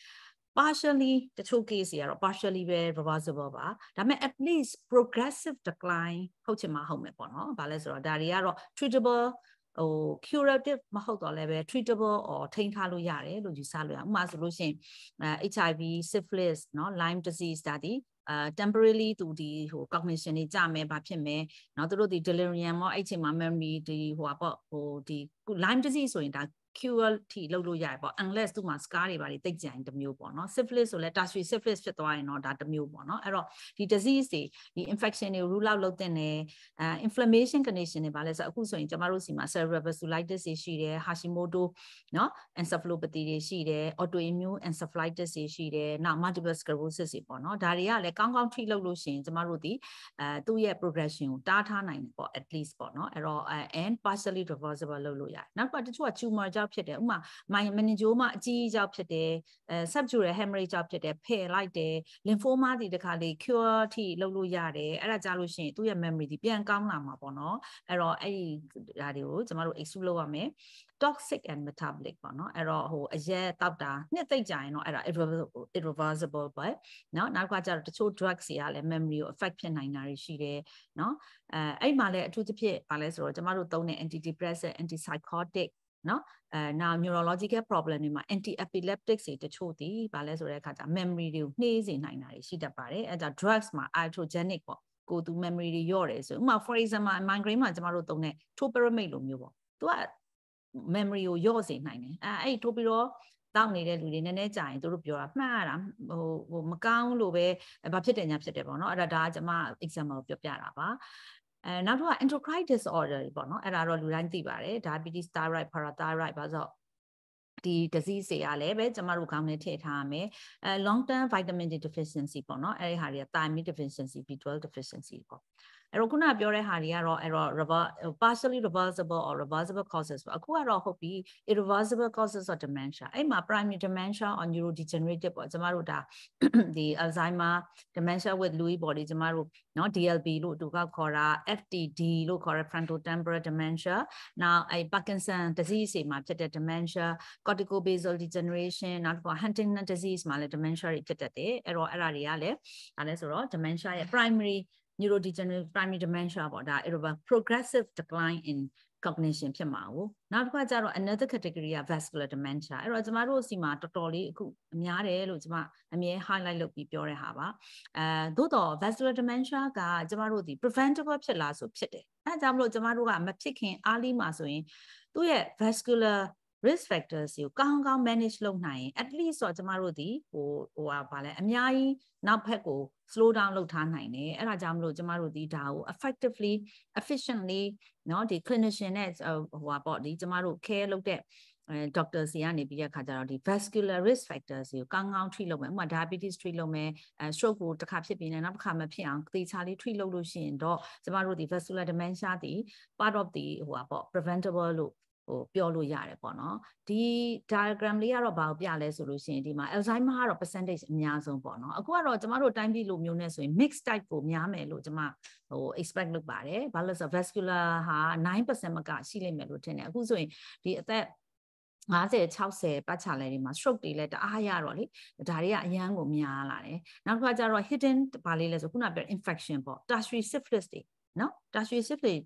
partially တချို့ case တွေကတော့ partially ပဲ reversible ပါဒါပေမဲ့ at least progressive decline ဟုတ်ချင်မှဟုတ်မယ်ပေါ့နော်ဘာလဲဆိုတော့ဒါတွေကတော့ treatable ဟို curative မဟုတ်တော့လည်းပဲ treatable or ထိန်းထားလို့ရတယ်လို့ယူဆလို့ရဥပမာဆိုလို့ရှိရင်အဲ HIV syphilis เนาะ Lyme disease ဒါဒီအာ temporarily သူဒီဟို cognition တွေကြမယ်ဘာဖြစ်မယ်เนาะသူတို့ဒီ delirium ပေါ့အဲ့ချိန်မှာ memory ဒီဟိုပါပေါ့ဟိုဒီ Lyme disease ဆိုရင်ဒါ cure ထိလုပ်လို့ရတယ်ပေါ့ unless သူ့မှာ scar တွေဘာတွေတိတ်ကြင်တမျိုးပေါ့နော် syphilis ဆိုလဲ tertiary syphilis ဖြစ်သွားရင်တော့ဒါတမျိုးပေါ့နော်အဲ့တော့ဒီ disease တွေဒီ infection တွေ rule out လုပ်တဲ့နယ်အဲ inflammation condition တွေဘာလဲဆိုအခုဆိုရင်ကျမတို့စီမှာ cerebral vasculitis တွေရှိတယ် Hashimoto เนาะ encephalopathy တွေရှိတယ် autoimmune encephalitis တွေရှိတယ်နောက် multiple sclerosis တွေပေါ့နော်ဒါတွေကလည်းကောင်းကောင်း treat လုပ်လို့ရှိရင်ကျမတို့ဒီအဲသူ့ရဲ့ progression ကိုတားထားနိုင်တယ်ပေါ့ at least ပေါ့နော်အဲ့တော့ and partially reversible လုပ်လို့ရတယ်နောက်တစ်ခုက tumor ကြောင့်ကြောက်ဖြစ်တယ်ဥမာမိုင်မနီဂျိုးမအကြီးကြောက်ဖြစ်တယ်အဲ subdural hemorrhage ကြောက်ဖြစ်တယ်ဖယ်လိုက်တယ် lymphoma ဒီတခါလေ cure ထိလုပ်လို့ရတယ်အဲ့ဒါကြားလို့ရှိရင်သူ့ရဲ့ memory ဒီပြန်ကောင်းလာမှာပေါ့နော်အဲ့တော့အဲ့ဒီဒါတွေကိုကျမတို့ exclude လုပ်ရမယ် toxic and metabolic ပေါ့နော်အဲ့တော့ဟိုအရက်တောက်တာနှစ်သိမ့်ကြရင်တော့အဲ့ဒါ irreversible irreversible ပဲเนาะနောက်ကကြတော့တချို့ drugs တွေကလည်း memory ကို affect ဖြစ်နိုင်တာတွေရှိတယ်เนาะအဲအဲ့မှာလည်းအထူးသဖြင့်ဗာလဲဆိုတော့ကျမတို့သုံးတဲ့ antidepressant antipsychotic နော်အဲ now neurological problem တွေမှာ anti epileptic တွေတချို့ဒီဗာလဲဆိုတဲ့အခါကျ memory တွေကိုနှေးစေနိုင်တာတွေရှိတတ်ပါတယ်အဲဒါ drugs မှာ iatrogenic ပေါ့ကိုသူ memory တွေညော့တယ်ဆိုဥပမာ for example migraine မှာကျမတို့သုံးတဲ့ topiramate လိုမျိုးပေါ့သူက memory ကိုညော့စေနိုင်တယ်အဲအဲ့ထိုးပြီးတော့တောက်နေတဲ့လူတွေနည်းနည်းကြာရင်တို့ပြောတာမှားရတာဟိုဟိုမကောင်းလို့ပဲဘာဖြစ်တယ်ညာဖြစ်တယ်ပေါ့နော်အဲ့ဒါဒါကကျွန်မ example ပြောပြတာပါအဲနောက်တော့ endocrine disorder တွေပေါ့နော်အဲ့ဒါတော့လူတိုင်းသိပါတယ် diabetes thyroid parathyroid ဘာလို့ဒီ disease တွေကလည်းပဲကျမတို့ခေါင်းထဲထည့်ထားရမယ်အဲ long term vitamin D deficiency ပေါ့နော်အဲ့ဒီဟာတွေက thiamine deficiency B12 deficiency ပေါ့အဲ့တော့ခုနပြောတဲ့ဟာတွေကတော့အဲ့တော့ partially reversible or reversible causes irreversible causes of dementia a primary dementia or neurodegenerative the [CLEARS THROAT] alzheimer dementia with lewy body ကျမတို့เนาะ DLB လို့သူကခေါ်တာ FTD frontal temporal dementia Now a Parkinson disease တွေမှာဖြစ်တဲ့ dementia basal degeneration for Huntington disease မှာလည်း dementia တွေဖြစ်တတ်တယ်အဲ့တော့အဲ့ဒါတွေကလည်းဒါလည်းဆိုတော့ dementia primary neurodegenerative primary dementia ပေါ့ဒါအဲ့လိုပါ progressive decline in cognition ဖြစ်မှာကိုနောက်တစ်ခါကျတော့ another category က vascular dementia အဲ့တော့ကျမတို့စီမှာတော်တော်လေးအခုအများတယ်လို့ကျမအမြဲ highlight လုပ်ပြီးပြောရတာပါအဲသို့တော့ vascular dementia ကကျမတို့ဒီ preventable ဖြစ်လားဆိုဖြစ်တယ်အဲဒါကြောင့်မလို့ကျမတို့ကမဖြစ်ခင် early မှာဆိုရင်သူ့ရဲ့ vascular risk factors ကိုကောင်းကောင်း manage လုပ်နိုင်ရင် at least ဆိုတော့ကျမတို့ဒီဟိုဟိုဟာဗာလဲအများကြီးနောက်ဖက်ကို slow down လုပ်ထားနိုင်တယ်အဲ့ဒါကြောင့်မလို့ကျမတို့ဒီဒါကို effectively efficiently เนาะဒီ clinician နဲ့ဟိုဟာပေါ့ဒီကျမတို့ care လုပ်တဲ့အဲ doctor စီကနေပြီးရခါကြတော့ဒီ vascular risk factors တွေကိုကောင်းကောင်း treat လုပ်မယ်ဥပမာ diabetes treat လုပ်မယ်အဲ stroke ကိုတစ်ခါဖြစ်ပြီးနေနောက်တစ်ခါမဖြစ်အောင်သေချာလေး treat လုပ်လို့ရှိရင်တော့ကျမတို့ဒီ vascular dementia ဒီ part of the ဟိုပါပေါ့ preventable လို့ဟိုပြောလို့ရတယ်ပေါ့နော်ဒီ diagram လေးကတော့ဘာကိုပြလဲဆိုလို့ရှိရင်ဒီမှာ Alzheimer ကတော့ percentage အများဆုံးပေါ့နော်အခုကတော့ကျမတို့တိုင်းပြည်လိုမျိုးနဲ့ဆိုရင် mix type ကိုများမယ်လို့ကျမဟို expect လုပ်ပါတယ်ဘာလို့ဆို vascular ဟာ9%မကရှိလိမ့်မယ်လို့ထင်တယ်အခုဆိုရင်ဒီအသက်50 60ပတ်ချလဲတွေမှာ stroke တွေလည်းတအားရတော့လေဒါတွေကအရန်ကိုများလာတယ်နောက်တစ်ခါကျတော့ hidden ဘာလေးလဲဆိုခုနပြော infection ပေါ့ tertiary syphilis တွေနော် tertiary syphilis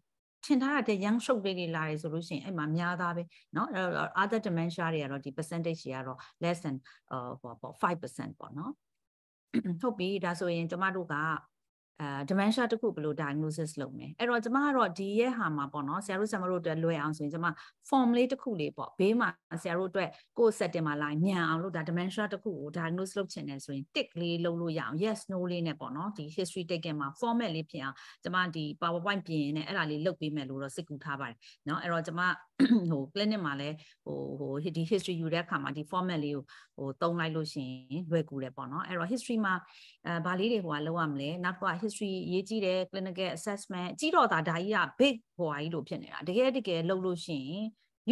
ထင်ထားတာတဲ့ရန်ရှုပ်လေးတွေလာတယ်ဆိုလို့ရှိရင်အဲ့မှာများသားပဲเนาะအဲ့တော့ other dementia တွေကတော့ဒီ percentage တွေကတော့ less than ဟိုပေါ့5%ပေါ့เนาะဟုတ်ပြီဒါဆိုရင် ကျမတို့ကအာ dementia တစ်ခုဘယ်လို diagnosis လုပ်မလဲအဲ့တော့ကျမကတော့ဒီရဲ့ဟာမှာပေါ့နော်ဆရာတို့ဆရာမတို့အတွက်လွယ်အောင်ဆိုရင်ကျမ form လေးတစ်ခုလေးပေါ့ဘေးမှာဆရာတို့အတွက်ကိုယ် setting မှာလာညံအောင်လို့ဒါ dementia တစ်ခုကို diagnose လုပ်ချင်တယ်ဆိုရင် tick လေးလုပ်လို့ရအောင် yes no လေးနဲ့ပေါ့နော်ဒီ history taking မှာ format လေးဖြစ်အောင်ကျမဒီ powerpoint ပြင်နေအဲ့ဒါလေးလုပ်ပေးမယ်လို့တော့စိတ်ကူးထားပါတယ်เนาะအဲ့တော့ကျမဟို clinic မှာလည်းဟိုဟိုဒီ history ယူတဲ့အခါမှာဒီ format လေးကိုဟိုသုံးလိုက်လို့ရှိရင်လွယ်ကူတယ်ပေါ့နော်အဲ့တော့ history မှာအဲဗာလေးတွေဟိုကလောက်ရမလဲနောက်က history ရေးကြည့်တယ် clinical assessment အကြည့်တော့ဒါဒါကြီးက big ဟိုဟာကြီးလို့ဖြစ်နေတာတကယ်တကယ်လောက်လို့ရှိရင်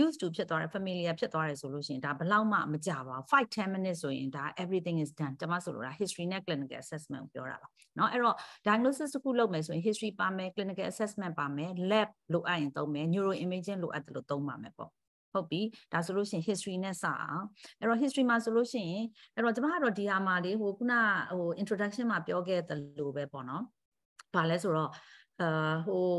used to ဖြစ်သွားတယ် familiar ဖြစ်သွားတယ်ဆိုလို့ရှိရင်ဒါဘလောက်မှမကြပါဘူး5 10 minutes ဆိုရင်ဒါ everything is done ကျွန်မဆိုလိုတာ history နဲ့ clinical assessment ကိုပြောတာပါเนาะအဲ့တော့ diagnosis တစ်ခုလုပ်မယ်ဆိုရင် history ပါမယ် clinical assessment ပါမယ် lab လိုအပ်ရင်သုံးမယ် neuro imaging လိုအပ်တယ်လို့သုံးပါမယ်ပေါ့ဟုတ်ပြီဒါဆိုလို့ရှိရင် history နဲ့စအောင်အဲ့တော့ history မှာဆိုလို့ရှိရင်အဲ့တော့ကျွန်မကတော့ဒီဟာမှာလေဟိုခုနဟို introduction မှာပြောခဲ့သလိုပဲပေါ့เนาะဘာလဲဆိုတော့အာဟို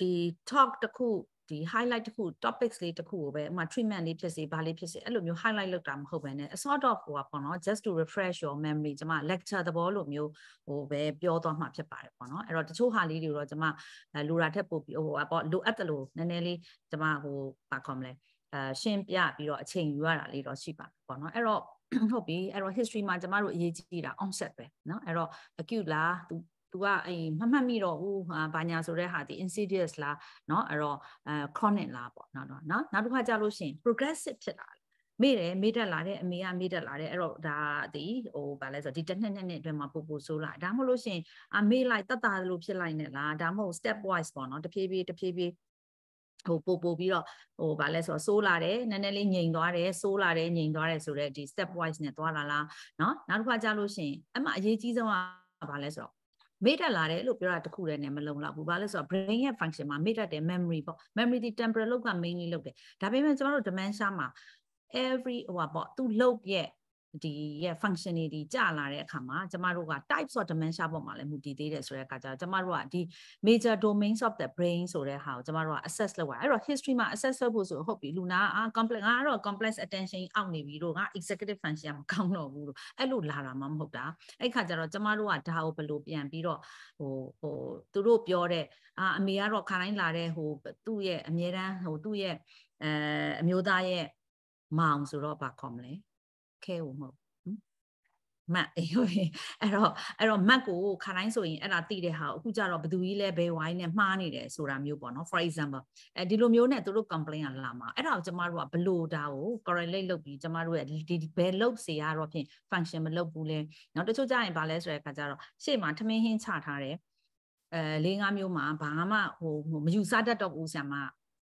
ဒီ talk တစ်ခုဒီ highlight တစ်ခု topics လေးတစ်ခုကိုပဲဥမာ treatment လေးဖြစ်စေဘာလေးဖြစ်စေအဲ့လိုမျိုး highlight လုပ်တာမဟုတ်ဘဲနဲ့ a sort of ဟိုပါပေါ့နော် just to refresh your memory ကျွန်မ lecture သဘောလိုမျိုးဟိုပဲပြောသွားမှာဖြစ်ပါတယ်ပေါ့နော်အဲ့တော့တချို့ဟာလေးတွေတော့ကျွန်မလိုတာထက်ပိုပြီးဟိုပါပေါ့လိုအပ်တယ်လို့နည်းနည်းလေးကျွန်မဟိုပါခေါမလဲအဲရှင်းပြပြီးတော့အချိန်ယူရတာလေးတော့ရှိပါတယ်ပေါ့နော်အဲ့တော့ဟုတ်ပြီအဲ့တော့ history မှာကျမတို့အရေးကြီးတာ onset ပဲเนาะအဲ့တော့ acute လားသူကအိမ်မမှတ်မိတော့ဘူးဟာဘာညာဆိုတဲ့ဟာဒီ insidious လားเนาะအဲ့တော့အဲ chronic လားပေါ့နော်တော့เนาะနောက်တစ်ခါကြာလို့ရှိရင် progressive ဖြစ်လာမေ့တယ်မေ့တတ်လာတဲ့အမေကမေ့တတ်လာတဲ့အဲ့တော့ဒါဒီဟိုဗာလဲဆိုဒီတစ်နှစ်နှစ်နှစ်အတွင်းမှာပူပူဆိုးလာဒါမှမဟုတ်လို့ရှင်အမေ့လိုက်တတ်တာလို့ဖြစ်လိုက်နေလားဒါမှမဟုတ် step wise ပေါ့နော်တဖြည်းဖြည်းတဖြည်းဖြည်းဟိုပို့ပို့ပြီးတော့ဟိုဗာလဲဆိုတော့ဆိုးလာတယ်နည်းနည်းလေးငြိမ်သွားတယ်ဆိုးလာတယ်ငြိမ်သွားတယ်ဆိုတော့ဒီ step wise နဲ့သွားလာလားเนาะနောက်တစ်ခါကြာလို့ရှင်အဲ့မှာအရေးကြီးဆုံးကဗာလဲဆိုတော့မေ့တတ်လာတယ်လို့ပြောတာတခုတည်းနဲ့မလုံလောက်ဘူးဘာလို့ဆိုတော့ brain ရဲ့ function မှာမေ့တတ်တယ် memory ပေါ့ memory ဒီ temporal လောက်က mainly လောက်တယ်ဒါပေမဲ့ကျွန်တော်တို့ dementia မှာ every ဟိုပါပေါ့သူလောက်ရဲ့ဒီရဲ့ function တွေဒီကျလာတဲ့အခါမှာကျမတို့က types of dementia ပေါ်မှာလည်းမူတည်သေးတယ်ဆိုတဲ့အခါကျတော့ကျမတို့ကဒီ major domains of the brain ဆိုတဲ့ဟာကိုကျမတို့က assess လုပ်ရအဲ့တော့ history မှာ assess လုပ်ဖို့ဆိုဟုတ်ပြီလူနာအာ complex ငါကတော့ complex attention အောက်နေပြီတို့ငါ executive function မကောင်းတော့ဘူးတို့အဲ့လိုလာတာမှမဟုတ်တာအဲ့ခါကျတော့ကျမတို့ကဒါကိုဘယ်လိုပြန်ပြီးတော့ဟိုဟိုသူတို့ပြောတဲ့အာအမေကတော့ခါတိုင်းလာတဲ့ဟိုသူ့ရဲ့အမြဲတမ်းဟိုသူ့ရဲ့အဲအမျိုးသားရဲ့မောင်ဆိုတော့ဘာခေါ်မလဲခဲဘူးမဟုတ်မတ်အေးဟုတ်အဲ့တော့အဲ့တော့မတ်ကိုခါတိုင်းဆိုရင်အဲ့ဒါတိတဲ့ဟာအခုကြတော့ဘသူကြီးလဲဘယ်ဝိုင်းနဲ့မှားနေတယ်ဆိုတာမျိုးပေါ့နော် for example အဲဒီလိုမျိုးနဲ့သူတို့ complain ကလာမှာအဲ့ဒါကိုကျမတို့ကဘလို့ဒါကို correlate လုပ်ပြီးကျမတို့ရဲ့ဒီဘယ်လုပ်စေရတော့ဖြင့် function မလုပ်ဘူးလဲနော်တချို့ကြရင်ဗာလဲဆိုတဲ့အခါကျတော့ရှေ့မှာထမင်းဟင်းချထားတယ်အဲ၄၅မျိုးမှာဘာမှဟိုမယူဆတတ်တော့ဘူးဆရာမ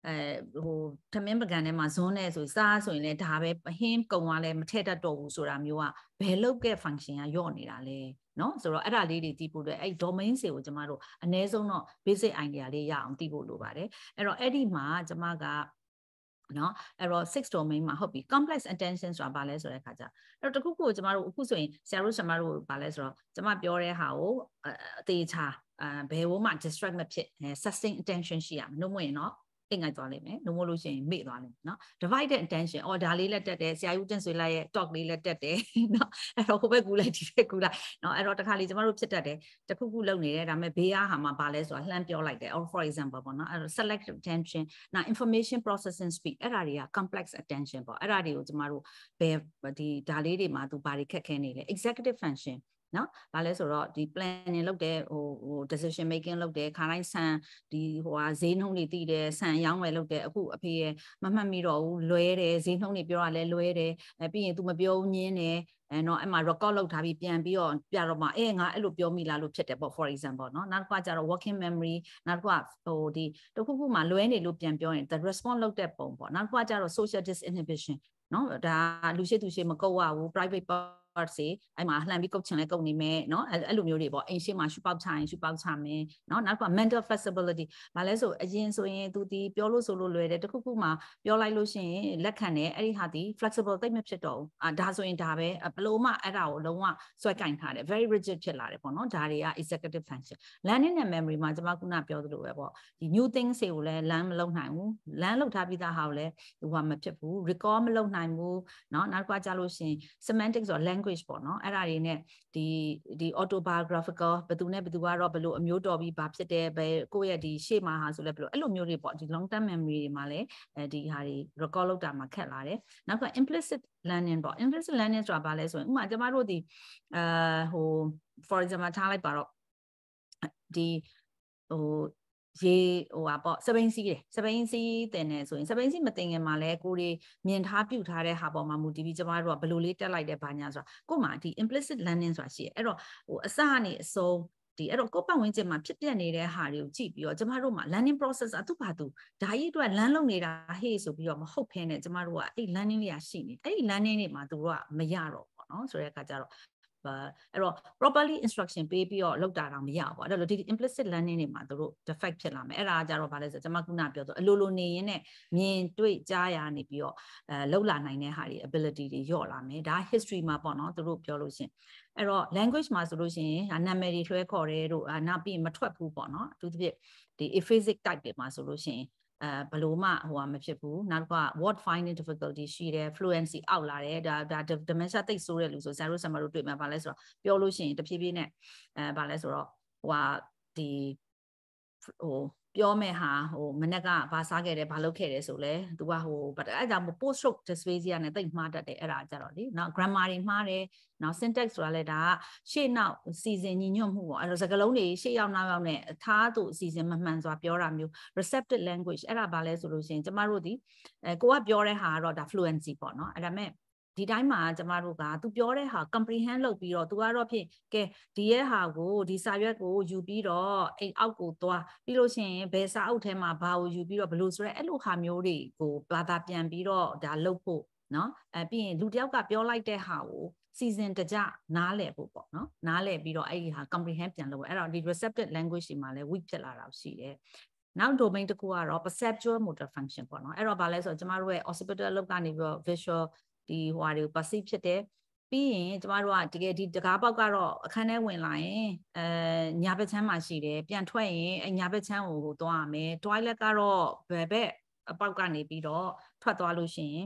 အဲဟိုထမင်းပကံထဲမှာဇွန်းနဲ့ဆိုစားဆိုရင်လည်းဒါပဲဟင်းကုံသွားလဲမထည့်တတ်တော့ဘူးဆိုတာမျိုးကဘယ်လောက်ကဲ function ကယော့နေတာလဲနော်ဆိုတော့အဲ့ဒါလေးတွေသိဖို့အတွက်အဲ့ domain တွေကိုကျမတို့အ ਨੇ ဆုံးတော့ basic idea လေးရအောင်သိဖို့လိုပါတယ်အဲ့တော့အဲ့ဒီမှာကျမကနော်အဲ့တော့6 domain မှာဟုတ်ပြီ complex attention ဆိုတာဘာလဲဆိုတဲ့အခါကျအဲ့တော့တခုခုကျမတို့အခုဆိုရင်ဆရာတို့ဆရာမတို့ဘာလဲဆိုတော့ကျမပြောတဲ့ဟာကိုအသေးချာအဲဘယ်ဘုံမှာ distract မဖြစ် sustain attention ရှိရမယ်နှုတ်မဝင်နော်အိတ်ငိုက်သွားလိမ့်မယ်။နှုံမလို့ရှိရင်မေ့သွားလိမ့်မယ်နော်။ divided attention အော်ဒါလေးလက်တက်တယ်ဆရာယူတန့်ဆွေလိုက်ရဲ့ talk လေးလက်တက်တယ်နော်။အဲ့တော့ဟိုဘက်ကူလိုက်ဒီဘက်ကူလိုက်နော်အဲ့တော့တခါလေကျမတို့ဖြစ်တတ်တယ်။တစ်ခုခုလုပ်နေတယ်ဒါပေမဲ့ဘေးအားဟာမှာဘာလဲဆိုတာလှမ်းပြောလိုက်တယ်။ or for example ပေါ့နော်။အဲ့တော့ selective attention နာ information processing speed အဲ့ဒါတွေက complex attention ပေါ့။အဲ့ဒါတွေကိုကျမတို့ဘယ်ဒီဒါလေးတွေမှာသူဘာတွေခက်ခဲနေလဲ executive function နော်။ဘာလဲဆိုတော့ဒီ planning လုပ်တဲ့ဟိုဟို decision making လုပ်တဲ့ခါတိုင်းဆန်ဒီဟိုဟာဈေးနှုန်းတွေတည်တယ်ဆန်ရောင်းဝယ်လုပ်တဲ့အခုအဖေရဲ့မမှတ်မိတော့ဘူးလွဲတယ်ဈေးနှုန်းတွေပြောရလဲလွဲတယ်ပြီးရင် तू မပြောဘူးညင်းတယ်အဲတော့အဲ့မှာ record လုပ်ထားပြီးပြန်ပြီးတော့ပြတော့မှအဲငါအဲ့လိုပြောမိလားလို့ဖြစ်တယ်ပေါ့ for example เนาะနောက်တစ်ခါကျတော့ working memory နောက်တစ်ခါဟိုဒီတခုခုမှလွဲနေလို့ပြန်ပြောရင် the response လုပ်တဲ့ပုံပေါ့နောက်တစ်ခါကျတော့ social disinhibition เนาะဒါလူရှိသူရှိမကုတ်ရဘူး private စေအဲ့မှာလှန်ပြီးကုတ်ချင်လဲကုတ်နေမယ်เนาะအဲ့လိုမျိုးတွေပေါ့အိမ်ရှိမှာရှူပေါက်ချရင်ရှူပေါက်ချမယ်เนาะနောက်က mental flexibility ဘာလဲဆိုအရင်ဆိုရင်သူဒီပြောလို့ဆိုလို့လွယ်တယ်တခုခုမှပြောလိုက်လို့ရှိရင်လက်ခံတယ်အဲ့ဒီဟာဒီ flexible တိတ်မဖြစ်တော့ဘူးအာဒါဆိုရင်ဒါပဲဘလို့မှအဲ့ဒါကိုလုံးဝဆွဲကင်ထားတယ် very rigid ဖြစ်လာတယ်ပေါ့เนาะဒါတွေက executive function learning and memory မှာကျွန်မခုနပြောသလိုပဲပေါ့ဒီ new things တွေကိုလည်း learn မလုပ်နိုင်ဘူး learn လုပ်ထားပြီးသားဟာကိုလည်းဟိုမဖြစ်ဘူး recall မလုပ်နိုင်ဘူးเนาะနောက်တစ်ခါကြာလို့ရှင် semantics ဆိုတော့ language language ပေါ့နော်အဲ့ဒါတွေနဲ့ဒီဒီ autobiographical ဘယ်သူနဲ့ဘယ်သူကတော့ဘလို့အမျိုးတော်ပြီးဘာဖြစ်တယ်ဘယ်ကိုယ့်ရဲ့ဒီရှေ့မှာဟာဆိုလဲဘလို့အဲ့လိုမျိုးတွေပေါ့ဒီ long term memory တွေမှာလည်းအဲဒီဟာတွေ recall လုပ်တာမှာခက်လာတယ်နောက်က implicit learning ပေါ့ implicit learning ဆိုတာဘာလဲဆိုရင်ဥပမာကျမတို့ဒီအာဟို for example ထားလိုက်ပါတော့ဒီဟိုရေဟိုဟာပေါ့စပိန်စီးတယ်စပိန်စီးတင်နေဆိုရင်စပိန်စီးမတင်ခင်မှာလဲကိုတွေမြင်ထားပြုတ်ထားတဲ့ဟာပေါ်မှာမူတည်ပြီးကျမတို့ကဘယ်လိုလေးတက်လိုက်တဲ့ဘာညာဆိုတာကို့မှာဒီ implicit learning ဆိုတာရှိတယ်အဲ့တော့ဟိုအစကနေအဆုံးဒီအဲ့တော့ကိုပတ်ဝန်းကျင်မှာဖြစ်ပျက်နေတဲ့ဟာတွေကိုကြည့်ပြီးတော့ကျမတို့မှာ learning process အတူပါတူဒါကြီးတို့က learn လုပ်နေတာဟေ့ဆိုပြီးတော့မဟုတ်ဖ ೇನೆ ကျမတို့ကအဲ့ learning လေးရရှိနေအဲ့ဒီ learning တွေမှာတို့ကမရတော့ဘူးเนาะဆိုတဲ့အခါကျတော့အဲ့တော့ properly instruction ပေးပြီးတော့လောက်တာတော့မရဘူးပေါ့အဲ့တော့ဒီ implicit learning တွေမှာတို့ defect ဖြစ်လာမယ်အဲ့ဒါကြတော့ဗာလဲဆိုကျွန်မခုနပြောဆိုအလိုလိုနေရင်းနဲ့မြင်တွေ့ကြားရနေပြီးတော့အဲလောက်လာနိုင်တဲ့ဟာတွေ ability တွေညော့လာမယ်ဒါ history မှာပေါ့နော်တို့ပြောလို့ရှင်အဲ့တော့ language မှာဆိုလို့ရှိရင်နာမည်တွေလွှဲခေါ်တယ်တို့နာပြီးမထွက်ဘူးပေါ့နော်အထူးသဖြင့်ဒီ aphasic type တွေမှာဆိုလို့ရှိရင်အဲဘလို့မှဟိုဟာမဖြစ်ဘူးနောက်တစ်ခါ word finding difficulty ရှိတယ် fluency အောက်လာတယ်ဒါဒါ dementia သိပ်ဆိုးတဲ့လူဆို zero summer တို့တွေ့မှာဗာလဲဆိုတော့ပြောလို့ရှိရင်တဖြည်းဖြည်းနဲ့အဲဗာလဲဆိုတော့ဟိုဟာဒီဟိုပြောမယ်ဟာဟိုမနေ့ကဘာစားခဲ့တယ်ဘာလုပ်ခဲ့တယ်ဆိုလဲသူကဟိုအဲ့ဒါ post stroke dysphasia နဲ့တိတ်မှားတတ်တယ်အဲ့ဒါကြတော့လေနောက် grammar တွေမှားတယ်နောက် syntax ဆိုတာလဲဒါကရှေ့နောက် season ညီညွတ်မှုပေါ့အဲ့တော့စကားလုံးတွေရှေ့ရောက်နောက်ရောက်နဲ့အသားတို့ season မမှန်စွာပြောတာမျိုး receptive language အဲ့ဒါဘာလဲဆိုလို့ရှိရင်ကျမတို့ဒီအဲကိုကပြောတဲ့ဟာကတော့ဒါ fluency ပေါ့နော်အဲ့ဒါမဲ့ဒီတိုင်းမှာကျမတို့က तू ပြောတဲ့ဟာ comprehend လုပ်ပြီးတော့ तू ကတော့ဖြင့်ကဲဒီရဲ့ဟာကိုဒီစာရွက်ကိုယူပြီးတော့အိမ်အောက်ကိုသွားပြီးလို့ရှိရင်ဘယ်စာအုပ်ထဲမှာဘာကိုယူပြီးတော့ဘလို့ဆိုရဲအဲ့လိုဟာမျိုးတွေကိုဘာသာပြန်ပြီးတော့ဒါလုပ်ဖို့เนาะအဲပြီးရင်လူတယောက်ကပြောလိုက်တဲ့ဟာကို season တကြနားလည်ဖို့ပေါ့เนาะနားလည်ပြီးတော့အဲ့ဒီဟာ comprehend ပြန်လုပ်အဲ့တော့ဒီ receptive language တွေမှာလည်း weak ဖြစ်လာတာရှိတယ်နောက် domain တစ်ခုကတော့ perceptual motor function ပေါ့နော်အဲ့တော့ဗာလဲဆိုတော့ကျမတို့ရဲ့ occipital lobe ကနေပြီးတော့ visual ဒီဟွာတွေကို perceive ဖြစ်တယ်ပြီးရင်ကျမတို့ကတကယ်ဒီတကားပေါက်ကတော့အခန်းထဲဝင်လာရင်အဲညာဘက်ချမ်းမှာရှိတယ်ပြန်ထွက်ရင်အညာဘက်ချမ်းကိုကိုသွားရမယ် toilet ကတော့ဘယ်ဘက်အပေါက်ကနေပြီးတော့ထွက်သွားလို့ရှိရင်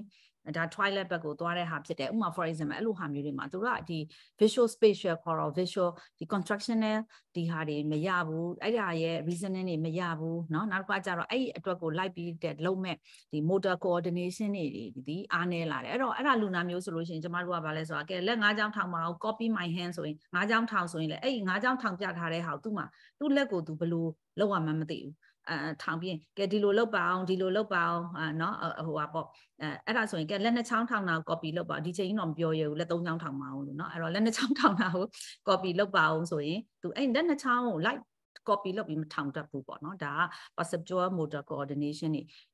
ဒါ toilet ဘက်ကိုသွားတဲ့ဟာဖြစ်တယ်ဥမာ for example အဲ့လိုဟာမျိုးတွေမှာသူတို့ကဒီ visual spatial ခေါ်တော့ visual ဒီ contractional ဒီဟာတွေမရဘူးအဲ့ဒါရဲ့ reasoning တွေမရဘူးเนาะနောက်တစ်ခါကျတော့အဲ့ဒီအတွက်ကိုလိုက်ပြီးတဲ့လုံးမဲ့ဒီ motor coordination တွေဒီအားနည်းလာတယ်အဲ့တော့အဲ့ဒါလူနာမျိုးဆိုလို့ရှိရင်ကျမတို့ကဗာလဲဆိုတော့ကဲလက်၅ချောင်းထောင်ပါအောင် copy my hand ဆိုရင်၅ချောင်းထောင်ဆိုရင်လေအဲ့ဒီ၅ချောင်းထောင်ပြထားတဲ့ဟာကိုသူ့မှာသူ့လက်ကိုသူဘယ်လိုလောက်ရမှမသိဘူးအာထောင်ပြင်းကဲဒီလိုလုပ်ပါအောင်ဒီလိုလုပ်ပါအောင်အာနော်ဟိုဟာပေါ့အဲအဲ့ဒါဆိုရင်ကဲလက်နှစ်ချောင်းထောင်တာ copy လုပ်ပါဒီချိန်ကြီးတော့မပြောရဘူးလက်သုံးချောင်းထောင်ပါအောင်လို့နော်အဲ့တော့လက်နှစ်ချောင်းထောင်တာကို copy လုပ်ပါအောင်ဆိုရင်သူအဲ့လက်နှစ်ချောင်းကို like copy လုပ်ပြီးမထောင်တတ်ဘူးပေါ့နော်ဒါက perceptual motor coordination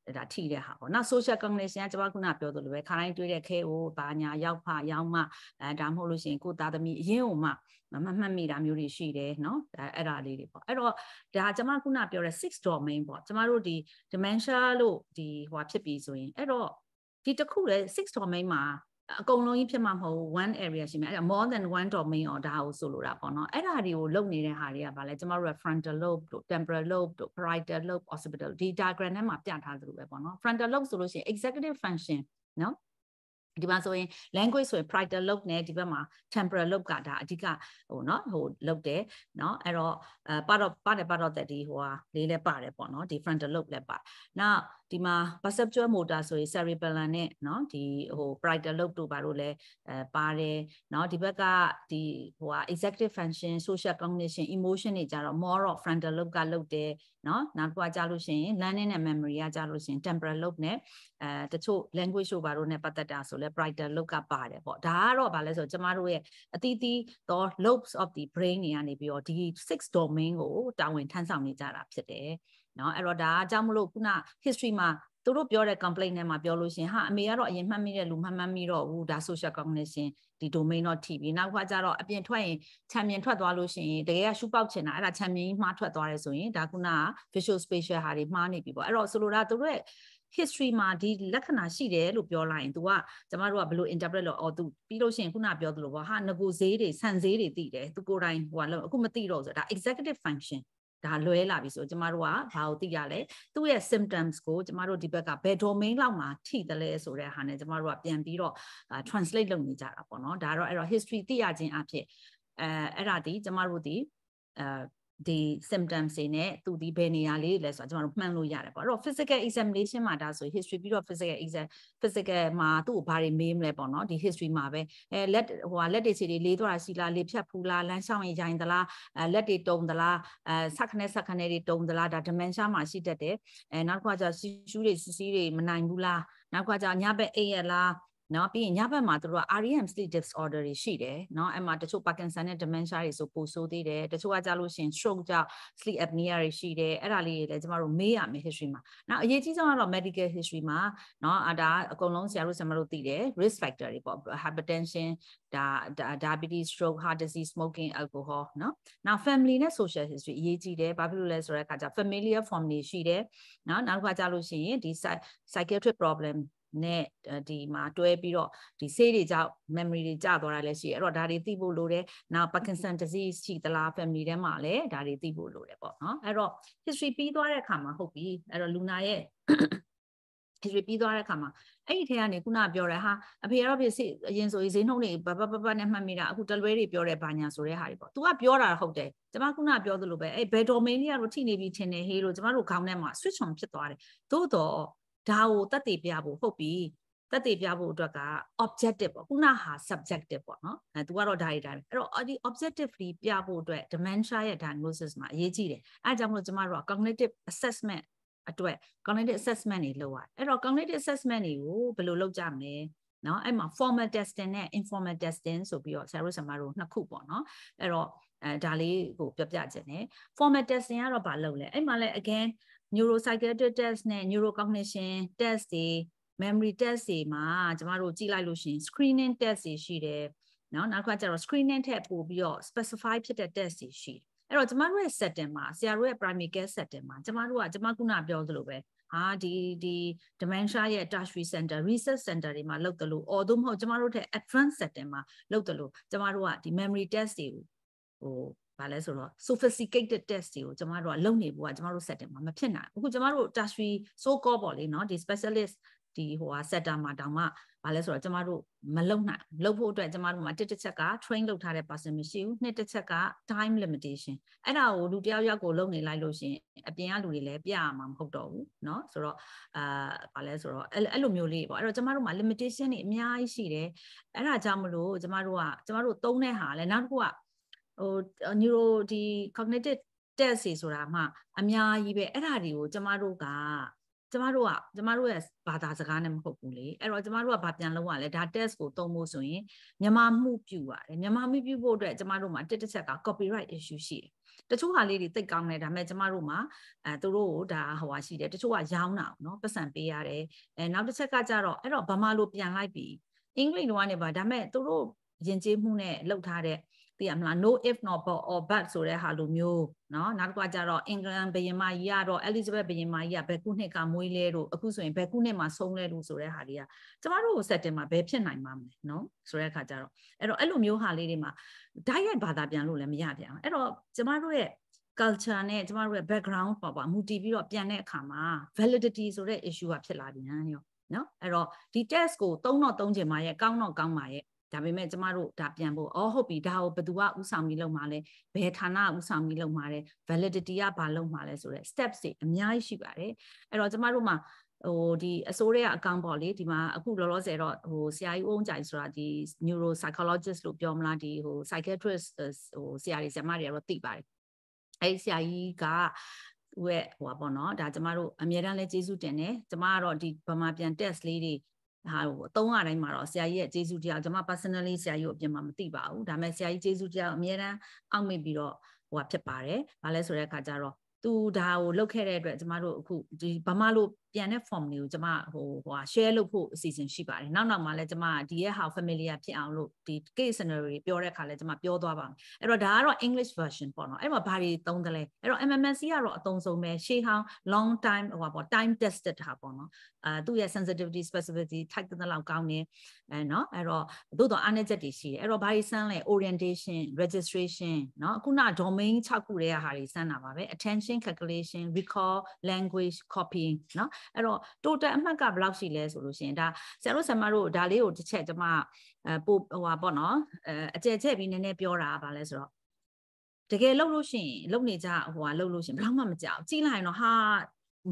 တွေဒါထိတဲ့ဟာပေါ့နော် social coordination ကကျွန်မခုနပြောသလိုပဲခါတိုင်းတွေ့တဲ့ခဲကိုဘာညာရောက်ဖရောက်မှအဲဒါမဟုတ်လို့ရှိရင်ကိုသားသမီးအရင်ကမှမမှတ်မိတာမျိုးတွေရှိတယ်နော်ဒါအဲ့ဒါလေးတွေပေါ့အဲ့တော့ဒါကျွန်မခုနပြောတဲ့6 domain ပေါ့ကျွန်မတို့ဒီ dementia လို့ဒီဟိုဖြစ်ပြီဆိုရင်အဲ့တော့ဒီတစ်ခုလေ6 domain မှာအကုန်လုံးကြီးဖြစ်မှာမဟုတ်ဘူး one area ရှိမှာအဲ့ဒါ more than one domain ော်ဒါကိုဆိုလိုတာပေါ့နော်အဲ့ဒါတွေကိုလုပ်နေတဲ့ဟာတွေကဗာလဲကျမတို့က frontal lobe တို့ temporal lobe တို့ parietal lobe occipital ဒီ diagram ထဲမှာပြထားသလိုပဲပေါ့နော် frontal lobe ဆိုလို့ရှိရင် executive function နော်ဒီမှာဆိုရင် language ဆိုရင် parietal lobe နဲ့ဒီဘက်မှာ temporal lobe ကဒါအဓိကဟိုเนาะဟိုလုပ်တယ်เนาะအဲ့တော့အဲ part of part and part of that ဒီဟိုဟာလေးလည်းပါတယ်ပေါ့เนาะဒီ frontal lobe လည်းပါနောက်ဒီမှာ perceptual motor ဆိုရင် cerebellum နဲ့เนาะဒီဟို parietal lobe တို့ဘာလို့လဲအဲပါတယ်เนาะဒီဘက်ကဒီဟိုဟာ executive function social cognition emotion တွေကြတော့ more of frontal lobe ကလုပ်တယ်เนาะနောက်တစ်ခါကြာလို့ရှိရင် learning နဲ့ memory ကကြာလို့ရှိရင် temporal lobe နဲ့အဲတချို့ language တို့ဘာလို့နဲ့ပတ်သက်တာဆိုလဲ parietal lobe ကပါတယ်ပေါ့ဒါကတော့ဘာလဲဆိုတော့ကျမတို့ရဲ့အတီးတီးသော lobes of the brain တွေကနေပြီးတော့ဒီ six domain ကိုတာဝန်ထမ်းဆောင်နေကြတာဖြစ်တယ်။เนาะအဲ့တော့ဒါအကြောင်းမလို့ခုန history မှာသူတို့ပြောတဲ့ complaint နဲ့မှာပြောလို့ရှင်ဟာအမေကတော့အရင်မှတ်မိတဲ့လူမှတ်မှတ်မိတော့ဘူးဒါ social cognition ဒီ domain တော့ထိပြီနောက်ခါကျတော့အပြင်ထွက်ရင်ခြံမြင်ထွက်သွားလို့ရှင်တကယ်ကရှုပေါက်ချင်တာအဲ့ဒါခြံမြင်ကြီးမှားထွက်သွားတယ်ဆိုရင်ဒါခုနက visual spatial ဟာတွေမှားနေပြီပေါ့အဲ့တော့ဆိုလိုတာသူတို့ရဲ့ history မှာဒီလက္ခဏာရှိတယ်လို့ပြောလိုက်ရင် तू ကကျမတို့ကဘယ်လို interpret လို့အော် तू ပြီးလို့ရှိရင်ခုနပြောသလိုပေါ့ဟာငကိုဈေးတွေဆန်ဈေးတွေသိတယ် तू ကိုယ်တိုင်ဟိုကအခုမသိတော့ဆိုဒါ executive function ဒါလွဲလာပြီဆိုကျမတို့ကဘာကိုသိရလဲသူ့ရဲ့ symptoms ကိုကျမတို့ဒီဘက်ကဘယ် domain လောက်မှာထိတယ်လဲဆိုတဲ့ဟာနဲ့ကျမတို့ကပြန်ပြီးတော့ translate လုပ်နေကြတာပေါ့နော်ဒါတော့အဲ့တော့ history သိရခြင်းအဖြစ်အဲအဲ့ဒါဒီကျမတို့ဒီအဲဒီ symptoms တွေနဲ့သူဒီဘယ်နေရာလေးလဲဆိုတာကျွန်တော်တို့မှန်းလို့ရတယ်ပေါ့အဲ့တော့ physical examination မှာဒါဆို history ပြီးတော့ physical exam physical မှာသူ့ကိုဘာတွေမေးမလဲပေါ့နော်ဒီ history မှာပဲအဲလက်ဟိုဟာလက်တွေခြေတွေလေးသွားတာရှိလားလေဖြတ်ဖူးလားလမ်းလျှောက်ရင်ရိုင်းသလားအဲလက်တွေတုံသလားအဲဆက်ခနဲ့ဆက်ခနဲ့တွေတုံသလားဒါ dementia မှာရှိတတ်တယ်အဲနောက်တစ်ခါကျဆီရှူးတွေစီစီးတွေမနိုင်ဘူးလားနောက်တစ်ခါကျညဘက်အိပ်ရလားနော်ပြီးရင်ညဘက်မှာတို့က REM sleep disorder တွေရှိတယ်နော်အဲ့မှာတချို့ Parkinson နဲ့ dementia တွေဆိုပိုဆိုးသေးတယ်တချို့ကကြာလို့ရှင် stroke ကြောင့် sleep apnea တွေရှိတယ်အဲ့ဒါလေးတွေလည်းကျမတို့မေးရမယ် history မှာနောက်အရေးကြီးဆုံးကတော့ medical history မှာနော်အဒါအကုန်လုံးဆရာတို့ဆရာမတို့သိတယ် risk factor တွေပေါ့ hypertension ဒါ diabetes stroke heart disease smoking alcohol နော်နောက် family နဲ့ social history အရေးကြီးတယ်ဘာဖြစ်လို့လဲဆိုတော့အခါကျ familiar form တွေရှိတယ်နော်နောက်တစ်ခါကြာလို့ရှင်ဒီ psychiatric problem နဲ့ဒီမှာတွဲပြီးတော့ဒီဆေးတွေကြောင့် memory တွေကျသွားတာလည်းရှိတယ်အဲ့တော့ဒါတွေသိဖို့လိုတယ်နောက် Parkinson disease ရှိသလား family ထဲမှာလည်းဒါတွေသိဖို့လိုတယ်ပေါ့နော်အဲ့တော့ history ပြီးသွားတဲ့အခါမှာဟုတ်ပြီအဲ့တော့ Luna ရဲ့ history ပြီးသွားတဲ့အခါမှာအဲ့ဒီထဲကနေခုနပြောတယ်ဟာအဖေကတော့ဖြစ်အရင်ဆိုရင်ဈေးနှုန်းတွေဘဘဘဘနဲ့မှတ်မိတာအခုတလွဲတွေပြောတယ်ဘာညာဆိုတဲ့ဟာတွေပေါ့ तू ကပြောတာဟုတ်တယ်ကျမခုနပြောသလိုပဲအဲ့ဘယ် domain လေးကတော့ထိနေပြီထင်တယ်ဟေးလို့ကျမတို့ခေါင်းထဲမှာ switch on ဖြစ်သွားတယ်သို့တော့ဒါကိုတက်တည်ပြဖို့ဟုတ်ပြီတက်တည်ပြဖို့အတွက်က objective ပေါ့ခုနဟာ subjective ပေါ့နော်အဲ तू ကတော့ဒါတွေဒါပဲအဲ့တော့ဒီ objectively ပြဖို့အတွက် dementia ရဲ့ diagnosis မှာအရေးကြီးတယ်အဲဒါကြောင့်မလို့ကျမတို့က cognitive assessment အတွက် cognitive assessment တွေလုပ်ရတယ်အဲ့တော့ cognitive assessment တွေကိုဘယ်လိုလုပ်ကြမလဲနော်အဲ့မှာ formal testing နဲ့ informal testing ဆိုပြီးတော့ဆရာတို့ဆရာမတို့နှစ်ခုပေါ့နော်အဲ့တော့အဲဒါလေးကိုပြောပြခြင်း ਨੇ formal testing ကတော့ဘာလုပ်လဲအဲ့မှာလဲ again neuropsychiatric test နဲ့ neurocognition test တွေ memory test တွေမှာကျမတို့ကြည့်လိုက်လို့ရှိရင် screening test တွေရှိတယ်เนาะနောက်တစ်ခါကျတော့ screening ထက်ပိုပြီးတော့ specify ဖြစ်တဲ့ test တွေရှိတယ်အဲ့တော့ကျမတို့ရဲ့ setting မှာဆရာတို့ရဲ့ primary care setting မှာကျမတို့ကကျမခုနပြောသလိုပဲဟာဒီဒီ dementia ရဲ့ tertiary center research center တွေမှာလောက်တယ်လို့ although မဟုတ်ကျမတို့ထက် advanced setting မှာလောက်တယ်လို့ကျမတို့ကဒီ memory test တွေကိုဟိုဘာလဲဆိုတော့ sophisticated test တွေကိုကျမတို့ကလုပ်နေဖို့ကကျမတို့ setting မှာမဖြစ်နိုင်အခုကျမတို့ tertiary so call ပေါ့လေနော်ဒီ specialist ဒီဟိုဟာ sector မှာတောင်မှဘာလဲဆိုတော့ကျမတို့မလုံနိုင်လုံဖို့အတွက်ကျမတို့မှာတစ်တစ်ချက်က train လုပ်ထားတဲ့ person မရှိဘူးနှစ်တစ်ချက်က time limitation အဲ့ဒါကိုလူတယောက်ယောက်ကိုလုံနေလိုက်လို့ရှင်အပြင်ကလူတွေလည်းပြရမှာမဟုတ်တော့ဘူးเนาะဆိုတော့အာဘာလဲဆိုတော့အဲ့လိုမျိုးလေးပေါ့အဲ့တော့ကျမတို့မှာ limitation တွေအများကြီးရှိတယ်အဲ့ဒါကြောင့်မလို့ကျမတို့ကကျမတို့သုံးတဲ့ဟာလည်းနောက်တစ်ခုကဟို neuro ဒီ cognitive test တွေဆိုတာမှ အများကြီးပဲအဲ့ဒါတွေကိုကျမတို့ကကျမတို့ကကျမတို့ရဲ့ဘာသာစကားနဲ့မဟုတ်ဘူးလေအဲ့တော့ကျမတို့ကဘာပြန်လုပ်ရလဲဒါ test ကိုသုံးဖို့ဆိုရင်မြန်မာမှုပြုရတယ်မြန်မာမှုပြုဖို့အတွက်ကျမတို့မှာတစ်တစ်ချက်က copyright issue ရှိတယ်တချို့ဟာလေးတွေသိကောင်းတယ်ဒါပေမဲ့ကျမတို့မှာအဲသူတို့ကိုဒါဟိုဟာရှိတယ်တချို့ကရောင်းတာเนาะပတ်စံပေးရတယ်အဲနောက်တစ်ချက်ကကြတော့အဲ့တော့ဗမာလိုပြန်လိုက်ပြီအင်္ဂလိပ်လိုကနေပါဒါပေမဲ့သူတို့ယဉ်ကျေးမှုနဲ့လောက်ထားတဲ့သိရမလား no if not but or but ဆိုတဲ့ဟာလိုမျိုးเนาะနောက်တစ်ခါကျတော့ England ဘယင်မကြီးကတော့ Elizabeth ဘယင်မကြီးကဘယ်ခုနှစ်ကမွေးလဲတို့အခုဆိုရင်ဘယ်ခုနှစ်မှာဆုံးလဲလို့ဆိုတဲ့ဟာတွေကကျမတို့ setting မှာဘယ်ဖြစ်နိုင်မှာမလဲเนาะဆိုတဲ့အခါကျတော့အဲ့တော့အဲ့လိုမျိုးဟာလေးတွေမှာဓာတ်ရိုက်ဘာသာပြန်လို့လည်းမရပြန်အောင်အဲ့တော့ကျမတို့ရဲ့ culture နဲ့ကျမတို့ရဲ့ background ပေါ့ပေါ့မူတည်ပြီးတော့ပြန်တဲ့အခါမှာ validity ဆိုတဲ့ issue ကဖြစ်လာပြန်ရောနော်အဲ့တော့ဒီ test ကိုသုံးတော့သုံးချင်ပါရဲ့ကောင်းတော့ကောင်းပါရဲ့ဒါပေမဲ့ကျမတို့ဒါပြန်ဖို့အော်ဟုတ်ပြီဒါကိုဘယ်သူကဥဆောင်ပြီးလုပ်မှာလဲဘယ်ဌာနကဥဆောင်ပြီးလုပ်မှာလဲ validity ကဘာလုပ်မှာလဲဆိုတော့ steps တွေအများကြီးရှိပါတယ်အဲ့တော့ကျမတို့မှာဟိုဒီအစိုးရအကောင့်ပေါ့လေဒီမှာအခုလောလောဆယ်တော့ဟိုဆရာကြီးဦးအောင်ကြိုင်ဆိုတာဒီ neuro psychologist လို့ပြောမလားဒီဟို psychiatrist ဟိုဆရာတွေဆရာမတွေကတော့သိပါတယ်အဲ့ဆရာကြီးကဟိုဟိုပါပေါ့နော်ဒါကျမတို့အမြဲတမ်းလဲကျေးဇူးတင်တယ်ကျမကတော့ဒီဗမာပြန် test လေးတွေဟာဟိုအသုံးအတိုင်းမှာတော့ဆရာကြီးရဲ့ကျေးဇူးတရားကျွန်မ personally ဆရာကြီးကိုအပြင်မှာမသိပါဘူးဒါပေမဲ့ဆရာကြီးကျေးဇူးတရားအများအားအောက်မေ့ပြီးတော့ဟိုဖြစ်ပါတယ်။ဘာလဲဆိုတဲ့အခါကျတော့သူဒါကိုလုပ်ခဲ့တဲ့အတွက်ကျမတို့အခုဒီဘာမှလို့ပြန်တဲ့ form တွေကိုကျွန်မဟိုဟို share လုပ်ဖို့အစီအစဉ်ရှိပါတယ်နောက်နောက်မှလည်းကျွန်မဒီရဲ့ဟာ familiar ဖြစ်အောင်လို့ဒီ case scenario တွေပြောတဲ့အခါလည်းကျွန်မပြောသွားပါမယ်အဲ့တော့ဒါကတော့ English version ပေါ့နော်အဲ့မှာဘာတွေသုံးသလဲအဲ့တော့ MMSC ကတော့အသုံးဆုံးပဲရှေးဟောင်း long time ဟိုပေါ့ time tested တာပေါ့နော်အဲသူ့ရဲ့ sensitivity specificity ထိုက်တဲ့လောက်ကောင်းနေအဲနော်အဲ့တော့သို့တော့အားနည်းချက်တွေရှိတယ်အဲ့တော့ဘာတွေစမ်းလဲ orientation registration နော်အခုန domain 6ခုတည်းကဟာတွေစမ်းတာပါပဲ attention calculation recall language copying နော်အဲ့တော့ total အမှတ်ကဘယ်လောက်ရှိလဲဆိုလို့ရှိရင်ဒါဆရာတို့ဆရာမတို့ဒါလေးကိုတစ်ချက်ကျွန်မအဲပို့ဟိုပါပေါ့နော်အဲအကျယ်ချက်ပြီးနည်းနည်းပြောတာပါလဲဆိုတော့တကယ်လှုပ်လို့ရှိရင်လှုပ်နေကြဟိုဟာလှုပ်လို့ရှိရင်ဘယ်တော့မှမကြောက်ကြည့်လိုက်ရင်တော့ဟာ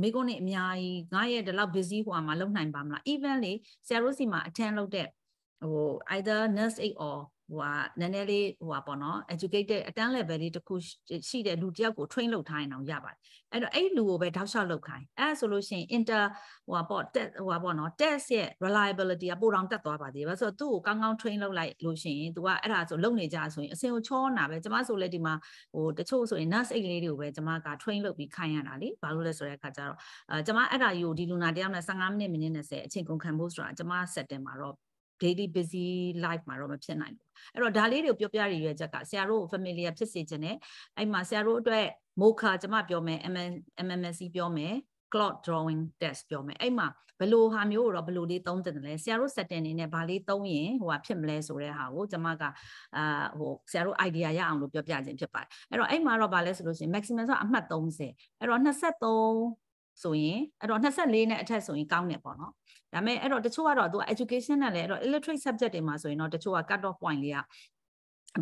မိကုန်းနေအများကြီးငါရဲ့ဒီလောက် busy ဟိုမှာလုပ်နိုင်ပါမလား even လေဆရာတို့စီမှာ attend လုပ်တဲ့ဟို either nurse aid or ဟိုဟာနည်းနည်းလေးဟိုဟာပေါ့နော် educated အတန်း level လေးတစ်ခုရှိတဲ့လူတစ်ယောက်ကို train လုပ်ထားရင်တော့ရပါတယ်အဲ့တော့အဲ့လူကိုပဲတောက်လျှောက်လုပ်ခိုင်းအဲ့ဆိုလို့ရှိရင် inter ဟိုဟာပေါ့ test ဟိုဟာပေါ့နော် test ရဲ့ reliability ကပိုတောင်တက်သွားပါသေးတယ်ဘာလို့ဆိုတော့သူ့ကိုကောင်းကောင်း train လုပ်လိုက်လို့ရှိရင် तू ကအဲ့ဒါဆိုလုပ်နေကြဆိုရင်အစင်ကိုချောနာပဲကျမဆိုလဲဒီမှာဟိုတချို့ဆိုရင် nurse အိတ်လေးတွေကိုပဲကျမက train လုပ်ပြီးခိုင်းရတာလေဘာလို့လဲဆိုတဲ့အခါကျတော့အဲကျမအဲ့ဒါကြီးကိုဒီလူနာတယောက်နဲ့15မိနစ်မိနစ်20အချိန်ကုန်ခံဖို့ဆိုတာကျမ setting မှာတော့ daily busy life မှာတော့မဖြစ်နိုင်ဘူးအဲ့တော့ဒါလေးတွေကိုပြောပြရရဲ့ချက်ကဆရာတို့ familiar ဖြစ်စေခြင်းနဲ့အဲ့မှာဆရာတို့အတွက် mocha ကျွန်မပြောမယ် MMSC ပြောမယ် cloud drawing test ပြောမယ်အဲ့မှာဘလို့ဟာမျိုးကိုတော့ဘလို့လေးသုံးတင်တယ်လဲဆရာတို့ setting နေနဲ့ဘာလေးသုံးရင်ဟိုဟာဖြစ်မလဲဆိုတဲ့ဟာကိုကျွန်မကအာဟိုဆရာတို့ idea ရအောင်လို့ပြောပြခြင်းဖြစ်ပါတယ်အဲ့တော့အဲ့မှာတော့ဗာလဲဆိုလို့ရှိရင် maximum ဆိုအမှတ်30အဲ့တော့23ဆိုရင်အဲ့တော့24နဲ့အထက်ဆိုရင်ကောင်းတယ်ပေါ့နော်ဒါပေမဲ့အဲ့တော့တချို့ကတော့သူက education နဲ့လည်းအဲ့တော့ illiterate subject တွေမှာဆိုရင်တော့တချို့က cut off point လေးက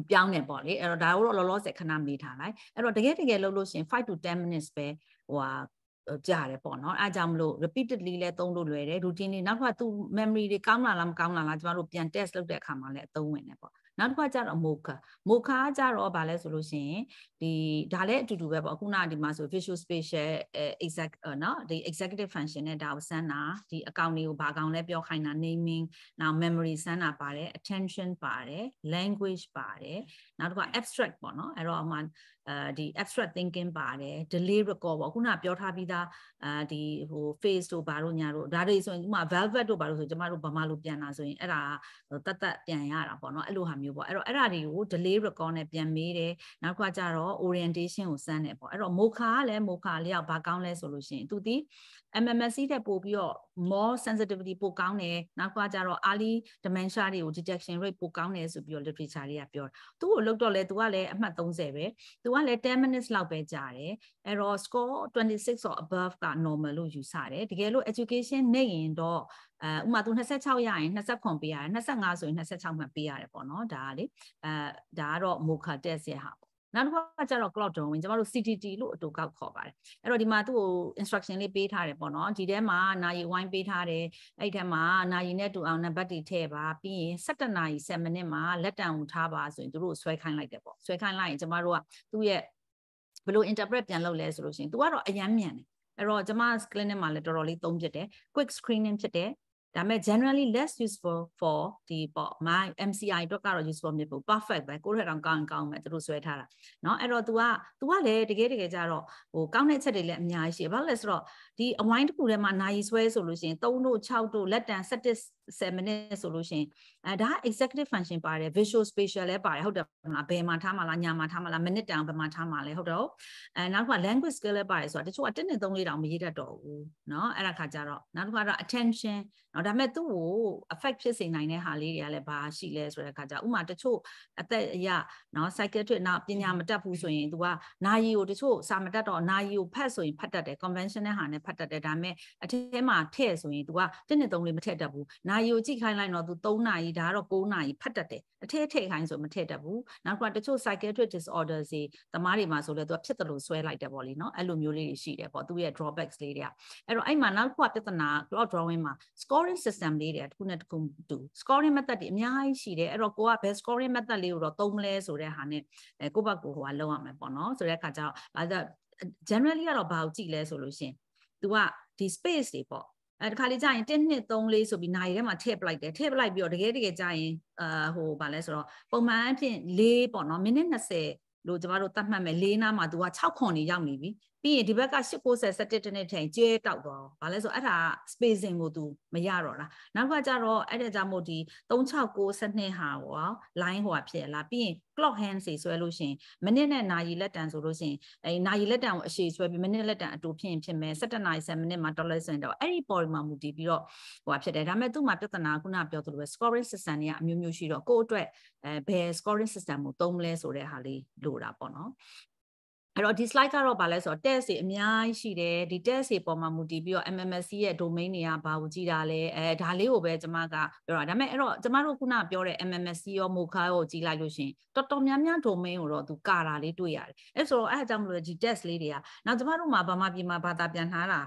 ပြောင်းနေပေါ့လေအဲ့တော့ဒါကိုတော့လောလောဆယ်ခဏမေးထားလိုက်အဲ့တော့တကယ်တကယ်လုပ်လို့ရှိရင်5 to 10 minutes ပဲဟိုဟာကြားတယ်ပေါ့နော်အားကြောင့်မလို့ repeatedly လဲသုံးလို့လွယ်တယ် routine တွေနောက်ထပ်သူ memory တွေကောင်းလာလားမကောင်းလာလားကျမတို့ပြန် test လုပ်တဲ့အခါမှာလည်းအသုံးဝင်တယ်ပေါ့နောက်တစ်ခါကျတော့မောခမောခကကျတော့ဗာလဲဆိုလို့ရှိရင်ဒီဒါလည်းအတူတူပဲပေါ့ခုနဒီမှာဆို visual spatial exact နော်ဒီ executive function နဲ့ဒါကိုစမ်းတာဒီအကောင့်တွေကိုဘာကောင်လဲပြောခိုင်းတာ naming နောက် memory စမ်းတာပါတယ် attention ပါတယ် language ပါတယ်နောက်တစ်ခု abstract ပေါ့နော်အဲ့တော့အမှအဲဒီ abstract thinking ပါတယ် delay record ပေါ့ခုနပြောထားပြီးသားအဲဒီဟို face တို့ဘာတို့ညာတို့ဒါတွေဆိုရင်ဥမာ velvet တို့ဘာတို့ဆိုကျမတို့ဗမာလိုပြန်လာဆိုရင်အဲ့ဒါတတ်တတ်ပြန်ရတာပေါ့နော်အဲ့လိုဟာမျိုးပေါ့အဲ့တော့အဲ့ဒါတွေကို delay record နဲ့ပြန်မေးတယ်နောက်တစ်ခုကကြတော့ orientation ကိုစမ်းတယ်ပေါ့အဲ့တော့ mocha ကလည်း mocha လျောက်ဘာကောင်းလဲဆိုလို့ရှိရင်သူဒီ MMSC တက်ပို့ပြီးတော့ more sensitivity ပိုကောင်းတယ်နောက်တစ်ခုကကြတော့ early dementia တွေကို detection rate ပိုကောင်းတယ်ဆိုပြီးတော့ literature တွေကပြောတယ်သူ့ကိုလုပ်တော့လဲ तू ကလည်းအမှတ်30ပဲ तू ကလည်း10 minutes လောက်ပဲကြာတယ် error score 26 or above က normal လို့ယူဆတယ်တကယ်လို့ education နေရင်တော့အဲဥမာသူ26ရရင်29ပေးရတယ်25ဆိုရင်26မှတ်ပေးရတယ်ပေါ့နော်ဒါကလေအဲဒါကတော့ mocha test ရဲ့ဟာပေါ့နောက်တစ်ခါကျတော့ cloud drawing ကျွန်တော်တို့ CTT လို့အတူကောက်ခေါ်ပါတယ်အဲ့တော့ဒီမှာသူ့ကို instruction လေးပေးထားတယ်ပေါ့နော်ဒီထဲမှာနာရီဝိုင်းပေးထားတယ်အဲ့ထဲမှာနာရီနဲ့တူအောင်နံပါတ်တွေထည့်ပါပြီးရင်17နာရီ7မိနစ်မှာလက်တံဝင်ထားပါဆိုရင်သူတို့ဆွဲခိုင်းလိုက်တယ်ပေါ့ဆွဲခိုင်းလိုက်ရင်ကျွန်တော်တို့ကသူ့ရဲ့ဘယ်လို interpret ပြန်လုပ်လဲဆိုလို့ရှိရင် तू ကတော့အယမ်းမြန်တယ်အဲ့တော့ကျွန်မ clinic မှာလည်းတော်တော်လေးသုံးဖြစ်တယ် quick screening ဖြစ်တယ်ဒါပေမဲ့ generally less useful for ဒီပေါ့ my MCI အတွက် ကတော့ useful မဖြစ်ဘူး perfect ပဲကိုယ်ထက်တောင်ကောင်းကောင်းပဲသူတို့ဆွဲထားတာเนาะအဲ့တော့ तू က तू ကလည်းတကယ်တကယ်ကြတော့ဟိုကောင်းတဲ့ချက်တွေလည်းအများကြီးရှိဘာလို့လဲဆိုတော့ဒီအဝိုင်းတစ်ခုထဲမှာနိုင်ဆွဲဆိုလို့ရှိရင်3တို့6တို့လက်တန်7 10မိနစ်ဆိုလို့ရှိရင်အဲဒါ executive function ပါတယ် visual spatial လည်းပါတယ်ဟုတ်တယ်မလားဘယ်မှာထားမှာလားညာမှာထားမှာလားမိနစ်တောင်ဘယ်မှာထားမှာလဲဟုတ်တော့အဲနောက်တစ်ခါ language skill လည်းပါတယ်ဆိုတာတချို့ကတစ်နှစ်သုံးလေးတောင်မရေးတတ်တော့ဘူးเนาะအဲ့ဒါခါကြတော့နောက်တစ်ခါတော့ attention เนาะဒါပေမဲ့သူ့ကို affect ဖြစ်စေနိုင်တဲ့ဟာလေးတွေကလည်းဘာရှိလဲဆိုတဲ့ခါကြဥမာတချို့အသက်အရเนาะ psychiatric နောက်ပညာမတတ်ဘူးဆိုရင်သူကနာယီကိုတချို့စာမတတ်တော့နာယီကိုဖတ်ဆိုရင်ဖတ်တတ်တယ် convention နဲ့ဟာနဲ့ဖတ်တတ်တယ်ဒါပေမဲ့အထက်မှာထည့်ဆိုရင်သူကတစ်နှစ်သုံးလေးမထည့်တတ်ဘူးနာရီကိုကြည့်ခိုင်းလိုက်တော့သူ3နာရီဒါကတော့9နာရီဖတ်တတ်တယ်အထက်ထည့်ခိုင်းဆိုမထည့်တတ်ဘူးနောက်ကတချို့ psychiatric disorders တွေတမားတွေမှာဆိုလဲသူကဖြစ်တယ်လို့ဆွဲလိုက်တယ်ပေါ့လေနော်အဲ့လိုမျိုးလေးတွေရှိတယ်ပေါ့သူရဲ့ drawbacks လေးတွေကအဲ့တော့အဲ့မှာနောက်ကပြဿနာ cloud drawing မှာ scoring system လေးတွေကတစ်ခုနဲ့တစ်ခုတူ scoring method တွေအများကြီးရှိတယ်အဲ့တော့ကိုကဘယ် scoring method လေးကိုတော့သုံးမလဲဆိုတဲ့ဟာနဲ့ကိုယ့်ဘက်ကိုဟိုကလုပ်ရမယ်ပေါ့နော်ဆိုတဲ့အခါကျတော့ဒါ generally ကတော့ဘာကိုကြည့်လဲဆိုလို့ရှင် तू ကဒီ space တွေပေါ့အဲတခါလေးကြာရင်1 2 3 4ဆိုပြီးနိုင်ထဲမှာထည့်ပလိုက်တယ်ထည့်ပလိုက်ပြီးတော့တကယ်တကယ်ကြာရင်အာဟိုဗာလဲဆိုတော့ပုံမှန်အဖြစ်4ပေါ့နော်မိနစ်20လို့ကျမတို့သတ်မှတ်မယ်၄နားမှာ तू က6ခွန်နေရောက်နေပြီပြီးရင်ဒီဘက်က890 17တနစ်ထိုင်ကျဲတောက်သွားအောင်။ဘာလဲဆိုအဲ့ဒါ spacing ကို तू မရတော့လား။နောက်ကကြတော့အဲ့ဒါကြောင့်မို့ဒီ369 12ဟာဟော line ဟောဖြစ်လာပြီးရင် clock hand စီဆွဲလို့ရှိရင်မိနစ်နဲ့နာရီလက်တန်ဆိုလို့ရှိရင်အဲနာရီလက်တန်ကိုအရှည်ဆွဲပြီးမိနစ်လက်တန်အတူဖြစ်ရင်ဖြစ်မယ်17နာရီ7မိနစ်မှာ dollar ဆိုရင်တော့အဲ့ဒီ point မှာမူတည်ပြီးတော့ဟိုဖြစ်တယ်ဒါပေမဲ့သူ့မှာပြဿနာခုနပြောသလိုပဲ scoring system တွေကအမျိုးမျိုးရှိတော့ကိုယ့်အတွက်အဲဘယ် scoring system ကိုသုံးမလဲဆိုတဲ့ဟာလေးလိုတာပေါ့နော်အဲ့တော့ဒီ slide ကတော့ဗာလဲဆိုတော့ test တွေအများကြီးရှိတယ်ဒီ test တွေပေါ်မှာမူတည်ပြီးတော့ MMSC ရဲ့ domain တွေကဘာကိုကြည့်တာလဲအဲဒါလေးကိုပဲကျွန်မကပြောတာဒါပေမဲ့အဲ့တော့ကျွန်မတို့ခုနပြောတဲ့ MMSC ရော MoCA ရောကြည့်လိုက်လို့ရှင်တော်တော်များများ domain ကိုတော့သူကာတာလေးတွေ့ရတယ်အဲ့ဆိုတော့အဲ့အကြောင်းမလို့ဒီ test လေးတွေကနောက်ကျွန်မတို့မှာဗမာပြည်မှာဘာသာပြန်ထားတာ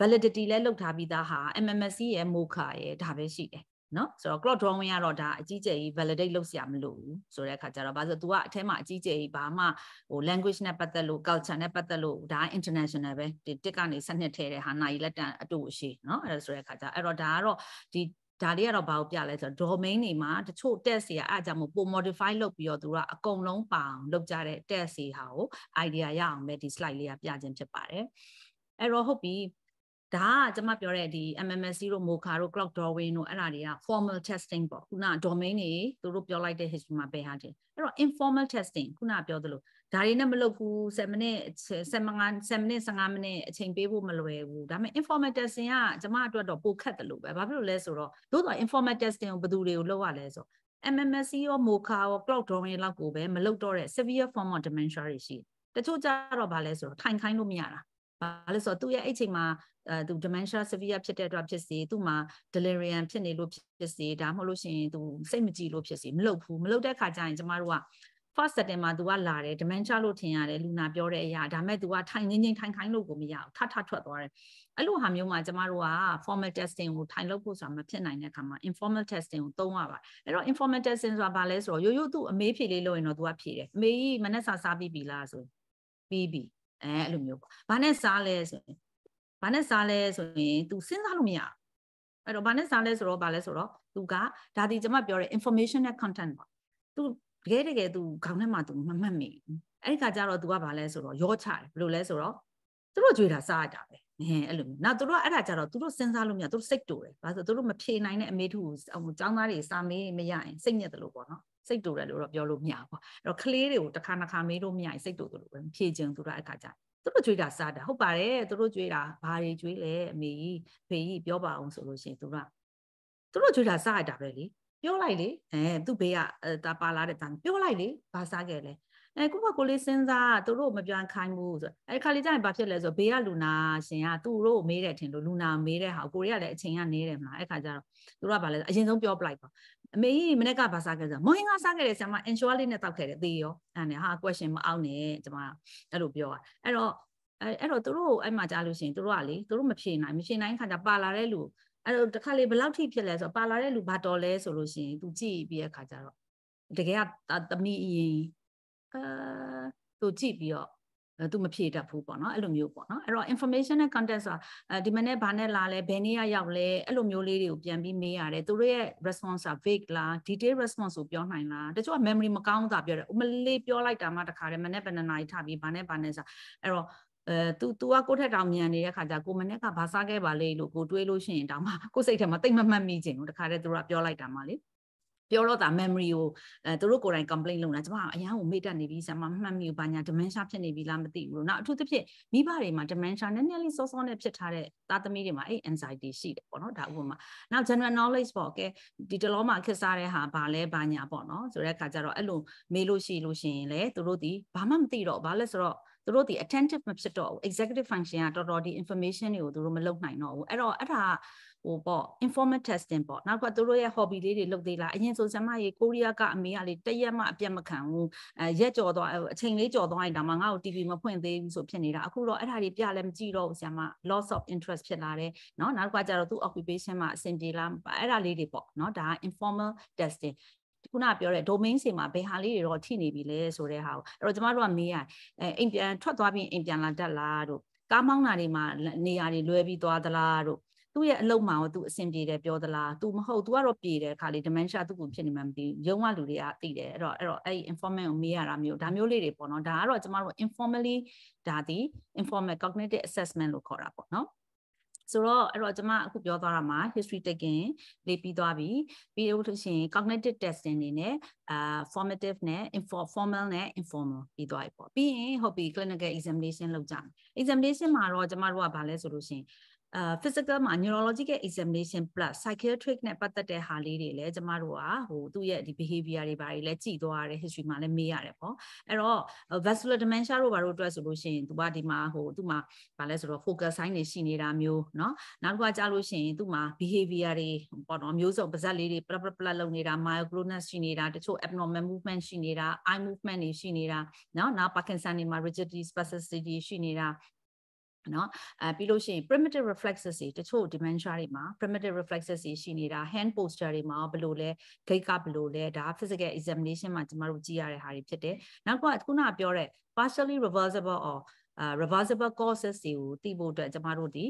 validity လဲလောက်ထားပြီးသားဟာ MMSC ရဲ့ MoCA ရဲ့ဒါပဲရှိတယ်နော်ဆိုတော့ cloud drawing ကတော့ဒါအကြီးကျယ်ကြီး validate လုပ်စရာမလိုဘူးဆိုတဲ့အခါကျတော့ဘာလို့ तू ကအထဲမှာအကြီးကျယ်ကြီးဘာမှဟို language နဲ့ပတ်သက်လို့ culture နဲ့ပတ်သက်လို့ဒါ international ပဲဒီတစ်ကနေစနစ်ထဲတဲ့ဟာနိုင်လက်တန်အတူရှိနော်အဲ့ဒါဆိုတဲ့အခါကျအဲ့တော့ဒါကတော့ဒီဒါလေးကတော့ဘာကိုပြလဲဆိုတော့ domain တွေမှာတချို့ test တွေကအားကြောင့်မို့ပို modify လုပ်ပြီးတော့သူကအကုန်လုံးပါအောင်လုပ်ကြတဲ့ test တွေဟာကို idea ရအောင်ပဲဒီ slide လေးကပြခြင်းဖြစ်ပါတယ်အဲ့တော့ဟုတ်ပြီဒါကကျွန်မပြောတဲ့ဒီ MMSC တို့ Mocha တို့ Cloud Drawing တို့အဲ့ဒါတွေက formal testing ပေါ့ခုန domain တွေသူတို့ပြောလိုက်တဲ့ history မှာပဲဟာတယ်အဲ့တော့ informal testing ခုနပြောသလိုဒါတွေနဲ့မလုပ်ဘူး7မိနစ်7မိနစ်7မိနစ်15မိနစ်အချိန်ပေးဖို့မလွယ်ဘူးဒါပေမဲ့ informal testing ကကျွန်မအတွက်တော့ပိုခက်တယ်လို့ပဲဘာဖြစ်လို့လဲဆိုတော့သို့တော် informal testing ကိုဘယ်သူတွေကိုလုပ်ရလဲဆို MMSC ရော Mocha ရော Cloud Drawing လောက်ကိုပဲမလုပ်တော့တဲ့ severe form of dementia တွေရှိတယ်တချို့ကြတော့ဗာလဲဆိုတော့ထိုင်ခိုင်းလို့မရတာဘာလို့ဆိုတော့သူ့ရဲ့အဲ့ချိန်မှာအဲသူ dementia severe ဖြစ်တဲ့အတွက်ဖြစ်စေသူ့မှာ delirium ဖြစ်နေလို့ဖြစ်စေဒါမှမဟုတ်လို့ရှိရင်သူစိတ်မကြည်လို့ဖြစ်စေမလုပ်ဘူးမလုပ်တဲ့ခါကျရင်ကျမတို့က first setting မှာ तू ကလာတယ် dementia လို့ထင်ရတယ်လူနာပြောတဲ့အရာဒါမဲ့ तू ကထိုင်ငင်းငင်းထိုင်ခိုင်းလို့ကိုမရဘူးထထထွက်သွားတယ်အဲ့လိုဟာမျိုးမှာကျမတို့က formal testing ကိုထိုင်လုပ်ဖို့ဆိုတာမဖြစ်နိုင်တဲ့အခါမှာ informal testing ကိုသုံးရပါတယ်အဲ့တော့ informal testing ဆိုတာဘာလဲဆိုတော့ရိုးရိုးသူ့အမေးဖြေလေးလုပ်ရင်တော့ तू ကဖြေတယ်အမေကြီးမနေ့စာစားပြီးပြီလားဆိုပြီးပြီအဲအဲ့လိုမျိုးပေါ့ဘာနဲ့စားလဲဆိုရင်ဘာနဲ့စားလဲဆိုရင် तू စဉ်းစားလို့မရအဲ့တော့ဘာနဲ့စားလဲဆိုတော့ဘာလဲဆိုတော့ तू ကဒါဒီကျွန်မပြောတဲ့ information နဲ့ content ပေါ့ तू တကယ်တကယ် तू ခေါင်းထဲမှာ तू မမှတ်မိအဲ့ဒီခါကျတော့ तू ကဘာလဲဆိုတော့ရောချတယ်ဘယ်လိုလဲဆိုတော့သူတို့ကြွေတာစားရတာပဲအဲအဲ့လိုမျိုးနောက်သူတို့အဲ့ဒါကြတော့သူတို့စဉ်းစားလို့မရသူတို့စိတ်တူတယ်ဘာလို့သူတို့မဖြေနိုင်တဲ့အမေထုကိုအကြောင်းသားတွေစာမေးမရရင်စိတ်ညစ်တယ်လို့ပေါ့နော်စိတ်တူတယ်လို့တော့ပြောလို့မရဘူးပေါ့အဲ့တော့ကလေးတွေကိုတစ်ခါတစ်ခါမေးလို့မရရင်စိတ်တူတယ်လို့ပဲဖြေခြင်းဆိုတာအခါကြသူတို့ကြွေးတာစားတာဟုတ်ပါတယ်သူတို့ကြွေးတာဘာတွေကြွေးလဲအမေကြီးဖေကြီးပြောပါအောင်ဆိုလို့ရှိရင်သူကသူတို့ကြွေးတာစားရတာပဲလေပြောလိုက်လေအဲသူ့ဘေးကဒါပါလာတဲ့တန်ပြောလိုက်လေဘာစားခဲ့လဲအဲကိုကကိုလေးစဉ်းစားသူတို့မပြန်ခိုင်းဘူးဆိုအဲခါလေးကျရင်ဘာဖြစ်လဲဆိုဘေးကလူနာရှင်ကသူတို့မေးတယ်ထင်လို့လူနာမေးတဲ့ဟာကိုရီးယားလည်းအချိန်ကနေတယ်မလားအဲခါကျတော့သူတို့ကဘာလဲအရင်ဆုံးပြောပလိုက်ပါအမေကြီးမနေ့ကဘာစားခဲ့ဆိုမော်ဟင်ကစားခဲ့တယ်ဆရာမ insure လေးနဲ့တောက်ခဲ့တယ်သေရောအဲ့နဲ့ဟာ question မအောင်နဲ့ကျွန်မအဲ့လိုပြောတာအဲ့တော့အဲ့အဲ့တော့သူတို့အဲ့မှာကြားလို့ရှိရင်သူတို့ကလေသူတို့မဖြေနိုင်မဖြေနိုင်ခါကျပါလာတဲ့လူအဲ့တော့တစ်ခါလေဘယ်လောက်ထိဖြစ်လဲဆိုတော့ပါလာတဲ့လူဘာတော်လဲဆိုလို့ရှိရင် तू ကြည့်ပြီးရခါကျတော့တကယ်ကသမီးအရင်အာ तू ကြည့်ပြီးတော့သူမဖြေတတ်ဘူးပေါ့နော်အဲ့လိုမျိုးပေါ့နော်အဲ့တော့ information နဲ့ content ဆိုတာဒီမနေ့ဘာနဲ့လာလဲဘယ်နေ့ရရောက်လဲအဲ့လိုမျိုးလေးတွေကိုပြန်ပြီးမေးရတယ်သူတို့ရဲ့ response က vague လား detail response ကိုပြောနိုင်လားတချို့က memory မကောင်းတာပြောတယ်ဥမလေးပြောလိုက်တာမှတခါတယ်မနေ့ဘယ်နှစ်နာရီထပြီးဘာနဲ့ဘာနဲ့ဆိုအဲ့တော့အဲ तू तू ကကိုထက်တောင်မြန်နေတဲ့ခါကျကိုမနေ့ကဘာစားခဲ့ပါလေလို့ကိုတွေးလို့ရှိရင်တောင်မှကိုစိတ်ထဲမှာတိတ်မမှတ်မိခြင်းလို့တခါတည်းသူတို့ကပြောလိုက်တာမှလေပြောတော့တာ memory ကိုအဲသူတို့ကိုယ်တိုင် complaint လုပ်နေတာကျွန်မအရန်ကိုမေ့တက်နေပြီဆရာမမှတ်မိဘူးဘာညာ dementia ဖြစ်နေပြီလားမသိဘူးလို့နောက်အထူးသဖြင့်မိဘတွေမှာ dementia နည်းနည်းလေးစောစောနဲ့ဖြစ်ထားတဲ့သားသမီးတွေမှာအဲ့ anxiety ရှိတယ်ပေါ့နော်ဒါဥပမာနောက် general knowledge ပေါ့ကဲဒီတလောမှာခက်စားတဲ့ဟာဘာလဲဘာညာပေါ့နော်ဆိုတဲ့အခါကျတော့အဲ့လိုမေးလို့ရှိလို့ရှိရင်လေသူတို့ဒီဘာမှမသိတော့ဘာလဲဆိုတော့သူတို့ဒီ attentive မဖြစ်တော့ဘူး executive function ကတော်တော်ဒီ information တွေကိုသူတို့မလုပ်နိုင်တော့ဘူးအဲ့တော့အဲ့ဒါကဟိုပေါ့ informal testing ပေါ့နောက်ကသူတို့ရဲ့ hobby လေးတွေလုပ်သေးလားအရင်ဆိုဆရာမကြီးကိုရီးယားကအမေကလေတရက်မှအပြတ်မခံဘူးအဲရက်ကြော်သွားအချိန်လေးကြော်သွားရင်ဒါမှငါ့ကို TV မဖွင့်သေးဘူးဆိုဖြစ်နေတာအခုတော့အဲ့ဒါတွေပြလည်းမကြည့်တော့ဘူးဆရာမ loss of interest ဖြစ်လာတယ်เนาะနောက်ကကြတော့သူ occupation မှာအဆင်ပြေလားအဲ့ဒါလေးတွေပေါ့เนาะဒါက informal testing ခုနပြောတဲ့ domain စီမှာဘယ်ဟာလေးတွေတော့ထိနေပြီလဲဆိုတဲ့ဟာကိုအဲ့တော့ကျမတို့ကမေးရအဲအိမ်ပြန်ထွက်သွားပြီးအိမ်ပြန်လာတတ်လားတို့ကားမောင်းတာတွေမှာနေရာတွေလွဲပြီးသွားသလားတို့သူ့ရဲ့အလုပ်မှာရောသူအဆင်ပြေတယ်ပြောသလားသူမဟုတ်သူကတော့ပြေတယ်ခါလေး dementia သူ့ကိုဖြစ်နေမှမသိရုံကလူတွေကသိတယ်အဲ့တော့အဲ့တော့အဲ့ဒီ informant ကိုမေးရတာမျိုးဒါမျိုးလေးတွေပေါ့နော်ဒါကတော့ကျမတို့ informally ဒါဒီ informal cognitive assessment လို့ခေါ်တာပေါ့နော်ဆိုတော့အဲ့တော့ကျမအခုပြောသွားတာမှာ history taking လေးပြီးသွားပြီပြီးလို့ရှိရင် cognitive testing တွေနဲ့အာ formative နဲ့ informal နဲ့ informal ပြီးသွားပြီပေါ့ပြီးရင်ဟုတ်ပြီ clinical examination လုပ်ကြမယ် examination မှာတော့ကျမတို့ကဗာလဲဆိုလို့ရှိရင်အာ physical မှာ neurological examination plus psychiatric နဲ့ပတ်သက်တဲ့ဟာလေးတွေလည်းကျမတို့ကဟိုသူ့ရဲ့ဒီ behavior တွေဘာတွေလည်းကြည့်သွားရတယ် history မှာလည်းမေးရတယ်ပေါ့အဲ့တော့ vascular dementia တို့ဘာတို့အတွက်ဆိုလို့ရှိရင်သူကဒီမှာဟိုသူ့မှာဘာလဲဆိုတော့ focus sign တွေရှိနေတာမျိုးเนาะနောက်တစ်ခါကြာလို့ရှိရင်သူ့မှာ behavior တွေပေါ့နော်မျိုးစုံပါဇက်လေးတွေ plug plug plug လုပ်နေတာ myoclonus ရှိနေတာတချို့ abnormal movement ရှိနေတာ eye movement တွေရှိနေတာเนาะနောက် parkinson တွေမှာ rigidity spasticity ရှိနေတာနော်အဲပြီးလို့ရှိရင် primitive reflexes တွေတချို့ dementia တွေမှာ primitive reflexes တွေရှိနေတာ hand posture တွေမှာဘယ်လိုလဲ gait ကဘယ်လိုလဲဒါ physical examination မှာကျမတို့ကြည့်ရတဲ့ဟာတွေဖြစ်တယ်နောက်ကခုနပြောတဲ့ partially reversible or uh, reversible causes တွေကိုသိဖို့အတွက်ကျမတို့ဒီ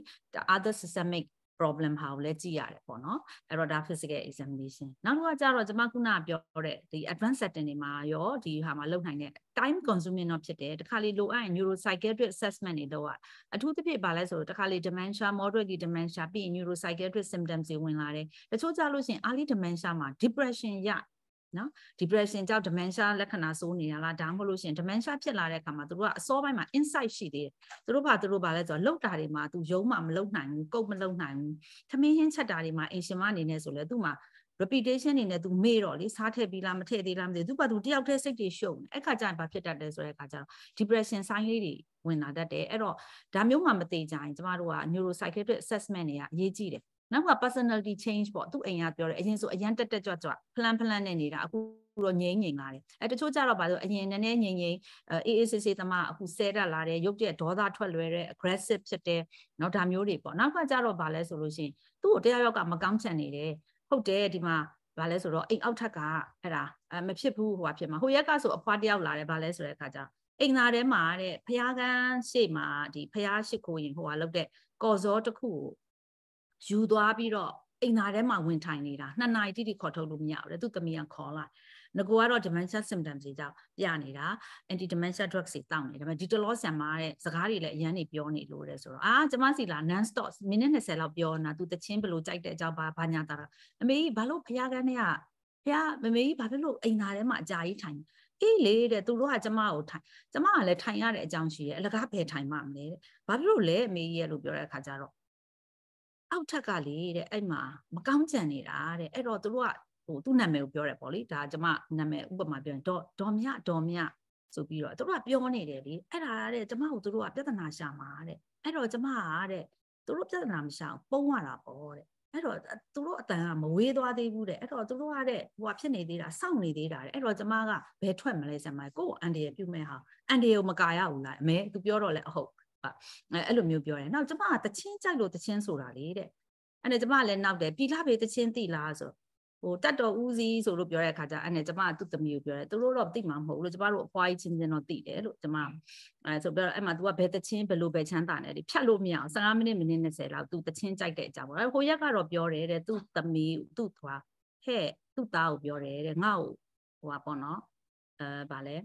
other systemic problem ဟာကိုလည်းကြည့်ရတယ်ပေါ့နော်အဲ့တော့ဒါ physical examination နောက်တစ်ခါကျတော့ကျွန်မခုနပြောတဲ့ဒီ advanced setting တွေမှာရောဒီဟာမှာလုပ်နိုင်တဲ့ time consuming တော့ဖြစ်တယ်တခါလေလိုအပ်ရင် neuropsychiatric assessment တွေလုပ်ရအထူးသဖြင့်ပါလဲဆိုတော့တခါလေ dementia moderate dementia ပြီးရင် neuropsychiatric symptoms တွေဝင်လာတယ်တချို့ကြလို့ရှိရင် early dementia မှာ depression ရနော် depression ကြောင့် dementia လက္ခဏာဆိုးနေတာလားဒါမှမဟုတ်လို့ရှိရင် dementia ဖြစ်လာတဲ့အခါမှာသူတို့ကအစောပိုင်းမှာ insight ရှိသေးတယ်သူတို့ဘာသူတို့ဘာလဲဆိုတော့လောက်တာတွေမှာသူယုံမှမလောက်နိုင်ဘူးကုတ်မလောက်နိုင်ဘူးသမင်းဟင်းချက်တာတွေမှာအင်ရှင်မအနေနဲ့ဆိုလဲသူ့မှာ repetition နေနဲ့ तू မေ့တော့လေစားထည့်ပြီးလားမထည့်သေးလားမသိဘူး तू ဘာ तू တယောက်တည်းစိတ်တွေရှုံနေအဲ့ခါကျရင်ဘာဖြစ်တတ်တယ်ဆိုတဲ့အခါကျတော့ depression sign လေးတွေဝင်လာတတ်တယ်အဲ့တော့ဒါမျိုးမှမသေးကြရင်ကျမတို့က neuropsychiatric assessment တွေကအရေးကြီးတယ်နောက်က personality change ပေါ့သူ့အိမ်ကပြောတယ်အရင်ဆိုအရန်တက်တက်ကြွကြွ plan plan နဲ့နေတာအခုတော့ငြိမ့်ငြိမ့်လာတယ်အဲတချို့ကြတော့ပါလို့အရင်နည်းနည်းငြိမ့်ငြိမ့်အေးအေးဆေးဆေးသမားအခုဆဲတက်လာတယ်ရုပ်တရက်ဒေါသထွက်လွယ်တဲ့ aggressive ဖြစ်တဲ့เนาะဒါမျိုးတွေပေါ့နောက်ကကြတော့ပါလဲဆိုလို့ရှင်သူ့ကိုတရားရောက်ကမကောင်းချင်နေတယ်ဟုတ်တယ်ဒီမှာဘာလဲဆိုတော့အိမ်အောက်ထပ်ကအဲ့ဒါမဖြစ်ဘူးဟိုကဖြစ်မှာဟိုရက်ကဆိုအဖွားတယောက်လာတယ်ဘာလဲဆိုတဲ့အခါကျအိမ်သားထဲမှာတဲ့ဖျားကန်းရှေ့မှာဒီဖျားရှိခိုးရင်ဟိုကလောက်တဲ့ကော်ဇောတစ်ခုကိုယူသွားပြီးတော့အိမ်သားထဲမှာဝင်ထိုင်နေတာနှစ်နာရီတိတိခေါ်ထုတ်လို့မရဘူးလေသူ့သမီးကခေါ်လိုက်ငကိုကတော့ dementia symptoms တွေကြောင့်ပြနေတာ anti dementia drugs တွေတောင်းနေဒါပေမဲ့ဒီတလောဆံမားတဲ့စကားတွေလည်းအရန်နေပြောနေလို့တယ်ဆိုတော့အာကျမစီလာ non stop မိနစ်20လောက်ပြောနေတာသူတချင်းဘလို့ကြိုက်တဲ့အကြောင်းဘာဘာညာတာအမေကြီးဘာလို့ဖះကန်းနဲ့ကဖះမမေကြီးဘာဖြစ်လို့အိမ်သားထဲမှာအကြာကြီးထိုင်အေးလေတဲ့သူတို့ကကျမကိုထိုင်ကျမကလည်းထိုင်ရတဲ့အကြောင်းရှိရဲ့အလကားဘယ်ထိုင်မှမလဲတဲ့ဘာဖြစ်လို့လဲအမေကြီးရဲ့လို့ပြောတဲ့အခါကျတော့အောက်ထက်ကလေတဲ့အဲ့မှာမကောင်းကြံနေတာတဲ့အဲ့တော့သူတို့ကဟိုသူ့နာမည်ကိုပြောတယ်ပေါ့လေဒါကျွန်မနာမည်ဥပမာပြောရင်ဒေါ်ဒေါ်မြဒေါ်မြဆိုပြီးတော့သူတို့ကပြောနေတယ်လေအဲ့ဒါတဲ့ကျွန်မကိုသူတို့ကပြဿနာရှာမှာတဲ့အဲ့တော့ကျွန်မကတဲ့သူတို့ပြဿနာမရှာအောင် ပုံရတာပေါ့တဲ့အဲ့တော့သူတို့အတန်ကမဝေးသွားသေးဘူးတဲ့အဲ့တော့သူတို့ကတဲ့ဟိုကဖြစ်နေသေးတာစောင့်နေသေးတာတဲ့အဲ့တော့ကျမကဘယ်ထွက်မလဲဆရာမကို့အန်ဒီရပြုမဲ့ဟာအန်ဒီရမကာရဘူးလားအမေသူပြောတော့လဲအဟုတ်အဲ့လိုမျိုးပြောတယ်နောက်ကျမကတချင်းကြိုက်လို့တချင်းဆိုတာလေတဲ့အဲ့နဲ့ကျမလည်းနောက်တယ်ပြီလာပြီတချင်းတိလားဆိုဟိုတတ်တော်ဦးစီးဆိုလို့ပြောတဲ့အခါကျအဲ့နဲ့ကျမသူ့သမီးကိုပြောတယ်သူတို့တော့သိမှာမဟုတ်ဘူးလို့ကျမတို့အဖွားကြီးချင်းချင်းတော့သိတယ်လို့ကျမအဲဆိုပြောအဲ့မှာ तू ကဘယ်တချင်းဘယ်လိုပဲချမ်းသာနေတယ်ဖြတ်လို့မရအောင်15မိနစ်မိနစ်20လောက် तू တချင်းကြိုက်တဲ့အကြောင်းပေါ့ဟိုရက်ကတော့ပြောတယ်တဲ့သူ့သမီးသူ့သွားဟဲ့သူ့သားကိုပြောတယ်တဲ့ငါ့ကိုဟိုပါပေါ့နော်အဲဗာလဲ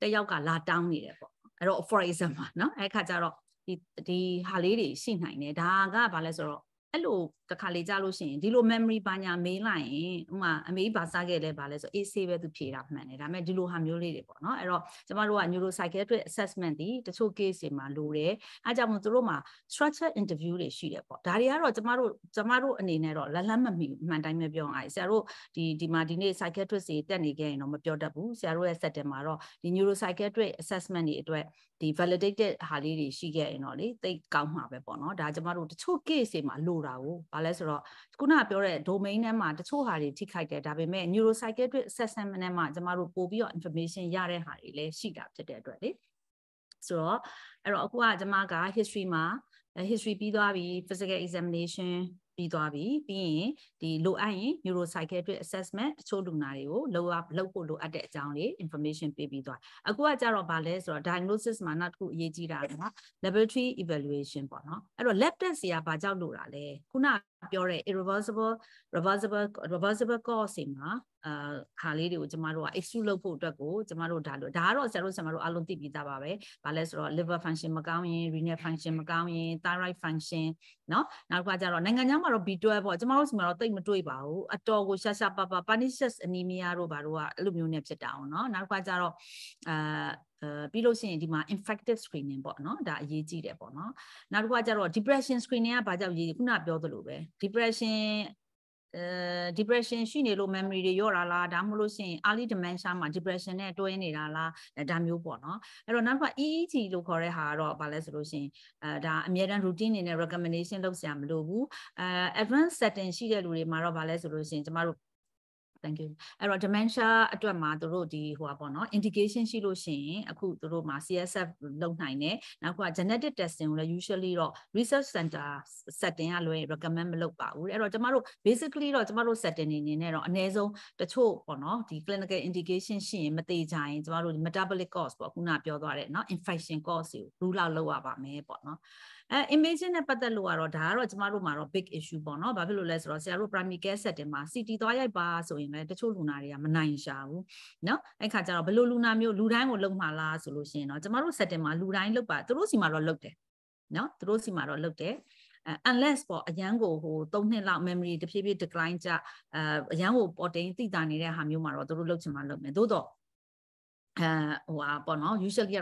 တယောက်ကလာတောင်းနေတယ်ပေါ့အဲ့တော့ for example เนาะအဲ့ခါကျတော့ဒီဒီဟာလေးတွေရှိနိုင်တယ်ဒါကဘာလဲဆိုတော့အဲ့လိုတခါလေကြာလို့ရှိရင်ဒီလို memory ဘာညာမေးလိုက်ရင်ဥမာအမေဘာစားခဲ့လဲဘာလဲဆို AC ပဲသူဖြေတာမှန်တယ်ဒါပေမဲ့ဒီလိုဟာမျိုးလေးတွေပေါ့နော်အဲ့တော့ကျမတို့က neuropsychiatric assessment ဒီတချို့ case တွေမှာလိုတယ်အားကြောင့်မို့သူတို့မှာ structure interview တွေရှိတယ်ပေါ့ဒါတွေကတော့ကျမတို့ကျမတို့အနေနဲ့တော့လလတ်မမီမှန်တိုင်းပဲပြောအောင်ဆရာတို့ဒီဒီမှာဒီနေ့ psychiatric တွေတက်နေခဲ့ရင်တော့မပြောတတ်ဘူးဆရာတို့ရဲ့ setting မှာတော့ဒီ neuropsychiatric assessment တွေအတွက်ဒီ validated ဟာလေးတွေရှိခဲ့ရင်တော့လေသိကောင်းမှာပဲပေါ့နော်ဒါကျမတို့တချို့ case တွေမှာလိုတာကိုဘာလဲဆိုတော့ခုနပြောတဲ့ domain ထဲမှာတချို့ဟာတွေထိခိုက်တယ်ဒါပေမဲ့ neuropsychiatric assessment နဲ့မှာကျမတို့ပို့ပြီးတော့ information ရတဲ့ဟာတွေလည်းရှိတာဖြစ်တဲ့အတွက်လေဆိုတော့အဲ့တော့အခုကကျမက history မှာ history ပြီးသွားပြီ physical examination ပြီးသွားပြီပြီးရင်ဒီလိုအပ်ရင် neuropsychiatric assessment တချို့လူနာတွေကိုလောက်လောက်ဖို့လိုအပ်တဲ့အကြောင်းလေး information ပေးပြီးသွားအခုကကြတော့ဗာလဲဆိုတော့ diagnosis မှာနောက်တစ်ခုအရေးကြီးတာက laboratory evaluation ပေါ့နော်အဲ့တော့ lab test ကြီးကဘာကြောင့်လိုတာလဲခုနပြောတဲ့ irreversible reversible reversible cause မှာအာခါလေးတွေကိုကျမတို့က exclude လုပ်ဖို့အတွက်ကိုကျမတို့ဒါလို့ဒါကတော့ဆရာတို့ဆရာမတို့အလုံးသိပြီးသားပါပဲ။ဘာလဲဆိုတော့ liver function မကောင်းရင် renal function မကောင်းရင် thyroid function เนาะနောက်တစ်ခါကျတော့နိုင်ငံခြားမှာတော့ B12 ပေါ့ကျမတို့စီမှာတော့တိတ်မတွေ့ပါဘူးအတော်ကိုရှာရှာပါပါ pernicious anemia တို့ဘာတို့ကအဲ့လိုမျိုးနဲ့ဖြစ်တာအောင်เนาะနောက်တစ်ခါကျတော့အာပြီးလို့ရှိရင်ဒီမှာ infective screening ပေါ့เนาะဒါအရေးကြီးတယ်ပေါ့เนาะနောက်တစ်ခါကျတော့ depression screening ကဘာကြောင့်ရေးခုနပြောသလိုပဲ depression အဲ depression ရှိနေလို့ memory တွေယော့တာလားဒါမှမဟုတ်ရှင် early dementia မှာ depression နဲ့တွဲနေတာလားဒါမျိုးပေါ့နော်အဲ့တော့နောက်တစ်ခါ EEG လို့ခေါ်တဲ့ဟာကတော့ဘာလဲဆိုလို့ရှင်အဲဒါအမြဲတမ်း routine နေနဲ့ recommendation လုပ်စရာမလိုဘူးအဲ advanced setting ရှိတဲ့လူတွေမှာတော့ဘာလဲဆိုလို့ရှင်ကျမတို့ thank you အဲ့တော့ dementia အတွက်မှာတို့ဒီဟိုပါပေါ့နော် indication ရှိလို့ရှိရင်အခုတို့မှာ CSF လုပ်နိုင်တယ်နောက်က genetic testing ကိုလည်း usually တော့ research center setting ကလွယ် recommend မလုပ်ပါဘူးအဲ့တော့ကျမတို့ basically တော့ကျမတို့ setting နေနေနဲ့တော့အ ਨੇ ဆုံးတချို့ပေါ့နော်ဒီ clinical indication ရှိရင်မသေးကြရင်ကျမတို့ metabolic cause ပေါ့ခုနပြောသွားတဲ့เนาะ infection cause ကို rule out လုပ်ရပါမယ်ပေါ့နော်အဲ imaging နဲ့ပတ်သက်လို့ကတော့ဒါကတော့ကျမတို့မှာတော့ big issue ပေါ့နော်ဘာဖြစ်လို့လဲဆိုတော့ဆရာတို့ primary care setting မှာ CT သွားရိုက်ပါဆိုရင်လည်းတချို့လူနာတွေကမနိုင်ရှာဘူးเนาะအဲ့ခါကျတော့ဘလို့လူနာမျိုးလူတိုင်းကိုလုံမှာလားဆိုလို့ရှိရင်တော့ကျမတို့ setting မှာလူတိုင်းလုပ်ပါသူတို့စီမှာတော့လုပ်တယ်เนาะသူတို့စီမှာတော့လုပ်တယ် unless ပေါ့အရန်ကိုဟို၃နှစ်လောက် memory တဖြည်းဖြည်း decline ကြအအရန်ကို porting တည်တာနေတဲ့ဟာမျိုးမှာတော့သူတို့လုပ်ချင်မှလုပ်မယ်သို့တော့အဲဟိုဟာပေါ့နော် usually က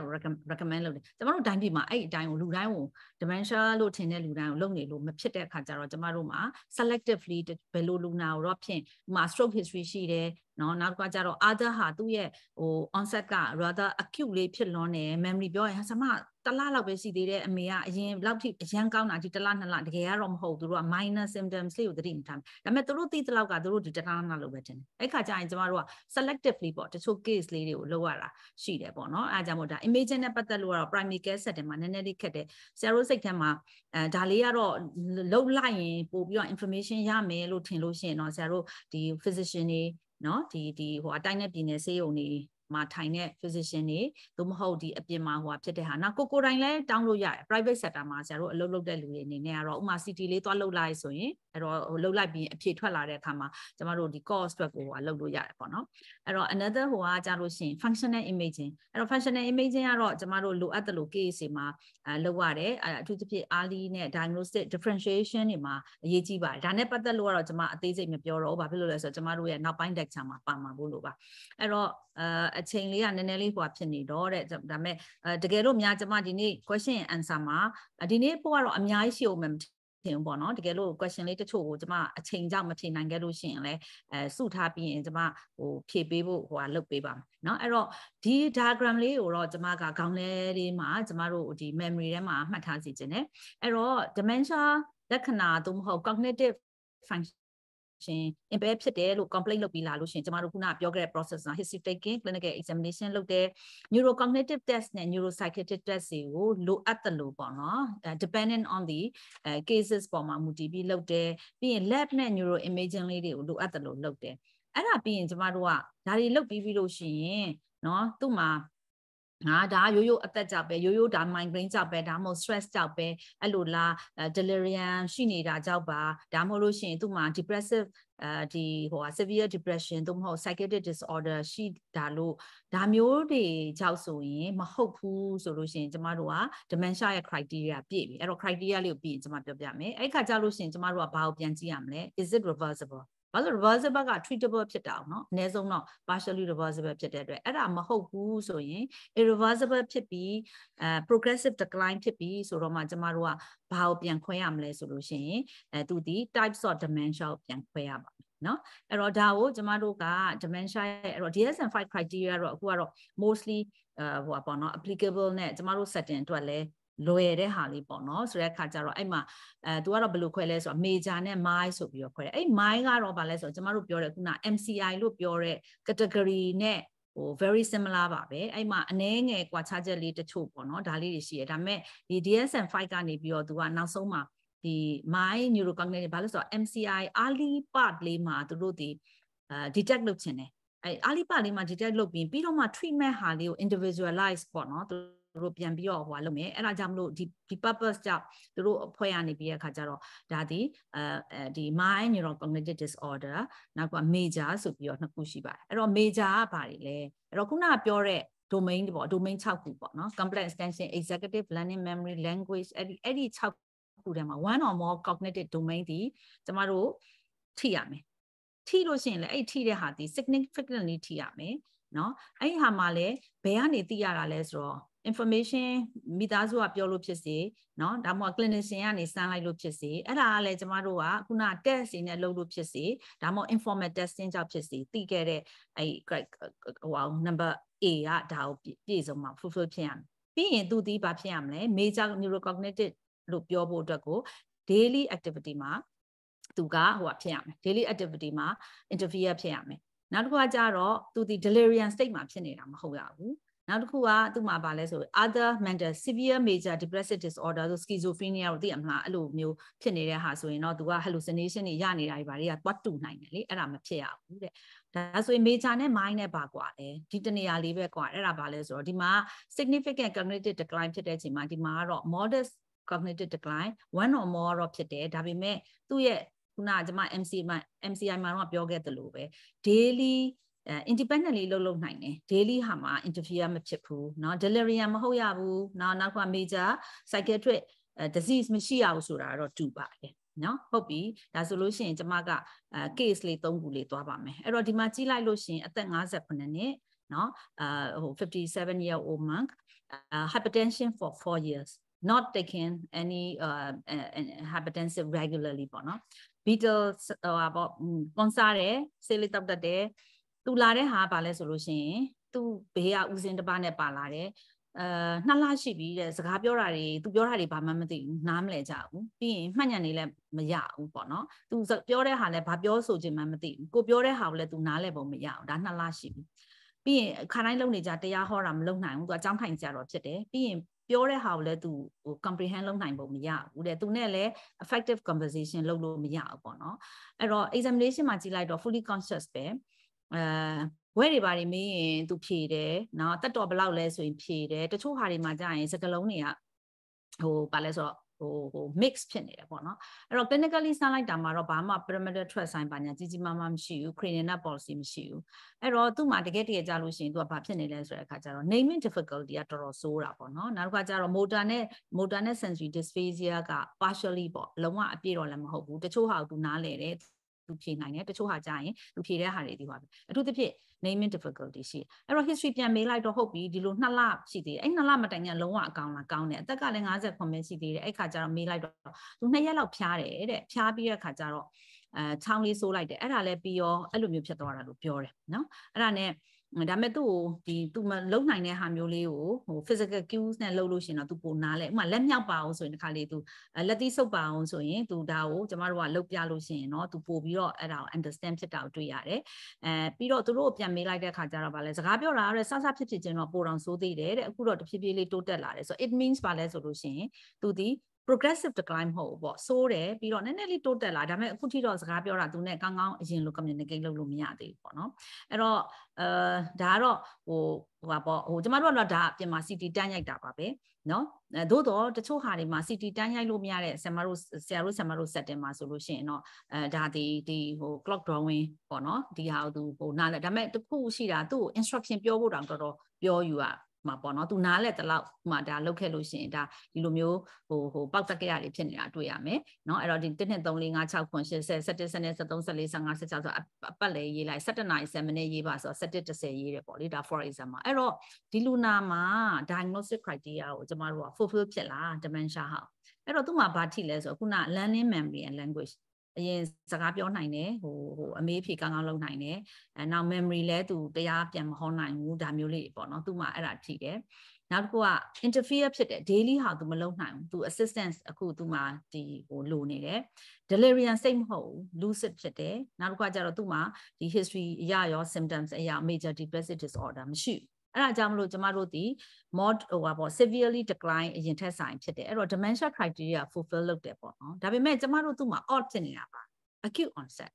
recommend လုပ်တယ်ကျွန်တော်တို့တိုင်းပြည်မှာအဲ့အတိုင်းကိုလူတိုင်းကို dementia လို့ထင်တဲ့လူတိုင်းကိုလုပ်နေလို့မဖြစ်တဲ့အခါကျတော့ကျွန်တော်တို့မှာ selectively ဘယ်လိုလူနာကိုတော့ဖြင့်ဟိုမှာ stroke history ရှိတယ်နော်နောက်တစ်ခါကျတော့ other ဟာသူ့ရဲ့ဟို onset က rather acute လေးဖြစ်လွန်းတယ် memory ပြောရင်ဆမတလားလောက်ပဲရှိသေးတယ်အမေကအရင်လောက်ထိအရန်ကောင်းတာဒီတလားနှစ်လားတကယ်ကတော့မဟုတ်သူတို့က minor symptoms လေးကိုသတိထားဒါပေမဲ့သူတို့သိတဲ့လောက်ကသူတို့ဒီတလားနှစ်လောက်ပဲတင်တယ်အဲ့ခါကျရင်ကျမတို့က selectively ပေါ့တချို့ case လေးတွေကိုလောက်ရတာရှိတယ်ပေါ့နော်အားကြောင့်မို့ဒါ imaging နဲ့ပတ်သက်လို့ကတော့ primary care setting မှာနည်းနည်းလေးခက်တယ်ဆရာတို့စိတ်ထဲမှာအဲဒါလေးကတော့လောက်လိုက်ရင်ပို့ပြီးတော့ information ရမယ်လို့ထင်လို့ရှိရင်တော့ဆရာတို့ဒီ physician တွေနော်ဒီဒီဟိုအတိုင်းနဲ့ပြည်နယ်ဆေးရုံတွေမှာထိုင်တဲ့ physician တွေသို့မဟုတ်ဒီအပြင်မှာဟိုဟာဖြစ်တဲ့ဟာနောက်ကိုကိုတိုင်းလည်းတောင်းလို့ရတယ် private sector မှာဆရာတို့အလုပ်လုပ်တဲ့လူတွေအနေနဲ့ကတော့ဥမာ CT လေးသွားလုပ်လိုက်ဆိုရင်အဲ့တော့ဟိုလုပ်လိုက်ပြီးအဖြေထွက်လာတဲ့အခါမှာကျမတို့ဒီ cost အတွက်ကိုဟိုဟာလုပ်လို့ရတယ်ပေါ့နော်အဲ့တော့ another ဟိုဟာကြလို့ရှိရင် functional imaging အဲ့တော့ functional imaging ကတော့ကျမတို့လိုအပ်တယ်လို့ case မှာအဲလုပ်ရတယ်အထူးသဖြင့် early နဲ့ diagnostic differentiation တွေမှာအရေးကြီးပါတယ်ဒါနဲ့ပတ်သက်လို့ကတော့ကျမအသေးစိတ်မပြောတော့ဘူးဘာဖြစ်လို့လဲဆိုတော့ကျမတို့ရဲ့နောက်ပိုင်း lecture မှာပါမှာဖို့လို့ပါအဲ့တော့အာအချိန်လေးကနည်းနည်းလေးဟိုဖြစ်နေတော့တဲ့ဒါပေမဲ့တကယ်လို့များကျမဒီနေ့ question answer မှာဒီနေ့ပို့ကတော့အများကြီးရှိအောင်မထင်ပေါ့နော်တကယ်လို့ question လေးတချို့ကိုကျမအချိန်ကြောင့်မဖြေနိုင်ခဲ့လို့ရှိရင်လည်းအဲစုထားပြီးရင်ကျမဟိုဖြေပေးဖို့ဟိုဟာလုပ်ပေးပါမယ်เนาะအဲ့တော့ဒီ diagram လေးကိုတော့ကျမကခေါင်းလဲလေးမှာကျမတို့ဒီ memory ထဲမှာမှတ်ထားစီခြင်း ਨੇ အဲ့တော့ dementia လက္ခဏာသို့မဟုတ် cognitive function ရှင် impair ဖြစ်တယ်လို့ complaint လုပ်ပြီးလာလို့ရှင်ကျမတို့ခုနပြောခဲ့တဲ့ process နော် history taking clinical examination လုပ်တဲ့ neurocognitive test နဲ့ neuropsychiatric test တွေကိုလိုအပ်တယ်လို့ပေါ့နော် dependent on the cases ပေါ်မှာမူတည်ပြီးလုပ်တယ်ပြီးရင် lab နဲ့ neuro imaging လေးတွေကိုလိုအပ်တယ်လို့လုပ်တယ်အဲ့ဒါပြီးရင်ကျမတို့ကဒါတွေလုပ်ပြီးပြီးလို့ရှိရင်နော်သူ့မှာငါဒါရိုးရိုးအသက်ကြောက်ပဲရိုးရိုးဒါ migraine ကြောက်ပဲဒါမှမဟုတ် stress ကြောက်ပဲအဲ့လိုလား delirium ရှိနေတာကြောက်ပါဒါမှမဟုတ်လို့ရှိရင်သူ့မှာ depressive အဲဒီဟိုဟာ severe depression သို့မဟုတ် psychiatric disorder ရှိတာလို့ဒါမျိုးတွေကြောက်ဆိုရင်မဟုတ်ဘူးဆိုလို့ရှိရင်ကျမတို့က dementia ရဲ့ criteria ပြည့်ပြီအဲ့တော့ criteria လေးကိုပြီးရင်ကျမပြောပြမယ်အဲ့ခါကြောက်လို့ရှိရင်ကျမတို့ကဘာကိုပြန်ကြည့်ရမလဲ is it reversible ဘာလို့ reversible က treatable ဖြစ်တာအောင်เนาะအနည်းဆုံးတော့ partially reversible ဖြစ်တဲ့အတွက်အဲ့ဒါမဟုတ်ဘူးဆိုရင် irreversible ဖြစ်ပြီးအဲ progressive decline ဖြစ်ပြီးဆိုတော့မှကျမတို့ကဘာကိုပြန်ခွဲရမလဲဆိုလို့ရှိရင်အဲသူဒီ types of dementia ကိုပြန်ခွဲရပါမယ်เนาะအဲ့တော့ဒါကိုကျမတို့က dementia ရဲ့အဲ့တော့ DSM-5 criteria တော့အခုကတော့ mostly ဟိုပါเนาะ applicable နဲ့ကျမတို့ setting အတွက်လည်းလွယ်တဲ့ဟာလေးပေါ့နော်ဆိုတဲ့အခါကျတော့အဲ့မှာအဲ तू ကတော့ဘယ်လိုခွဲလဲဆိုတော့ major နဲ့ minor ဆိုပြီးတော့ခွဲတယ်အဲ့ minor ကတော့ဗာလဲဆိုတော့ကျမတို့ပြောတဲ့ခုန MCI လို့ပြောတဲ့ category နဲ့ဟို very similar ပါပဲအဲ့မှာအနည်းငယ်ကွာခြားချက်လေးတချို့ပေါ့နော်ဒါလေးတွေရှိရဒါပေမဲ့ဒီ DSM 5ကနေပြီးတော့ तू ကနောက်ဆုံးမှာဒီ my neurocognitive ဘာလို့ဆိုတော့ MCI early part လေးမှာသူတို့ဒီအာ detect လုပ်ခြင်းတယ်အဲ early part လေးမှာ detect လုပ်ပြီးပြီးတော့မှ treatment ဟာလေးကို individualize ပေါ့နော်တို့ပြန်ပြီးတော့ဟိုဟာလုပ်မယ်အဲ့ဒါကြောင့်မလို့ဒီဒီ purpose ကြောင့်တို့အဖွဲ့ရနေပြီးတဲ့အခါကျတော့ဒါဒီအဲဒီ mild neural cognitive disorder နောက်က major ဆိုပြီးတော့နှစ်ခုရှိပါတယ်အဲ့တော့ major ကဘာတွေလဲအဲ့တော့ခုနကပြောတဲ့ domain တွေပေါ့ domain 6ခုပေါ့နော် complex extension executive learning memory language အဲ့ဒီအဲ့ဒီ6ခုထဲမှာ one or more cognitive domain ဒီကျမတို့ထိရမယ်ထိလို့ရှိရင်လည်းအဲ့ထိတဲ့ဟာဒီ significantly ထိရမယ်เนาะအဲ့ဒီဟာမှာလည်းဘယ်ကနေသိရတာလဲဆိုတော့ information မိသားစုကပြောလို့ဖြစ်စေเนาะဒါမှမဟုတ် clinician ကနေစမ်းလိုက်လို့ဖြစ်စေအဲ့ဒါကလည်းကျမတို့ကခုန test တွေနဲ့လုပ်လို့ဖြစ်စေဒါမှမဟုတ် informal testing ကြောင့်ဖြစ်စေသိခဲ့တဲ့အဲ့ဟိုဟာ number A ကဒါကိုပြည့်စုံမှာ fulfill ဖြစ်ရမယ်ပြီးရင်သူဒီဘာဖြစ်ရမလဲ major neurocognitive လို့ပြောဖို့အတွက်ကို daily activity မှာသူကဟိုဟာဖြစ်ရမယ် daily activity မှာ interfere ဖြစ်ရမယ်နောက်တစ်ခုကကြတော့သူဒီ delirium state မှာဖြစ်နေတာမဟုတ်ရဘူးနောက်တစ်ခုကသူ့မှာဗာလဲဆို other mental severe major depressive disorder ဆို schizophrenia တို့သိရမလားအဲ့လိုမျိုးဖြစ်နေတဲ့ဟာဆိုရင်တော့သူက hallucination တွေရနေတာတွေဗာတွေကတွတ်တူနိုင်တယ်လေအဲ့ဒါမဖြစ်ရဘူးတဲ့ဒါဆိုရင် major နဲ့ minor နဲ့ဗာကွာလေဒီတနေရာလေးပဲကွာအဲ့ဒါဗာလဲဆိုတော့ဒီမှာ significant cognitive decline ဖြစ်တဲ့အချိန်မှာဒီမှာကတော့ modest cognitive decline one or more တော့ဖြစ်တယ်ဒါပေမဲ့သူ့ရဲ့ခုနကကျွန်မ MCI MCI မှာတော့ပြောခဲ့သလိုပဲ daily အဲ independently လုပ်လုပ်နိုင်တယ် daily ဟာမှာ interfere မဖြစ်ဘူးเนาะ delirium မဟုတ်ရဘူးเนาะနောက်က major psychiatric disease မရှိရဘူးဆိုတာတော့တူပါတယ်နော်ဟုတ်ပြီဒါဆိုလို့ရှိရင်ကျမကအဲ case လေး၃ခုလေးသွားပါမယ်အဲ့တော့ဒီမှာကြီးလိုက်လို့ရှိရင်အသက်58နှစ်နော်အာဟို57 year old monk uh, hypertension for 4 years not taking any uh, hypertensive regularly ပေါ့နော် beetle ဟိုပေါ့ကွန်ဆာတယ်ဆေးလေးတောက်တတ်တယ်သူလာတဲ့ဟာကဘာလဲဆိုလို့ရှိရင်သူ့ဘေးကဦးစင်းတစ်ပါးနဲ့ပါလာတယ်အဲနှစ်လရှိပြီတဲ့စကားပြောတာတွေသူပြောတာတွေဘာမှမသိဘူးနားမလည်ကြဘူးပြီးရင်မှတ်ညံနေလည်းမရဘူးပေါ့နော်သူပြောတဲ့ဟာလည်းဘာပြောဆိုခြင်းမှမသိဘူးကိုပြောတဲ့ဟာကိုလည်းသူနားလည်ပုံမရဘူးဒါနှစ်လရှိပြီပြီးရင်ခါတိုင်းလုံနေကြတရားဟောတာမလုံနိုင်ဘူးသူအကြောင်းထိုင်ကြတော့ဖြစ်တယ်ပြီးရင်ပြောတဲ့ဟာကိုလည်း तू ဟို comprehend လုပ်နိုင်ပုံမရဘူးတဲ့ तू နဲ့လည်း effective conversation လုပ်လို့မရဘူးပေါ့နော်အဲ့တော့ examination မှာကြည့်လိုက်တော့ fully conscious ပဲအဲဝဲတွေဘာတွေမင်းရင် तू ဖြေတယ်နော်တက်တော်ဘလောက်လဲဆိုရင်ဖြေတယ်တချို့ဟာတွေမှာကြာရင်စကလုံးတွေကဟိုဘာလဲဆိုတော့ဟိုဟို mix ဖြစ်နေတယ်ပေါ့နော်အဲ့တော့ clinically စမ်းလိုက်တာမှာတော့ဘာမှ perimeter tract ဆိုင်ပါညာကြီးကြီးမားမားမရှိဘူး cranial policy မရှိဘူးအဲ့တော့သူ့မှာတကယ်တကယ်ကြာလို့ရှိရင်သူကဘာဖြစ်နေလဲဆိုတဲ့အခါကျတော့ naming difficulty ကတော်တော်ဆိုးတာပေါ့နော်နောက်တစ်ခါကျတော့ motor နဲ့ motor နဲ့ sensory dysphasia က partially ပေါ့လုံးဝအပြည့်တော့လည်းမဟုတ်ဘူးတချို့ဟာကသူနားလဲတယ်လူဖြေနိုင်တယ်တချို့ဟာကြာရင်လူဖြေတဲ့ဟာတွေဒီပါပဲအထူးသဖြင့် naming difficulty ရှိအဲ့တော့ history ပြန်မေးလိုက်တော့ဟုတ်ပြီဒီလို2လရှိသေးတယ်အဲ့2လမတိုင်ကလုံးဝအကောင်လားကောင်းတယ်အသက်ကလည်း59ပဲရှိသေးတယ်အဲ့ခါကျတော့မေးလိုက်တော့သူ2ရက်လောက်ဖြားတယ်တဲ့ဖြားပြီးတဲ့ခါကျတော့အဲချောင်းလေးဆိုးလိုက်တယ်အဲ့ဒါလည်းပြီးရောအဲ့လိုမျိုးဖြစ်သွားတာလို့ပြောတယ်နော်အဲ့ဒါနဲ့ဒါပေမဲ့သူ့ကိုဒီသူမလုံနိုင်တဲ့ဟာမျိုးလေးကိုဟို physical cues နဲ့လှုပ်လို့ရှိရင်တော့သူပိုနားလဲဥမာလက်မြောက်ပါအောင်ဆိုရင်ဒီခါလေးသူလက်သီးဆုပ်ပါအောင်ဆိုရင်သူဒါကိုကျမတို့ကလှုပ်ပြလို့ရှိရင်တော့သူပိုပြီးတော့အဲ့ဒါကို understand ဖြစ်တာကိုတွေ့ရတယ်အဲပြီးတော့သူတို့ကိုပြန်မေးလိုက်တဲ့ခါကျတော့ဗာလဲစကားပြောတာရဲဆဆဖြစ်ဖြစ်ချင်းတော့ပိုတော်ဆိုးသေးတယ်တဲ့အခုတော့တဖြည်းဖြည်းလေးတိုးတက်လာတယ်ဆိုတော့ it means ဗာလဲဆိုလို့ရှိရင်သူဒီ progressive decline မဟုတ်ဘူးပေါ့ဆိုးတယ်ပြီးတော့နည်းနည်းလေးတိုးတက်လာဒါပေမဲ့အခုထိတော့စကားပြောတာသူနဲ့ကောင်းကောင်းအရင်လို communicate လုပ်လို့မရသေးဘူးပေါ့နော်အဲ့တော့အဲဒါကတော့ဟိုဟိုပါပေါ့ဟိုကျမတို့ကတော့ဒါအပြင်မှာ CT တန်းရိုက်တာပါပဲနော်သို့တော့တချို့ဟာတွေမှာ CT တန်းရိုက်လို့မရတဲ့ဆရာတို့ဆရာတို့ဆရာတို့ setting မှာဆိုလို့ရှိရင်တော့အဲဒါဒီဒီဟို clock drawing ပေါ့နော်ဒီဟာသူဟိုနားလဲဒါပေမဲ့တစ်ခုရှိတာသူ့ကို instruction ပြောဖို့တောင်တော်တော်ပြောယူရမှာပေါ့နော်သူနားလဲတလောက်ဟိုမှာဒါလောက်ခဲ့လို့ရှိရင်ဒါဒီလိုမျိုးဟိုဟိုပေါက်တက်ကြရတွေဖြစ်နေတာတွေ့ရမယ်နော်အဲ့တော့ဒီ1 2 3 4 5 6 9 10 11 12 13 14 15 16ဆိုတော့အပတ်လဲရေးလိုက်17နာရီ7မိနစ်ရေးပါဆိုတော့17 30ရေးတယ်ပေါ့လေဒါ for example အဲ့တော့ဒီလူနာမှာ diagnostic criteria ကိုကျမတို့က fulfill ဖြစ်လား dementia ဟာအဲ့တော့သူ့မှာဘာထိလဲဆိုတော့ခုန learning memory and language အရင်စကားပြောနိုင်တယ်ဟိုဟိုအမေးဖြေကောင်းကောင်းလုပ်နိုင်တယ်အဲနောက် memory လဲသူတရားပြန်မဟောနိုင်ဘူးဒါမျိုးလေးပေါ့နော်သူ့မှာအဲ့ဒါဖြေတယ်နောက်တစ်ခုက interfere ဖြစ်တယ် daily ဟာ तू မလုပ်နိုင်ဘူး तू assistance အခု तू မှာဒီဟိုလိုနေတယ် delirium စိတ်မဟုတ်ဘူး lucid ဖြစ်တယ်နောက်တစ်ခုကကြတော့ तू မှာဒီ history အရာရော symptoms အရာ major depressive disorder မရှိဘူးအဲ့ဒါကြောင့်မလို့ကျမတို့ဒီ mod ဟိုပါပေါ့ severely decline အရင်ထက်ဆိုင်ဖြစ်တယ်အဲ့တော့ dementia criteria fulfill လုပ်တယ်ပေါ့နော်ဒါပေမဲ့ကျမတို့သူ့မှာ odd ဖြစ်နေတာပါ acute onset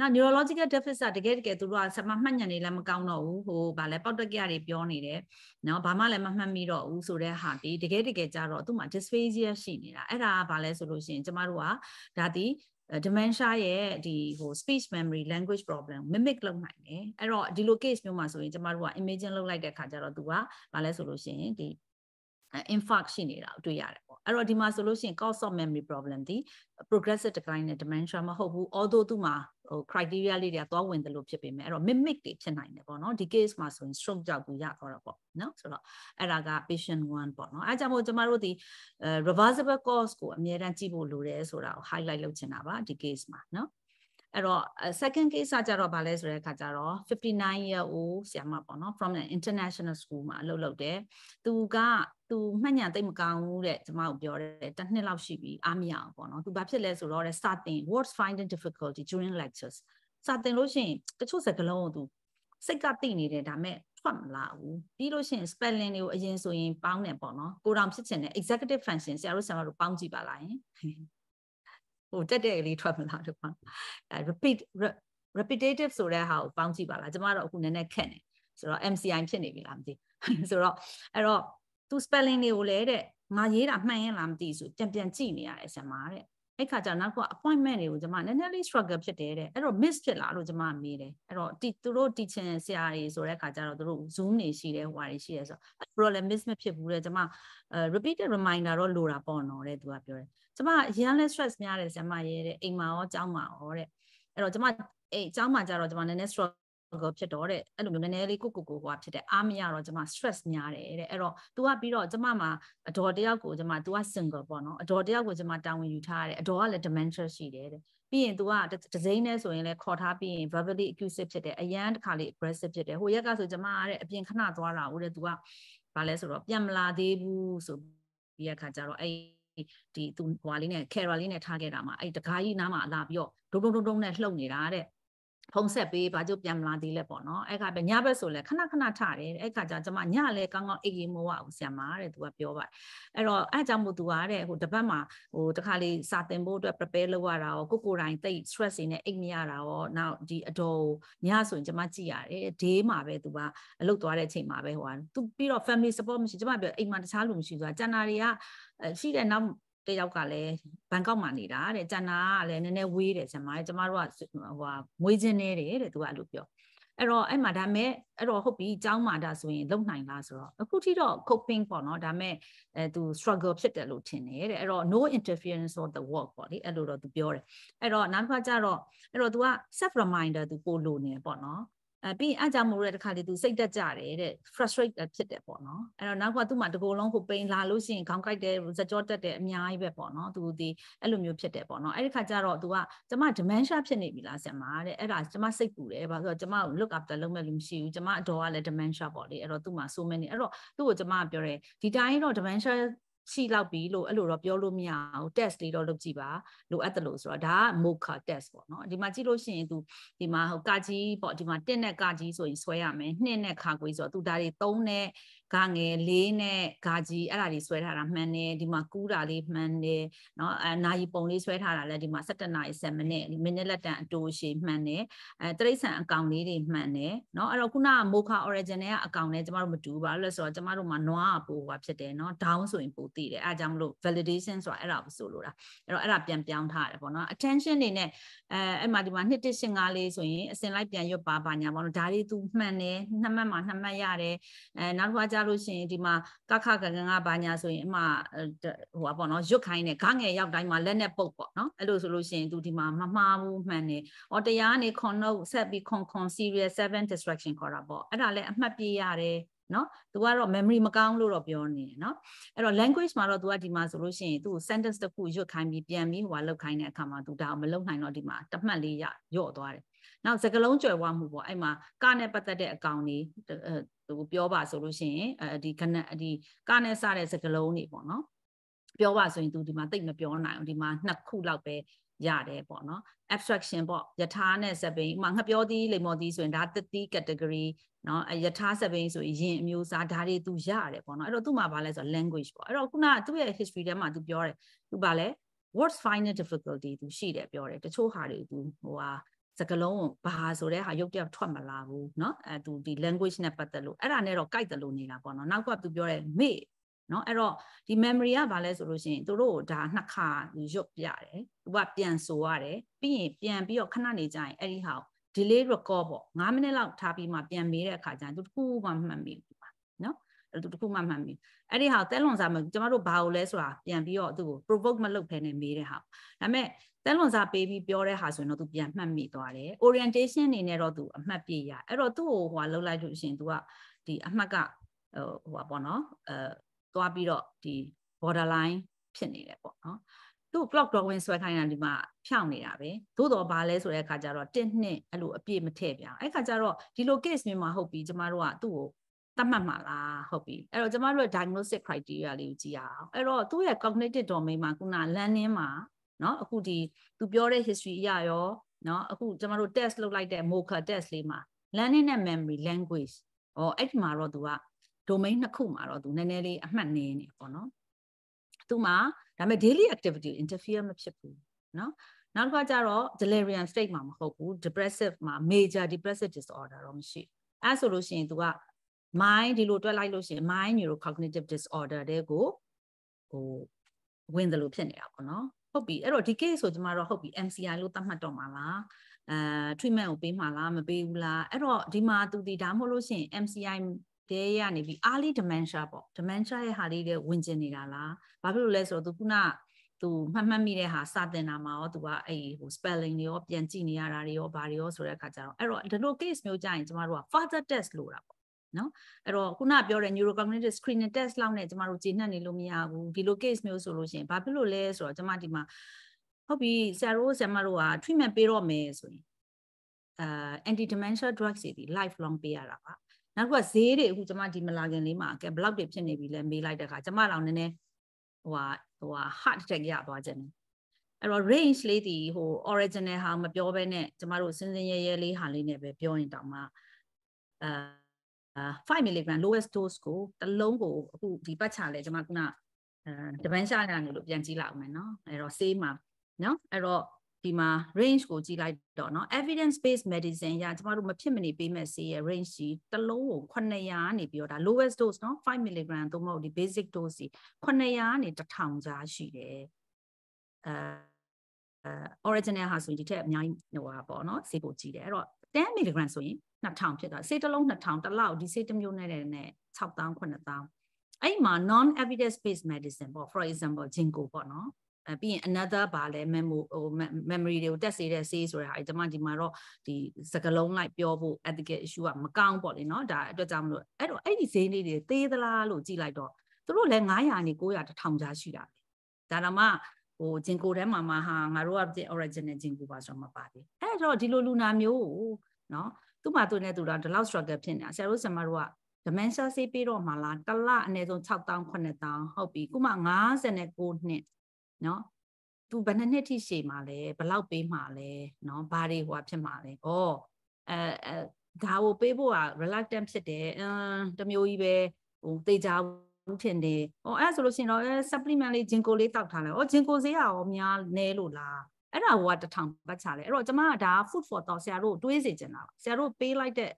နောက် neurological deficit တကယ်တကယ်သူတို့ကစမမှတ်ညံနေလည်းမကောင်းတော့ဘူးဟိုဗာလဲပေါက်တက်ကြတွေပြောနေတယ်နော်ဘာမှလည်းမမှတ်မိတော့ဘူးဆိုတဲ့ဟာဒီတကယ်တကယ်ကြတော့သူ့မှာ dysphagia ရှိနေတာအဲ့ဒါကဗာလဲဆိုလို့ရှိရင်ကျမတို့ကဒါဒီ dementia ရဲ့ဒီဟို speech memory language problem mimic လုပ်နိုင်တယ်အဲ့တော့ဒီလို case မျိုးမှာဆိုရင်ကျမတို့က imagine လုပ်လိုက်တဲ့ခါကျတော့ तू ကဘာလဲဆိုလို့ရှိရင်ဒီ infarct ရှိနေတာကိုတွေ့ရတယ်ပေါ့အဲ့တော့ဒီမှာဆိုလို့ရှိရင် cause of memory problem ဒီ progressive decline နဲ့ dementia မဟုတ်ဘူး although သူ့မှာဟို criteria လေးတွေကသွားဝင်တယ်လို့ဖြစ်ပေမဲ့အဲ့တော့ mimic တွေဖြစ်နိုင်တယ်ပေါ့နော်ဒီ case မှာဆိုရင် stroke ကြောက်ပြီးရသွားတာပေါ့နော်ဆိုတော့အဲ့ဒါက patient 1ပေါ့နော်အဲ့ကြောင့်မို့ကျမတို့ဒီ reversible cause ကိုအမြဲတမ်းကြည့်ဖို့လိုတယ်ဆိုတာကို highlight လုပ်ချင်တာပါဒီ case မှာနော်အဲ့တော့ second case ကကြတော့ဗာလဲဆိုတဲ့အခါကျတော့59 year old ဆရာမပေါ့နော် from an international school မှာအလုပ်လုပ်တယ်သူကသူမှတ်ညာသိမကောင်းဘူးတဲ့ကျမတို့ပြောတယ်တစ်နှစ်လောက်ရှိပြီအားမရအောင်ပေါ့နော်သူဘာဖြစ်လဲဆိုတော့တဲ့စတင် words finding difficulty during lectures စတင်လို့ရှိရင်တချို့စကားလုံးကိုသူစိတ်ကတိနေတယ်ဒါမဲ့ထွက်မလာဘူးပြီးလို့ရှိရင် spelling တွေကိုအရင်ဆိုရင်ပေါင်းတယ်ပေါ့နော်ကိုတော်ဖြစ်ချင်တဲ့ executive function ဆရာတို့ဆရာမတို့ပေါင်းကြည့်ပါလားယင်ဟိုတက်တဲ့လေးထွက်မလာတော့ပေါ့ repeat repetitive ဆိုတဲ့ဟာကိုပေါင်းကြည့်ပါလားကျမတို့အခုနည်းနည်းခက်နေဆိုတော့ MCI ဖြစ်နေပြီလားမသိဆိုတော့အဲ့တော့သူ spelling တွေကိုလည်းတဲ့ငါရေးတာမှန်ရင်လားမသိဘူးပြန်ပြန်ကြည့်နေရတယ်ဆရာမတဲ့အဲ့ခါကျတော့နောက်က appointment တွေကိုကျွန်မနည်းနည်းလေး struggle ဖြစ်တယ်တဲ့အဲ့တော့ miss ဖြစ်လာလို့ကျွန်မမေးတယ်အဲ့တော့တီသူတို့ teaching ဆရာတွေဆိုတဲ့ခါကျတော့သူတို့ zoom နေရှိတယ်ဟိုဟာတွေရှိတယ်ဆိုတော့ဘယ်လိုလဲ miss မဖြစ်ဘူးတဲ့ကျွန်မ repeated reminder တော့လိုတာပေါ့နော်တဲ့သူကပြောတယ်ကျွန်မရန်လဲ stress များတယ်ဆရာမရေးတဲ့အိမ်မှာရောကျောင်းမှာရောတဲ့အဲ့တော့ကျွန်မအဲ့ကျောင်းမှာကျတော့ကျွန်မနည်းနည်း struggle struggle ဖြစ်တော့တဲ့အဲ့လိုမျိုးနည်းနည်းလေးကိုကိုကိုဟိုဖြစ်တဲ့အားမရတော့ကျွန်မ stress များတယ်တဲ့အဲ့တော့ तू ကပြီးတော့ကျွန်မမှာအတော်တယောက်ကိုကျွန်မ तू က single ပေါ့နော်အတော်တယောက်ကိုကျွန်မတာဝန်ယူထားရတယ်အတော်ကလည်း dementia ရှိတယ်တဲ့ပြီးရင် तू ကဒစိမ့်နဲ့ဆိုရင်လည်းခေါ်ထားပြီးရင် verbally abusive ဖြစ်တယ်အရန်တစ်ခါလေး aggressive ဖြစ်တယ်ဟိုရက်ကဆိုကျွန်မတဲ့အပြင်ခဏသွားတာဦးတဲ့ तू ကဘာလဲဆိုတော့ပြန်မလာသေးဘူးဆိုပြီးရခါကြတော့အဲ့ဒီသူဟွာလေးနဲ့ care လေးနဲ့ထားခဲ့တာမှာအဲ့တကားကြီးနားမှာလာပြီးတော့ဒုံဒုံဒုံနဲ့လှုပ်နေတာတဲ့ဖုံးဆက်ပေးဘာကြောင့်ပြန်မလာသေးလဲပေါ့နော်အဲ့ခါပဲညဘက်ဆိုလဲခဏခဏထတယ်အဲ့ခါကျကျွန်မညလဲကောင်းကောင်းအိပ်ရေးမဝအောင်ဆရာမတဲ့သူကပြောပါတယ်အဲ့တော့အဲ့ကြောင့်မို့သူကတဲ့ဟိုတပတ်မှာဟိုတခါလေးစာသင်ဖို့အတွက် prepare လုပ်ရတာရောကိုကိုတိုင်းတိတ် stress တွေနဲ့အိပ်မရတာရောနောက်ဒီအတော်ညဆိုရင်ကျွန်မကြည့်ရတယ် day မှာပဲသူကအလုပ်သွားတဲ့အချိန်မှာပဲဟိုကသူပြီးတော့ family support မရှိကျွန်မပြောအိမ်မှာတခြားလူမရှိဆိုတာကျန်တာတွေကရှိတဲ့နောက်တယောက်ကလည်းဘန်ကောက်မှာနေတာတဲ့ကျန်နာကလည်းနည်းနည်းဝေးတယ်ကျမကျမတို့ကဟိုမွေးချင်းနေတယ်တဲ့သူကအဲ့လိုပြောအဲ့တော့အဲ့မှာဒါမဲ့အဲ့တော့ဟုတ်ပြီအเจ้าမှာဒါဆိုရင်လုံနိုင်လားဆိုတော့အခုထိတော့ coping ပေါ့နော်ဒါမဲ့အဲသူ struggle ဖြစ်တယ်လို့ထင်တယ်တဲ့အဲ့တော့ no interference of the work ပေါ့လေအဲ့လိုတော့သူပြောတယ်အဲ့တော့နောက်တစ်ခါကျတော့အဲ့တော့ तू က self reminder သူပို့လို့နေပေါ့နော်အဲပြီးရင်အကြောင်မို့ရတဲ့ခါလေးသူစိတ်တက်ကြတယ်တဲ့ frustrate ဖြစ်တယ်ပေါ့နော်အဲ့တော့နောက်ကသူ့မှာတကိုယ်လုံးကိုပိန်လာလို့ရှိရင်ခေါင်းကိုက်တယ်ဇကြောတက်တယ်အများကြီးပဲပေါ့နော်သူဒီအဲ့လိုမျိုးဖြစ်တယ်ပေါ့နော်အဲ့ဒီခါကျတော့သူကကျမ dementia ဖြစ်နေပြီလားဆင်မတဲ့အဲ့ဒါကျမစိတ်ပူတယ်ဘာလို့လဲကျမ look after လုပ်မဲ့လူမရှိဘူးကျမအတော်ကလည်း dementia ပေါ့လေအဲ့တော့သူ့မှာ so many အဲ့တော့သူ့ကိုကျမပြောတယ်ဒီတိုင်းတော့ dementia ရှိလောက်ပြီလို့အဲ့လိုတော့ပြောလို့မရဘူး test လေးတော့လုပ်ကြည့်ပါလိုအပ်တယ်လို့ဆိုတော့ဒါက mocha test ပေါ့နော်ဒီမှာကြည့်လို့ရှိရင် तू ဒီမှာဟိုကာကြီးပေါ့ဒီမှာတင့်နဲ့ကာကြီးဆိုရင်ဆွဲရမယ်နှစ်နဲ့ခါကွေးဆိုတော့ तू ဒါတွေသုံးတဲ့ဂငယ်လေးနဲ့ဂါကြီးအဲ့ဒါတွေဆွဲထားတာမှန်တယ်ဒီမှာကူးတာလေးမှန်တယ်เนาะအဲနာယီပုံလေးဆွဲထားတာလည်းဒီမှာ17နာရီ7မိနစ်မိနစ်လက်တန်အတိုးရှိမှန်တယ်အဲတရိษံအကောင်လေးတွေမှန်တယ်เนาะအဲ့တော့ခုနကမိုခါ origin နဲ့ကအကောင်နဲ့ကျမတို့မတူပါဘူးလို့ဆိုတော့ကျမတို့မှာနွားပိုးပါဖြစ်တယ်เนาะ down ဆိုရင်ပိုးတည်တယ်အဲအကြောင်းမလို့ validation ဆိုတာအဲ့ဒါကိုဆိုလိုတာအဲ့တော့အဲ့ဒါပြန်ပြောင်းထားတယ်ပေါ့เนาะ attention တွေနဲ့အဲအဲ့မှာဒီမှာ2155လေးဆိုရင်အစင်လိုက်ပြန်ရွတ်ပါပါညာပေါ့เนาะဒါလေး तू မှန်တယ်နှစ်မှတ်မှာနှစ်မှတ်ရတယ်အဲနောက်တစ်ခါကြလို့ရှိရင်ဒီမှာကခကကန်ကဘာညာဆိုရင်အမဟိုပါပေါ့နော်ရွတ်ခိုင်းနေခငယ်ရောက်တိုင်းမှာလက်နဲ့ပုတ်ပေါ့နော်အဲ့လိုဆိုလို့ရှိရင်သူဒီမှာမမှားဘူးမှန်တယ်။အော်တရားကနေခွန်နှုတ်ဆက်ပြီးခွန်ခွန် serial 7 distraction ခေါ်တာပေါ့အဲ့ဒါလည်းအမှတ်ပြရတယ်နော်။ तू ကတော့ memory မကောင်းလို့တော့ပြောနေတယ်နော်။အဲ့တော့ language မှာတော့ तू ကဒီမှာဆိုလို့ရှိရင်သူ့ sentence တစ်ခုရွတ်ခိုင်းပြီးပြန်ပြီးဟိုကလောက်ခိုင်းတဲ့အခါမှာ तू ဒါမလောက်နိုင်တော့ဒီမှာတမှတ်လေးရရော့သွားတယ်နောက်စကလုံးကြွယ်ဝမှုပေါ့အဲ့မှာကနဲ့ပတ်သက်တဲ့အကောင်တွေဟိုပြောပါဆိုလို့ရှိရင်အဲဒီခဏဒီကနဲ့စတဲ့စကလုံးတွေပေါ့နော်ပြောပါဆိုရင် तू ဒီမှာတိတ်မပြောနိုင်အောင်ဒီမှာနှစ်ခုလောက်ပဲရတယ်ပေါ့နော် abstraction ပေါ့ယထာနဲ့စပိန်ဥမာငှပြောသီးလိမ္မော်သီးဆိုရင်ဒါတတိ category เนาะယထာစပိန်ဆိုရင်ယင်အမျိုးအစားဒါတွေ तू ရတယ်ပေါ့နော်အဲ့တော့သူ့မှာဗာလဲဆိုတော့ language ပေါ့အဲ့တော့ခုနသူ့ရဲ့ history ထဲမှာ तू ပြောတယ် तू ဗာလဲ words find difficulty သူရှိတယ်ပြောတယ်တချို့ဟာတွေ तू ဟိုဟာစကလုံးဘာဆိုတဲ့ဟာရုပ်တရက်ထွက်မလာဘူးเนาะအဲသူဒီ language နဲ့ပတ်သက်လို့အဲ့ဒါနဲ့တော့ကြိုက်တယ်လို့နေတာပေါ့เนาะနောက်ကသူပြောတဲ့မေ့เนาะအဲ့တော့ဒီ memory ကဘာလဲဆိုလို့ရှိရင်တို့တို့ဒါနှစ်ခါရုပ်ပြရတယ်သူကပြန်ဆိုရတယ်ပြီးရင်ပြန်ပြီးတော့ခဏနေကြရင်အဲ့ဒီဟာ delay record ပေါ့9မိနစ်လောက်ထားပြီးမှပြန်မေးတဲ့အခါကျရင်သူတစ်ခုမှမှတ်မိဘူးပါเนาะအဲ့သူတစ်ခုမှမှတ်မိအဲ့ဒီဟာတဲလွန်စားမကျမတို့ဘာလို့လဲဆိုတာပြန်ပြီးတော့သူ့ကို provoke မလုပ်ဖ ೇನೆ မေးတဲ့ဟာဒါပေမဲ့တန်လွန်စာပေးပြီးပြောတဲ့ဟာဆိုရင်တော့ तू ပြန်မှတ်မိသွားတယ် orientation အနေနဲ့တော့ तू အမှတ်ပြရအဲ့တော့သူ့ကိုဟိုဟာလောက်လိုက်လို့ရှင် तू ကဒီအမှတ်ကဟိုဟာပေါ့နော်အဲသွားပြီးတော့ဒီ borderline ဖြစ်နေတယ်ပေါ့နော်သူ့ clock drawing ဆွဲခိုင်းတာဒီမှာဖြောင်းနေတာပဲသို့တော့ဘာလဲဆိုတဲ့အခါကျတော့တစ်နှစ်အဲ့လိုအပြည့်မထည့်ပြန်အဲ့ခါကျတော့ဒီလို case မျိုးမှာဟုတ်ပြီကျမတို့ကသူ့ကိုသတ်မှတ်မှာလားဟုတ်ပြီအဲ့တော့ကျမတို့ရဲ့ diagnostic criteria လေးကိုကြည့်ရအောင်အဲ့တော့သူ့ရဲ့ cognitive domain မှာခုန learning မှာเนาะအခုဒီသူပြောတဲ့ history အရရောเนาะအခုကျမတို့ test လုပ်လိုက်တဲ့ mocha test လေးမှာ learning နဲ့ memory language ဟောအဲ့ဒီမှာတော့သူက domain နှစ်ခုမှာတော့သူနည်းနည်းလေးအမှတ်နေနေပေါ့နော်သူမှာဒါပေမဲ့ daily activity interfere မဖြစ်ဘူးเนาะနောက်တစ်ခါကျတော့ delirium state မှာမဟုတ်ဘူး depressive မှာ major depressive disorder တော့မရှိအဲ့ဆိုလို့ရှိရင်သူက mind ဒီလိုတွက်လိုက်လို့ရှိရင် mind neurocognitive disorder တဲ့ကိုဟိုဝင်တယ်လို့ဖြစ်နေတာပေါ့နော်ဟုတ်ပြီအဲ့တော့ဒီ case ဆိုကျမတို့ဟုတ်ပြီ MCI လို့သတ်မှတ်တော့မှာလားအဲ treatment ကိုပေးမှာလားမပေးဘူးလားအဲ့တော့ဒီမှာသူဒီဒါမှမဟုတ်လို့ရှိရင် MCI တဲ့ရနေပြီ early dementia ပေါ့ dementia ရဲ့ဟာလေးတွေဝင်ကျင်နေတာလားဘာဖြစ်လို့လဲဆိုတော့သူခုနသူမှတ်မှတ်မိတဲ့ဟာစတင်တာမှာရောသူကအဲ့ဟို spelling တွေရောပြန်ကြည့်နေရတာတွေရောဘာတွေရောဆိုတဲ့အခါကျတော့အဲ့တော့ဒီလို case မျိုးကြရင်ကျမတို့က further test လို့တာပေါ့နော်အဲ့တော့ခုနပြောတဲ့ neurocognitive screening test လောက်နဲ့ကျမတို့ကျေနပ်နေလို့မရဘူးဒီလို case မျိုးဆိုလို့ရှင်ဘာဖြစ်လို့လဲဆိုတော့ကျမဒီမှာဟုတ်ပြီဆရာတို့ဆရာမတို့က treatment ပေးတော့မယ်ဆိုရင်အာ anti dementia drugs တွေ life long ပေးရတာပါနောက်ကဈေးတွေအခုကျမဒီမလာခင်လေးမှာကဲဘလောက်တွေဖြစ်နေပြီလဲမေးလိုက်တဲ့အခါကျမတော့နည်းနည်းဟိုဟာဟိုဟာ heart attack ရသွားခြင်းအဲ့တော့ range လေးဒီဟို original ဟာမပြောဘဲနဲ့ကျမတို့စဉ်စဉ်ရဲရဲလေးဟာလေးနဲ့ပဲပြောရင်တောင်မှအာ5 mg lowest dose ကိုတစ်လုံးကိုအခုဒီပတ်ချာလဲကျွန်မကကတပန်းရှာရနေလို့ပြန်ကြည့်လိုက်အောင်မယ်เนาะအဲ့တော့ဆေးမှာเนาะအဲ့တော့ဒီမှာ range ကိုကြည့်လိုက် တော့เนาะ evidence based medicine ရာကျမတို့မဖြစ်မနေပေးမဲ့ဆေးရဲ့ range ကြီးတစ်လုံးကို900နေပြီးတော့ဒါ lowest dose เนาะ5 mg သို့မဟုတ်ဒီ basic dose ကြီး900နေ1000ကြားရှိတယ်အဲ original ဟာဆိုရင်ဒီထက်အများကြီးဟိုပါပေါ့เนาะဈေးပိုကြီးတယ်အဲ့တော့10 mg ဆိုရင်2000ဖြစ်သွားစေးတစ်လုံး2000တစ်လောက်ဒီစေးတစ်မျိုးနဲ့နဲ့6000 9000အဲ့မှာ non evidence based medicine ပေါ့ for example ginkgo ပေါ့နော်အဲပြီးရင် another ဘာလဲ memo ဟို memory တွေကိုတက်စေတဲ့ဆေးဆိုတဲ့ဟာဒီမှာဒီမှာတော့ဒီစကလုံးလိုက်ပြောဖို့ ethical issue ကမကောင်းပေါ့လေနော်ဒါအတွက်ကြောင့်မလို့အဲ့တော့အဲ့ဒီဈေးလေးတွေသေးသလားလို့ကြည့်လိုက်တော့သူတို့လည်း900နေ900 1000ကြားရှိတာပဲဒါတော့မှဟိုဂျင်ကိုထဲမှာမှဟာငါတို့က original ဂျင်ကိုပါဆိုတော့မပါသေးအဲ့တော့ဒီလိုလူနာမျိုးကိုနော်သူ့မှာသူနဲ့သူတော့ဒီလောက် struggle ဖြစ်နေတာဆရာတို့ဆရာမတို့က dementia ဆေးပေးတော့မှလားတစ်လအနည်းဆုံး6000 9000ဟုတ်ပြီခုမှ59နှစ်နော်သူဘယ်နှစ်နှစ်ထိရှည်မှာလဲဘယ်လောက်ပေးမှာလဲနော်ဘာတွေဟိုဖြစ်မှာလဲဩအဲအဲဒါကိုပေးဖို့က reluctant ဖြစ်တယ်အင်းတမျိုးကြီးပဲဟိုတေချာဘူးဖြစ်နေ။ဟောအဲ့ဆိုလို့ရှိရင်တော့ supplement လေးဂျင်ကိုလေးတောက်ထားလိုက်။ဟောဂျင်ကိုဈေးရောများနဲလို့လား။အဲ့ဒါဟိုကတထောင်ပတ်ချလဲ။အဲ့တော့ကျမကဒါ food for thought ဆရာတို့တွေးစေချင်တာပါ။ဆရာတို့ပေးလိုက်တဲ့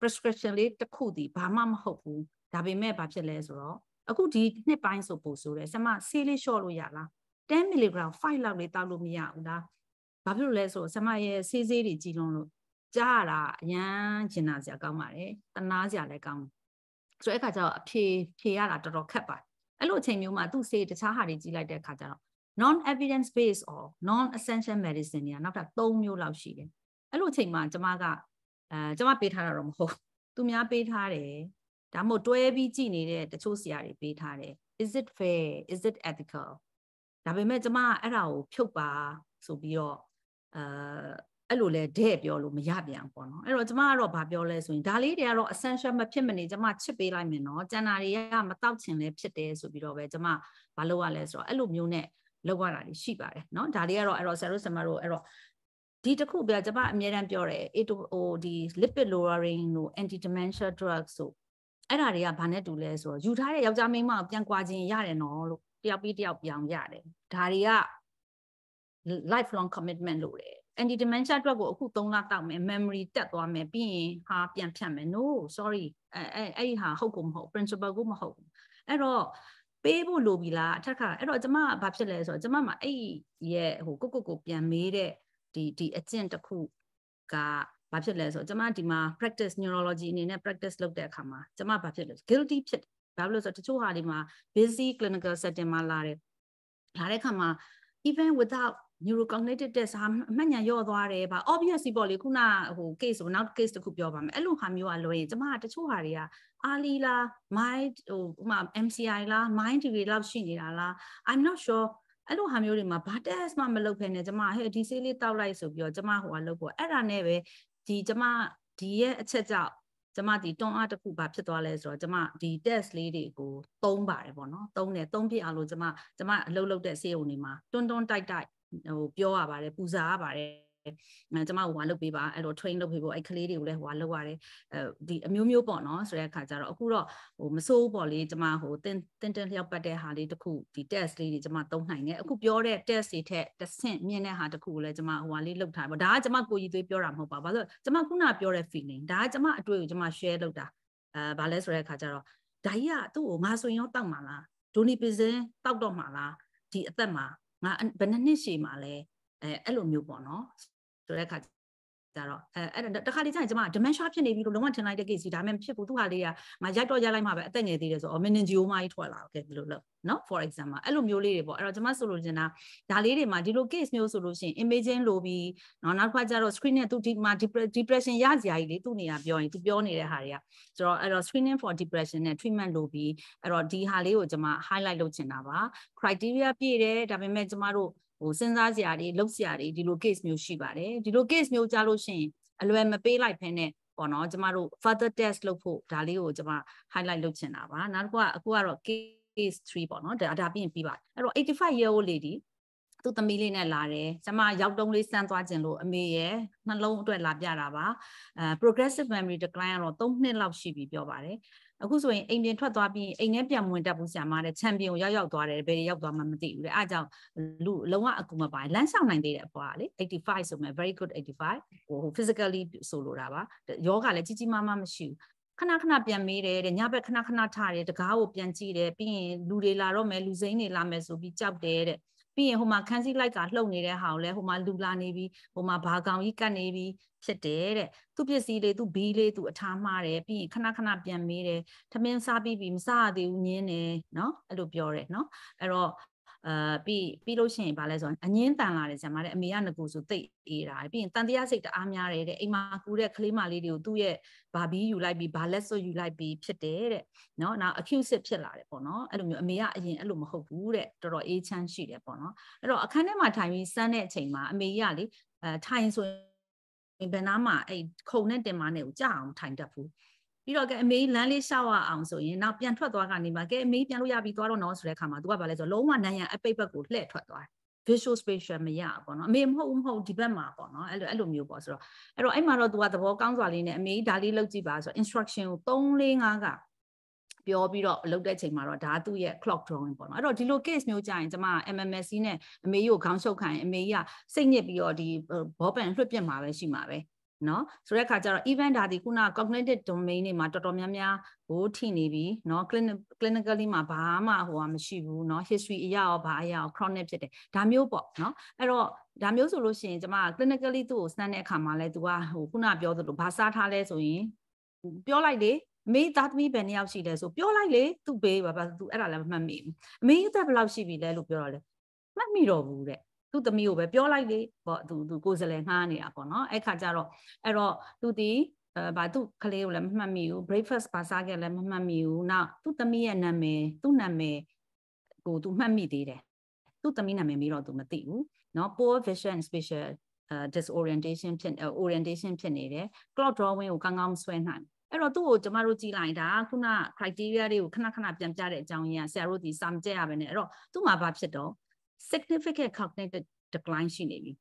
prescription လေးတစ်ခုတည်းဘာမှမဟုတ်ဘူး။ဒါပေမဲ့ဘာဖြစ်လဲဆိုတော့အခုဒီနှစ်ပိုင်းဆိုပို့ဆိုတယ်။ဆမဆေးလေးလျှော့လို့ရလား။10 mg 5လောက်လေးတောက်လို့မရဘူးလား။ဘာဖြစ်လို့လဲဆိုတော့ဆမရဲ့ဆေးဆေးတွေကြီးလွန်းလို့ကြားရတာအရန်ကျင်နာစရာကောင်းပါတယ်။တနာစရာလည်းကောင်းတယ်ဆိုတော့အဲ့ခါကျတော့အဖြေဖြေရတာတော်တော်ခက်ပါတယ်အဲ့လိုအချိန်မျိုးမှာသူ့ဆေးတခြားဟာတွေကြီးလိုက်တဲ့အခါကျတော့ non evidence based or non essential medicine တွေကနောက်ထပ်၃မျိုးလောက်ရှိတယ်အဲ့လိုအချိန်မှာကျမကအဲကျမပေးထားတာတော့မဟုတ်သူများပေးထားတယ်ဒါမှမဟုတ်တွဲပြီးကြည်နေတဲ့တချို့ဆရာတွေပေးထားတယ် is it fair is it ethical ဒါပေမဲ့ကျမကအဲ့ဒါကိုဖြုတ်ပါဆိုပြီးတော့အဲအဲ့လိုလဲတဲ့ပြောလို့မရပြန်ပေါ့နော်အဲ့တော့ကျမကတော့ဗာပြောလဲဆိုရင်ဒါလေးတွေကတော့ essential မဖြစ်မနေကျမချစ်ပေးလိုက်မယ်နော်ကျန်တာတွေကမတောက်ချင်လဲဖြစ်တယ်ဆိုပြီးတော့ပဲကျမမလုပ်ရလဲဆိုတော့အဲ့လိုမျိုးနဲ့လောက်ရတာတွေရှိပါတယ်เนาะဒါလေးကတော့အဲ့တော့ဆရာတို့ဆမတို့အဲ့တော့ဒီတစ်ခုပြကျမအမြဲတမ်းပြောတယ် A to O ဒီ lipid lowering တို့ anti dementia drugs တို့အဲ့ဒါတွေကဘာနဲ့တူလဲဆိုတော့ယူထားတဲ့ယောက်ျားမိန်းမကိုပြန်ကွာခြင်းရတယ်နော်လို့တယောက်ပြီးတယောက်ပြောင်းရတယ်ဒါတွေက lifelong commitment လို့တယ် anti dementia အတွက်ကိုအခု3လတောက်မယ် memory တက်သွားမယ်ပြီးရင်ဟာပြန်ဖြတ်မယ် no sorry အဲအဲ့ဟာဟုတ်ကိုမဟုတ် principle ကိုမဟုတ်အဲ့တော့ပေးဖို့လိုပြီလားအထက်ကအဲ့တော့ကျမကဘာဖြစ်လဲဆိုတော့ကျမမှာအဲ့ရဲ့ဟိုကိုကိုကိုပြန်မေးတဲ့ဒီဒီအကျင့်တစ်ခုကဘာဖြစ်လဲဆိုတော့ကျမဒီမှာ practice neurology အနေနဲ့ practice လုပ်တဲ့အခါမှာကျမဘာဖြစ်လဲ guilty ဖြစ်တယ်ဘာလို့လဲဆိုတော့တချို့ဟာတွေမှာ busy clinical setting မှာလာတယ်လာတဲ့အခါမှာ even without neurocognitive test ဟာအမှတ်ဉာဏ်ရော့သွားတယ်ပါ obviously ပေါ့လေခုနဟို case ကိုနောက် case တစ်ခုပြောပါမယ်အဲ့လိုဟာမျိုးကလွယ်ရင်ကျမကတချို့ဟာတွေက early လား mind ဟိုဥမာ MCI လား mind degree လောက်ရှိနေတာလား I'm not sure အဲ့လိုဟာမျိုးတွေမှာ bar test မှမလုပ်ဖ ೇನೆ ကျမဟဲ့ဒီဆေးလေးတောက်လိုက်ဆိုပြီးတော့ကျမဟိုကလုပ်ဖို့အဲ့ဒါနဲ့ပဲဒီကျမဒီရဲ့အချက်ကြောင့်ကျမဒီတွန်းအားတစ်ခုပါဖြစ်သွားလဲဆိုတော့ကျမဒီ test လေးတွေကိုသုံးပါတယ်ပေါ့နော်သုံးတယ်သုံးဖြစ်အောင်လို့ကျမကျမအလုပ်လုပ်တဲ့ဆေးရုံတွေမှာတွန်းတွန်းတိုက်တိုက်ဟိုပြောရပါတယ်ပူဇော်ရပါတယ်ကျမကိုဟွာလုပ်ပေးပါအဲ့တော့ train လုပ်ပေးဖို့အဲ့ကလေးတွေကိုလည်းဟွာလုပ်ရတယ်အဲဒီအမျိုးမျိုးပေါ့နော်ဆိုတဲ့အခါကျတော့အခုတော့ဟိုမစိုးဘူးပေါ့လေကျမဟိုတင်တင်တင်လျောက်ပတ်တဲ့ဟာလေးတခုဒီ test လေးတွေကျမသုံးနိုင်တယ်အခုပြောတဲ့ test တွေထက်တဆင့်မြင့်တဲ့ဟာတခုကိုလည်းကျမဟွာလေးလုပ်ထားပေါ့ဒါကကျမကိုကြီးသွေးပြောတာမဟုတ်ပါဘာလို့ကျမခုနပြောတဲ့ feeling ဒါကကျမအတွေ့ကိုကျမ share လုပ်တာအဲဘာလဲဆိုတဲ့အခါကျတော့ဒါကြီးကသူ့ကိုငါဆိုရင်ရောတောက်မှာလားဒိုနီပီဇင်တောက်တော့မှာလားဒီအသက်မှာငါဘယ်နှစ်နှစ်ရှိမှလဲအဲအဲ့လိုမျိုးပေါ့နော်ဆိုတဲ့အခါကြတော့အဲအဲ့တခါလေကျရင်ကျမ dementia ဖြစ်နေပြီလို့လုံးဝထင်လိုက်တဲ့ case ဒါမှမဖြစ်ဘူးသူဟာလေးကငါရိုက်တော့ရိုက်လိုက်မှာပဲအသက်ငယ်သေးတယ်ဆိုတော့ meningioma ကြီးထွက်လာโอเคဒီလိုလို့နော် for example အဲ့လိုမျိုးလေးတွေပေါ့အဲ့တော့ကျမဆိုလိုချင်တာဒါလေးတွေမှာဒီလို case မျိုးဆိုလို့ရှိရင် imaging လိုပြီးနော်နောက်တစ်ခါကျတော့ screen နဲ့သူဒီမှာ depression ရစရာကြီးလေသူ့နေရာပြောရင်သူပြောနေတဲ့ဟာတွေကဆိုတော့အဲ့တော့ screening for depression နဲ့ treatment လိုပြီးအဲ့တော့ဒီဟာလေးကိုကျမ highlight လုပ်ချင်တာပါ criteria ပြည့်တယ်ဒါပေမဲ့ကျမတို့ဟိုစဉ်းစားစရာတွေလုပ်စရာတွေဒီလို case မျိုးရှိပါတယ်ဒီလို case မျိုးကြားလို့ရှိရင်အလွယ်မပေးလိုက်ဖ ೇನೆ ပေါ့နော်ကျမတို့ further test လုပ်ဖို့ဒါလေးကိုကျမ highlight လုပ်ချင်တာပါနောက်တစ်ခုကအခုကတော့ case 3ပေါ့နော်ဒါဒါပြင်ပြီးပါအဲ့တော့85 year old lady သူ့သမီးလေးနဲ့လာတယ်ကျမရောက်တုံးလေးစမ်းသွားခြင်းလို့အမေရဲ့နှလုံးအတွက်လာပြတာပါအဲ progressive memory decline ကတော့3နှစ်လောက်ရှိပြီပြောပါတယ်အခုဆိုရင်အိမ်ပြင်ထွက်သွားပြီးအိမ်ထဲပြန်မဝင်တတ်ဘူးဆရာမတဲ့ချန်ပီယံရောက်ရောက်သွားတယ်ဘယ်တွေရောက်သွားမှမသိဘူးတဲ့အဲအကြောင်းလူအလုံးဝအကူမပါလမ်းဆောင်နိုင်သေးတဲ့အပွားလေ85ဆိုမဲ့ very good 85ဟို physically ဆိုလိုတာပါယောဂလည်းကြီးကြီးမားမားမရှိဘူးခဏခဏပြန်မေးတယ်တဲ့ညဘက်ခဏခဏထားတယ်တကားကိုပြန်ကြည့်တယ်ပြီးရင်လူတွေလာတော့မယ်လူစိမ်းတွေလာမယ်ဆိုပြီးကြောက်တယ်တဲ့ပြီးရင်ဟိုမှာခန်းစည်းလိုက်ကလှုပ်နေတဲ့ဟာကိုလည်းဟိုမှာလူလာနေပြီးဟိုမှာဘာကောင်ကြီးကတ်နေပြီးဖြစ်တယ်တဲ့သူပစ္စည်းလေးသူဘီးလေးသူအထားမှားတယ်ပြီးရင်ခဏခဏပြန်မေးတယ်ထမင်းစားပြီးပြီးမစားရသေးဘူးညင်းတယ်နော်အဲ့လိုပြောတယ်နော်အဲ့တော့အာပြီးပြီးလို့ရှိရင်ဗာလဲဆိုတော့အငင်းတန်လာတယ်ဆရာမတဲ့အမေကငကူဆိုတိတ်အေးတာပြီးရင်တန်တရားစိတ်တအားများတယ်တဲ့အိမ်မှာကူတဲ့ကလေးမလေးတွေကိုသူ့ရဲ့ဘာဘီယူလိုက်ပြီးဘာလက်ဆွယူလိုက်ပြီးဖြစ်တယ်တဲ့နော်နောက် accusive ဖြစ်လာတယ်ပေါ့နော်အဲ့လိုမျိုးအမေကအရင်အဲ့လိုမဟုတ်ဘူးတဲ့တော်တော်အေးချမ်းရှိတယ်ပေါ့နော်အဲ့တော့အခန်းထဲမှာထိုင်ပြီးစမ်းတဲ့အချိန်မှာအမေကလေအဲထိုင်ဆိုရင်ဘယ်နာမှအဲ့ခုံနဲ့တင်မနဲ့ကိုကြအောင်ထိုင်တတ်ဘူးပြီးတော့ကဲအမေလမ်းလေးရှောက်ရအောင်ဆိုရင်နောက်ပြန်ထွက်သွားကနေမှာကဲအမေပြန်လို့ရပြီသွားတော့နော်ဆိုတဲ့အခါမှာ तू ကဘာလဲဆိုတော့လုံးဝနိုင်ရန်အပိတ်ဘက်ကိုလှည့်ထွက်သွားတယ် visual spatial မရပေါ့နော်အမေမဟုတ်ဘူးမဟုတ်ဒီဘက်မှာပေါ့နော်အဲ့လိုအဲ့လိုမျိုးပေါ့ဆိုတော့အဲ့တော့အဲ့မှာတော့ तू ကသဘောကောင်းစွာလေးနဲ့အမေဒါလေးလုပ်ကြည့်ပါဆိုတော့ instruction ကို3 4 5ကပြောပြီးတော့လုပ်တဲ့ချိန်မှာတော့ဒါသူ့ရဲ့ clock drawing ပေါ့နော်အဲ့တော့ဒီလို case မျိုးကြရင်ကျွန်မ MMSC နဲ့အမေကြီးကိုခေါင်းရှုပ်ခိုင်းအမေကြီးကစိတ်ညစ်ပြီးတော့ဒီဘောပန်လွှတ်ပြစ်မှာပဲရှိမှာပဲเนาะဆိုတဲ့အခါကျတော့ event ဒါဒီခုန cognitive domain တွေမှာတော်တော်များများဟိုထိနေပြီเนาะ clinically မှာဘာမှဟိုဟာမရှိဘူးเนาะ history အရာရောဘာအရာရော chronic ဖြစ်တယ်ဒါမျိုးပေါ့เนาะအဲ့တော့ဒါမျိုးဆိုလို့ရှိရင်ကျမ clinically သူ့ကိုစမ်းတဲ့အခါမှာလဲ तू ကဟိုခုနပြောသလိုဘာစားထားလဲဆိုရင်ပြောလိုက်လေအမေသားသမီးဘယ်နှစ်ယောက်ရှိလဲဆိုပြောလိုက်လေသူ့ဘေးဘာဘာ तू အဲ့ဒါလည်းမမှတ်မိဘူးအမေသားဘယ်လောက်ရှိပြီလဲလို့ပြောတော့လဲမှတ်မိတော့ဘူးတဲ့သူ့သမီးကိုပဲပြောလိုက်လေပေါ့သူသူကိုယ်စလဲငှားနေတာပေါ့နော်အဲ့ခါကျတော့အဲ့တော့သူဒီအဲဘာသူကလေးကိုလည်းမမှတ်မိဘူး breakfast ဘာစားခဲ့လည်းမမှတ်မိဘူးနောက်သူ့သမီးရဲ့နာမည်သူ့နာမည်ကိုသူမှတ်မိသေးတယ်သူ့သမီးနာမည်မေးတော့သူမသိဘူးเนาะ poor vision special uh, disorientation ဖြစ် orientation ဖြစ်နေတယ် cloud drawing ကိုကောင်းကောင်းဆွဲနိုင်အဲ့တော့သူ့ကိုကျမတို့ကြည်လိုက်တာခုန criteria တွေကိုခဏခဏပြန်ပြတဲ့အကြောင်းရင်းဆရာတို့ဒီစာမကျက်ရပဲနဲ့အဲ့တော့သူ့မှာဘာဖြစ်တော့ significant cognitive decline ရှိနေပြီ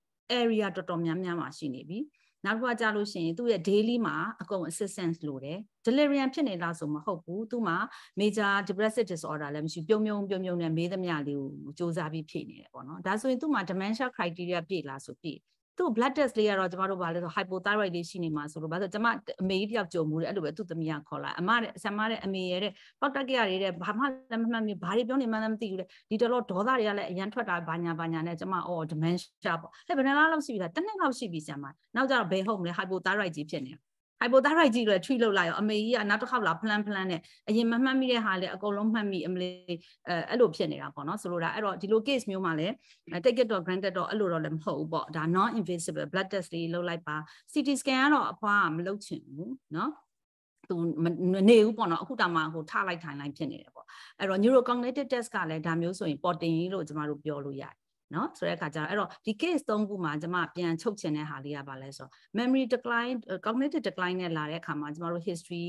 area တော်တော်များများမှာရှိနေပြီနောက်တစ်ခါကြာလို့ရှိရင်သူ့ရဲ့ daily မှာအကုန် assistance လိုတယ် delirium ဖြစ်နေလားဆိုမဟုတ်ဘူးသူ့မှာ major depressive disorder လည်းမရှိပြုံပြုံပြုံပြုံနဲ့မေးသမျှလေးကိုစ조사ပြီးဖြည့်နေတယ်ပေါ့နော်ဒါဆိုရင်သူ့မှာ dementia criteria ပြည့်လားဆိုပြည့်သူ့ blood test လေးကတော့ကျမတို့ဘာလဲဆို hypothyroid လေးရှိနေမှာဆိုလို့ဘာလို့ကျမအမေကြီးတယောက်ကြုံမှုတယ်အဲ့လိုပဲသူ့သမီးကခေါ်လာအမတဲ့ဆမ်မတဲ့အမေရဲ့တဲ့ပေါက်တက်ကရလေးတဲ့ဘာမှလက်မမှတ်မိဘာတွေပြောနေမှန်းလည်းမသိဘူးတဲ့ဒီတော်တော့ဒေါသတွေကလည်းအရန်ထွက်တာဘာညာဘာညာနဲ့ကျမအော် dementia ပေါ့ဟဲ့ဘယ်နှလားလောက်ရှိပြီလားတစ်နှစ်လောက်ရှိပြီဆမ်မနောက်ကျတော့ဘယ်ဟုတ်မလဲ hypothyroid ကြီးဖြစ်နေတာ hypothyroid ကြီးလို့ treat လုပ်လိုက်ရောအမေကြီးကနောက်တစ်ခေါက်လာ plan plan နဲ့အရင်မမှတ်မိတဲ့ဟာလည်းအကုန်လုံးမှတ်မိအမလေးအဲအဲ့လိုဖြစ်နေတာပေါ့နော်ဆိုလိုတာအဲ့တော့ဒီလို case မျိုးမှာလည်း take it တော့ granted တော့အဲ့လိုတော့လည်းမဟုတ်ဘူးပေါ့ဒါ non invasive blood test လေးလုပ်လိုက်ပါ CT scan ကတော့အဖွားကမလုပ်ချင်ဘူးနော်သူမနေဘူးပေါ့နော်အခုတောင်မှဟိုထလိုက်ထိုင်လိုက်ဖြစ်နေတယ်ပေါ့အဲ့တော့ neurocognitive test ကလည်းဒါမျိုးဆိုရင် protein လို့ကျမတို့ပြောလို့ရတယ်နော်ဆိုတဲ့အခါကျတော့အဲ့တော့ဒီ case ၃ခုမှာကျွန်မပြန်ချုပ်ချင်တဲ့ဟာလေးကဘာလဲဆိုတော့ memory decline cognitive decline နဲ့လာတဲ့အခါမှာကျွန်တော်တို့ history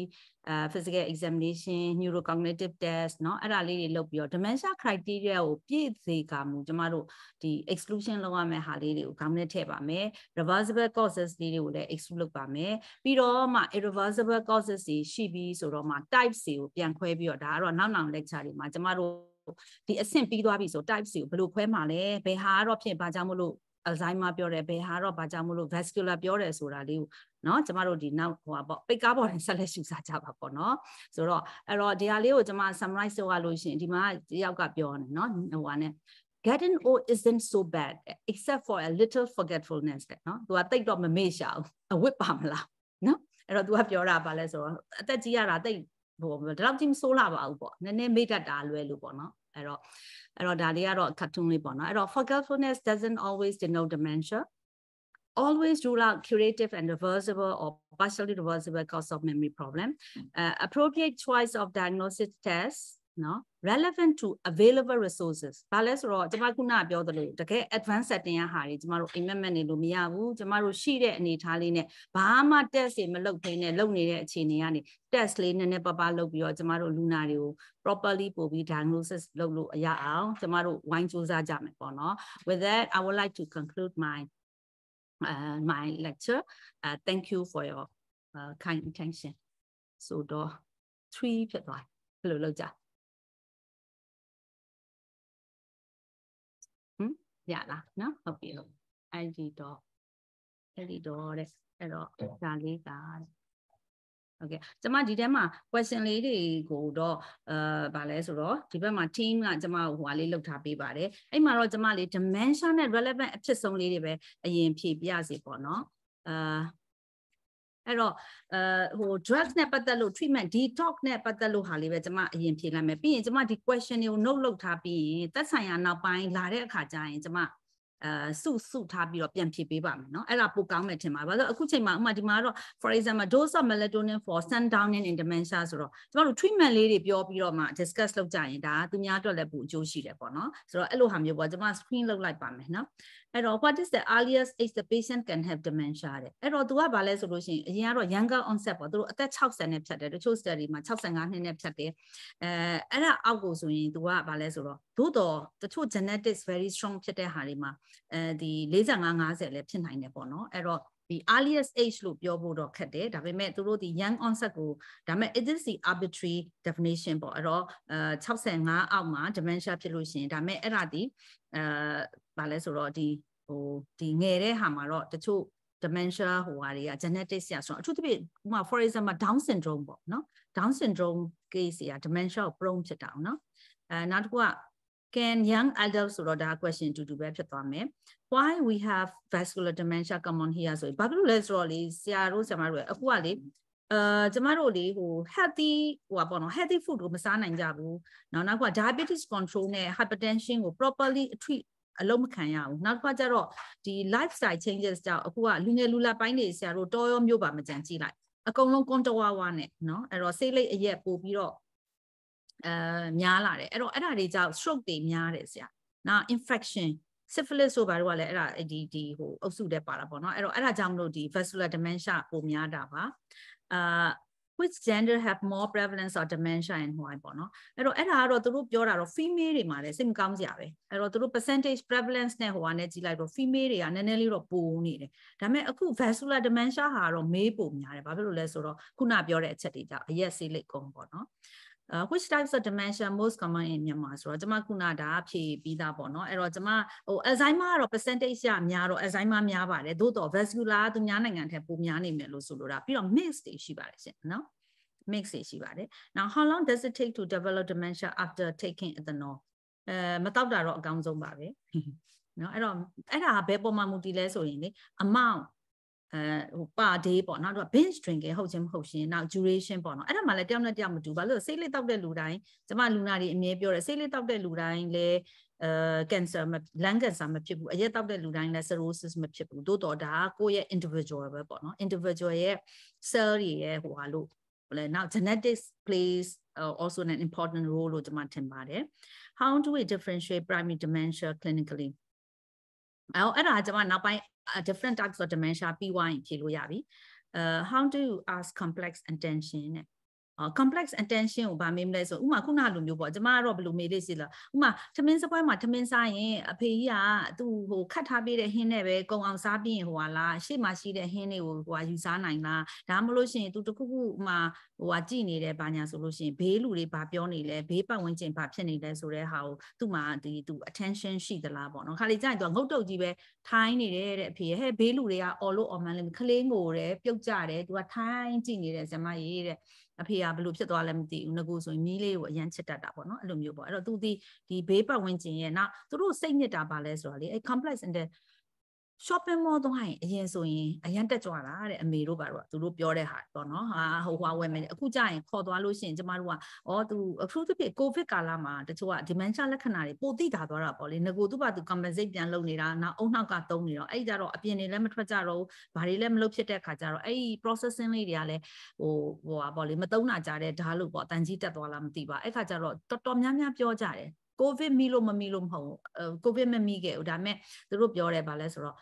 အဲ physical examination neuro cognitive test เนาะအဲ့ဒါလေးတွေလုပ်ပြီးတော့ dementia criteria ကိုပြည့်စေကမူကျွန်တော်တို့ဒီ exclusion လုပ်ရမယ့်ဟာလေးတွေကိုခေါင်းထဲထည့်ပါမယ် reversible causes လေးတွေကိုလည်း exclude လုပ်ပါမယ်ပြီးတော့မှ irreversible causes တွေရှိပြီးဆိုတော့မှ type C ကိုပြန်ခွဲပြီးတော့ဒါကတော့နောက်နောက် lecture တွေမှာကျွန်တော်တို့ဒီအဆင့်ပြီးသွားပြီဆို type C ကိုဘယ်လိုခွဲမှာလဲဘယ်ဟာတော့ဖြစ်ဘာကြောင့်မလို့ Alzheimer ပြောတယ်ဘယ်ဟာတော့ဘာကြောင့်မလို့ vascular ပြောတယ်ဆိုတာလေးကိုเนาะကျမတို့ဒီနောက်ဟိုပါပေါ့ပိတ်ကားပေါ်နဲ့ဆက်လက်ရှုစားကြပါပေါ့เนาะဆိုတော့အဲ့တော့ဒီဟာလေးကိုကျမ summarize လုပ်ရလို့ရှင်ဒီမှာတယောက်ကပြောနေเนาะဟိုဟာ ਨੇ getting old isn't so bad except for a little forgetfulness เนาะသူကတိတ်တော့မမေ့ရှာဘူးအဝတ်ပါမလားเนาะအဲ့တော့ तू ကပြောတာဗာလဲဆိုတော့အသက်ကြီးရတာတိတ်ဟိုဒီလောက်ကြီးမဆိုးလာပါဘူးပေါ့နည်းနည်းမေ့တတ်တာလွယ်လို့ပေါ့နော်အဲ့တော့အဲ့တော့ဒါတွေကတော့ cartoon လေးပေါ့နော်အဲ့တော့ forgetfulness doesn't always denote dementia always rule out curative and reversible or partially reversible cause of memory problem. Uh, appropriate choice of diagnostic tests နော် relevant to available resources ဒါလဲဆိုတော့ကျမခုနပြောသလိုတကယ် advanced setting ရဟာတွေကျမတို့ amendment နေလို့မရဘူးကျမတို့ရှိတဲ့အနေအထားလေးနဲ့ဘာမှ test တွေမလုပ်သေးနဲ့လုပ်နေတဲ့အခြေအနေကနေ test လေးနည်းနည်းပါးပါးလုပ်ပြီးတော့ကျမတို့ Luna lunario, properly ပို့ပြီး diagnosis လုပ်လို့ရအောင်ကျမတို့ဝိုင်းစူးစမ်းကြမယ်ပေါ့နော် with that i would like to conclude my uh, my lecture uh, thank you for your uh, kind attention loja. ရလားနော်ဟုတ်ပြီဟုတ်အဲ့ဒီတော့အဲ့ဒီတော့တဲ့အဲ့တော့ဒါလေးကโอเคကျွန်မဒီထဲမှာ question လေးတွေကိုတော့အဲဗာလဲဆိုတော့ဒီဘက်မှာ team ကကျွန်မဟိုဟာလေးလောက်ထားပေးပါတယ်အဲ့မှာတော့ကျွန်မလေး dimension နဲ့ relevant အဖြစ်ဆုံးလေးတွေပဲအရင်ဖြည့်ပြစီပေါ့เนาะအာအဲ့တော့အဲဟို drugs နဲ့ပတ်သက်လို့ treatment detox နဲ့ပတ်သက်လို့ဟာလေးပဲကျွန်မအရင်ဖြေလိုက်မယ်ပြီးရင်ကျွန်မဒီ question တွေကို note လုပ်ထားပြီးရင်သက်ဆိုင်ရာနောက်ပိုင်းလာတဲ့အခါကျရင်ကျွန်မအဲစုစုထားပြီးတော့ပြန်ဖြည့်ပေးပါမယ်เนาะအဲ့ဒါပိုကောင်းမယ်ထင်ပါဘာလို့အခုချိန်မှာဥမာဒီမှာတော့ for example dose of melatonin for sundowning in dementia ဆိုတော့ကျမတို့ treatment လေးတွေပြောပြီးတော့မှ discuss လုပ်ကြရင်ဒါသူများအတွက်လည်းပိုအကျိုးရှိတယ်ပေါ့เนาะဆိုတော့အဲ့လိုဟာမျိုးပေါ့ကျမ screen လုပ်လိုက်ပါမယ်เนาะအဲ့တော့ what is the earliest age the patient can have dementia တဲ့အဲ့တော့ तू ကဘာလဲဆိုလို့ရှိရင်အရင်ကတော့ younger onset ပေါ့သူတို့အသက်60နဲ့ဖြတ်တယ်တချို့ study မှာ65နှစ်နဲ့ဖြတ်တယ်အဲအဲ့ဒါအောက်ကိုဆိုရင် तू ကဘာလဲဆိုတော့သို့တော်တချို့ genetics very strong ဖြစ်တဲ့ဟာတွေမှာအဲဒီ45 50လည်းဖြစ်နိုင်တယ်ပေါ့နော်အဲ့တော့ဒီ earliest age လို့ပြောဖို့တော့ခက်တယ်ဒါပေမဲ့သူတို့ဒီ young onset ကိုဒါပေမဲ့ it is the arbitrary definition ပေါ့အဲ့တော့အဲ65အောက်မှာ dementia ဖြစ်လို့ရှိရင်ဒါပေမဲ့အဲ့ဒါဒီအဲဘာလဲဆိုတော့ဒီဟိုဒီငယ်တဲ့ဟာမှာတော့တချို့ dementia ဟိုဟာတွေက genetics ဆရာဆိုတော့အထူးသဖြင့်ဥပမာ for example down syndrome ပေါ့နော် down syndrome case တွေက dementia ကို prone ဖြစ်တာအောင်နော်အဲနောက်တစ်ခုက can young adults ဆိုတော့ဒါ question တူတူပဲဖြစ်သွားမယ် why we have vascular dementia common here ဆိုဘာဖြစ်လို့လဲဆိုတော့လေဆရာတို့ဆရာမတို့အခုကလေအာကျမတို့လေဟို healthy ဟိုပါပေါ့နော် healthy food ကိုမစားနိုင်ကြဘူးနောက်နောက်က diabetes control နဲ့ hypertension ကို properly treat အလုံးမခံရဘူးနောက်တစ်ခါကျတော့ဒီ lifestyle changes ကြောင့်အခုကလူငယ်လူလပိုင်းတွေဆရာတို့တော်ရောမျိုးပါမကြံကြည့်လိုက်အကုန်လုံးကွန်တဝါဝါနဲ့เนาะအဲ့တော့ဆေးလိပ်အရက်ပို့ပြီးတော့အဲများလာတယ်အဲ့တော့အဲ့ဒါတွေကြောင့် stroke တွေများတယ်ဆရာနော် infection syphilis ဆိုဘာလို့ကလဲအဲ့ဒါဒီဒီဟိုအုပ်စုတဲ့ပါတာပေါ့နော်အဲ့တော့အဲ့ဒါကြောင့်မလို့ဒီ vascular dementia ပိုများတာပါအာ which gender have more prevalence of dementia and why ပေါ့နော်အဲ့တော့အဲ့ဒါကတော့သူတို့ပြောတာတော့ female တွေမှာလည်းစိတ်မကောင်းစရာပဲအဲ့တော့သူတို့ percentage prevalence နဲ့ဟိုကနေကြည့်လိုက်တော့ female တွေကနည်းနည်းလေးတော့ပိုနေတယ်ဒါပေမဲ့အခု vascular dementia ဟာတော့ male ပိုများတယ်ဘာဖြစ်လို့လဲဆိုတော့ခုနပြောတဲ့အချက်တွေကြောင့်အရက်ဆေးလိတ်ကုန်ပေါ့နော် Uh, which types of dementia most common in Myanmar ဆိုတော့ကျမခုနဒါဖြေပြီးသားပေါ့เนาะအဲ့တော့ကျမဟို Alzheimer ကတော့ percentage ရများတော့ Alzheimer များပါတယ်သို့တော့ vascular သူများနိုင်ငံထက်ပိုများနေမယ်လို့ဆိုလိုတာပြီးတော့ mix တွေရှိပါတယ်ရှင်เนาะ mix တွေရှိပါတယ် now how long does it take to develop dementia after taking ethanol အဲမတောက်တာတော့အကောင်းဆုံးပါပဲเนาะအဲ့တော့အဲ့ဒါဘယ်ပုံမှန်မူတည်လဲဆိုရင်လေ amount အဲဟိုပါဒေးပေါ့နောက်တော့ binge drinking ဟုတ်ချင်းမဟုတ်ရှင်နောက် duration ပေါ့နော်အဲ့ဒါမှလည်းတယောက်နဲ့တယောက်မတူဘာလို့စိတ်လေးတောက်တဲ့လူတိုင်းကျမလူနာတွေအမြဲပြောတယ်စိတ်လေးတောက်တဲ့လူတိုင်းလည်းအဲကင်ဆာမလန်ကင်ဆာမဖြစ်ဘူးအရက်တောက်တဲ့လူတိုင်းလည်း cirrhosis မဖြစ်ဘူးသို့တော်ဒါကိုယ့်ရဲ့ individual ပဲပေါ့နော် individual ရဲ့ cell တွေရဲ့ဟိုဟာလို့ဟိုလဲနောက် genetics plays also an important role လို့ကျမထင်ပါတယ် how do we differentiate primary dementia clinically အဲ့ဒါကျွန်မနောက်ပိုင်း different types of dementia ပြီးွားရင်ဖြေလို့ရပြီ uh how do you ask complex attention complex attention ကိုဗာမေးမလဲဆိုဥမာခုနလိုမျိုးပေါ့ကျမကတော့ဘယ်လိုမေးလေးစီလားဥမာသမင်းစပွဲမှာသမင်းစားရင်အဖေကြီးကသူ့ဟိုခတ်ထားပေးတဲ့ဟင်းနဲ့ပဲကုံအောင်စားပြီးရင်ဟိုဟာလားရှေ့မှာရှိတဲ့ဟင်းတွေကိုဟိုဟာယူစားနိုင်လားဒါမှမဟုတ်ရှင်သူတခုခုဥမာဟိုဟာကြည်နေတယ်ဘာညာဆိုလို့ရှင်ဘေးလူတွေဘာပြောနေလဲဘေးပတ်ဝန်းကျင်ဘာဖြစ်နေလဲဆိုတဲ့ဟာကိုသူ့မှာဒီသူ attention ရှိသလားပေါ့နော်ခါလေးကြရင်သူကငုတ်တုတ်ကြီးပဲထိုင်းနေတယ်တဲ့အဖေဟဲ့ဘေးလူတွေက all over မှန်လဲခလေးငိုတယ်ပြုတ်ကြတယ်သူကထိုင်းကြည်နေတယ်ဇမကြီးတဲ့အဖေကဘလို့ဖြစ်သွားလဲမသိဘူးငကိုဆိုရင်မီးလေးကိုအရန်ချစ်တတ်တာပေါ့နော်အဲ့လိုမျိုးပေါ့အဲ့တော့သူဒီဒီဘေးပတ်ဝန်းကျင်ရဲ့နောက်သူတို့စိတ်ညစ်တာပါလဲဆိုတာလေအဲ complex and shopping mall သွားရင်အရင်ဆိုရင်အရန်တက်ကြွတာတဲ့အမေတို့ကတော့သူတို့ပြောတဲ့ဟာပေါ့နော်ဟာဟိုဟွာဝယ်မယ်အခုကြရင်ခေါ်သွားလို့ရှိရင်ကျမတို့ကဩသူအခုတစ်ဖြစ် covid ကာလမှာတချို့က dementia လက္ခဏာတွေပိုသိတာသွားတာပေါ့လေငကိုသူ့ဘာသူ compensate ပြန်လုပ်နေတာနောက်အုံနောက်ကတုံးနေတော့အဲ့ကြတော့အပြင်တွေလည်းမထွက်ကြတော့ဘာတွေလည်းမလုပ်ဖြစ်တဲ့အခါကျတော့အဲ့ processing လေးတွေကလည်းဟိုဟိုဟာပေါ့လေမတုံးတာကြတဲ့ဓာတ်လို့ပေါ့တန်ကြီးတက်သွားလားမသိပါအဲ့ခါကျတော့တော်တော်များများပြောကြတယ်ကိုဗစ်မိလို့မမိလို့မဟုတ်ဘူးကိုဗစ်မမိခဲ့ဘူးဒါပေမဲ့သူတို့ပြောတယ်ဗာလဲဆိုတော့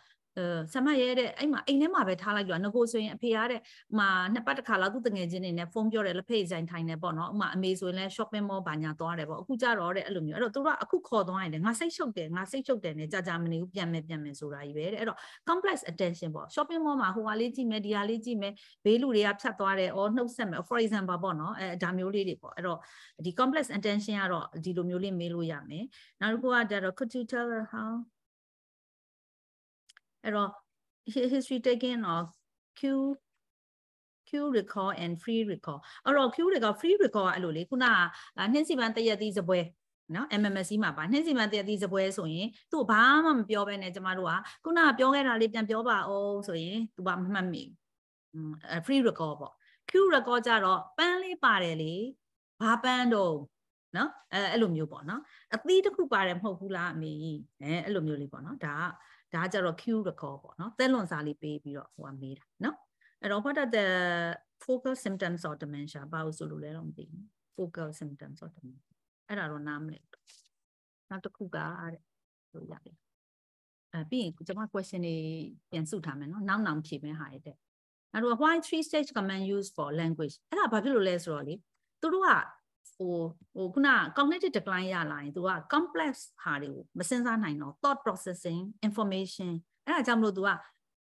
ဆမရဲတဲ့အဲ့မှာအိမ်ထဲမှာပဲထားလိုက်တော့ငကိုဆိုရင်အဖေရတဲ့မှာနှစ်ပတ်တစ်ခါလောက်သူတငယ်ချင်းတွေနဲ့ဖုန်းပြောတယ်လက်ဖေးဆိုင်ထိုင်နေပေါ့နော်ဥမာအမေဆိုရင်လည်း shopping mall ဘာညာသွားတယ်ပေါ့အခုကြတော့တဲ့အဲ့လိုမျိုးအဲ့တော့သူကအခုခေါ်သွားရင်လည်းငါစိတ်ရှုပ်တယ်ငါစိတ်ရှုပ်တယ်နဲ့ကြာကြာမနေဘူးပြန်မယ်ပြန်မယ်ဆိုတာကြီးပဲတဲ့အဲ့တော့ complex attention ပေါ့ shopping mall မှာဟိုဟာလေးကြည့်မယ်ဒီဟာလေးကြည့်မယ်ဘေးလူတွေကဖြတ်သွားတယ်အော်နှုတ်ဆက်မယ် for example ပေါ့နော်အဲဒါမျိုးလေးတွေပေါ့အဲ့တော့ဒီ complex attention ကတော့ဒီလိုမျိုးလေးမေးလို့ရမယ်နောက်တစ်ခုကကြတော့ could you tell her how အဲ့တော့ history taking of Q Q recall and free recall အဲ့တော့ Q recall free recall ကအဲ့လိုလေခုနကနှင်းစီပန်းတရက်သီးစပွဲနော် MMSC မှာပါနှင်းစီမံတရတိစပွဲဆိုရင်သူ့ဘာမှမပြောဘဲနဲ့ကျမတို့ကခုနကပြောခဲ့တာလေးပြန်ပြောပါအောင်ဆိုရင်သူကမမှတ်မိဘူး free record ပေါ့ Q record ကြတော့ပန်းလေးပါတယ်လေဘာပန်းတော့နော်အဲအဲ့လိုမျိုးပေါ့နော်အသီးတစ်ခုပါတယ်မဟုတ်ဘူးလားအမေအဲအဲ့လိုမျိုးလေးပေါ့နော်ဒါကဒါကြတော့ cue recall ပေါ့နော်သဲလွန်စာလေးပေးပြီးတော့ဟိုကမေးတာနော်အဲ့တော့ what are the focal symptoms of dementia ဘာလို့ဆိုလို့လဲတော့မသိဘူး focal symptoms of dementia အဲ့ဒါတော့နားမလည်နောက်တစ်ခုကတဲ့ဆိုရပြီအဲပြီးရင်ကျွန်မ question တွေပြန်စုထားမယ်နော်နောက်နောက်ဖြေမယ်ဟာရတဲ့နောက်တော့ why three stage command use for language အဲ့ဒါဘာဖြစ်လို့လဲဆိုတော့လေသူတို့ကဟိုဟိုခုန cognitive decline ရလာရင် तू က complex ဟာတွေကိုမစဉ်းစားနိုင်တော့ thought processing information အဲ့ဒါကြောင့်မလို့ तू က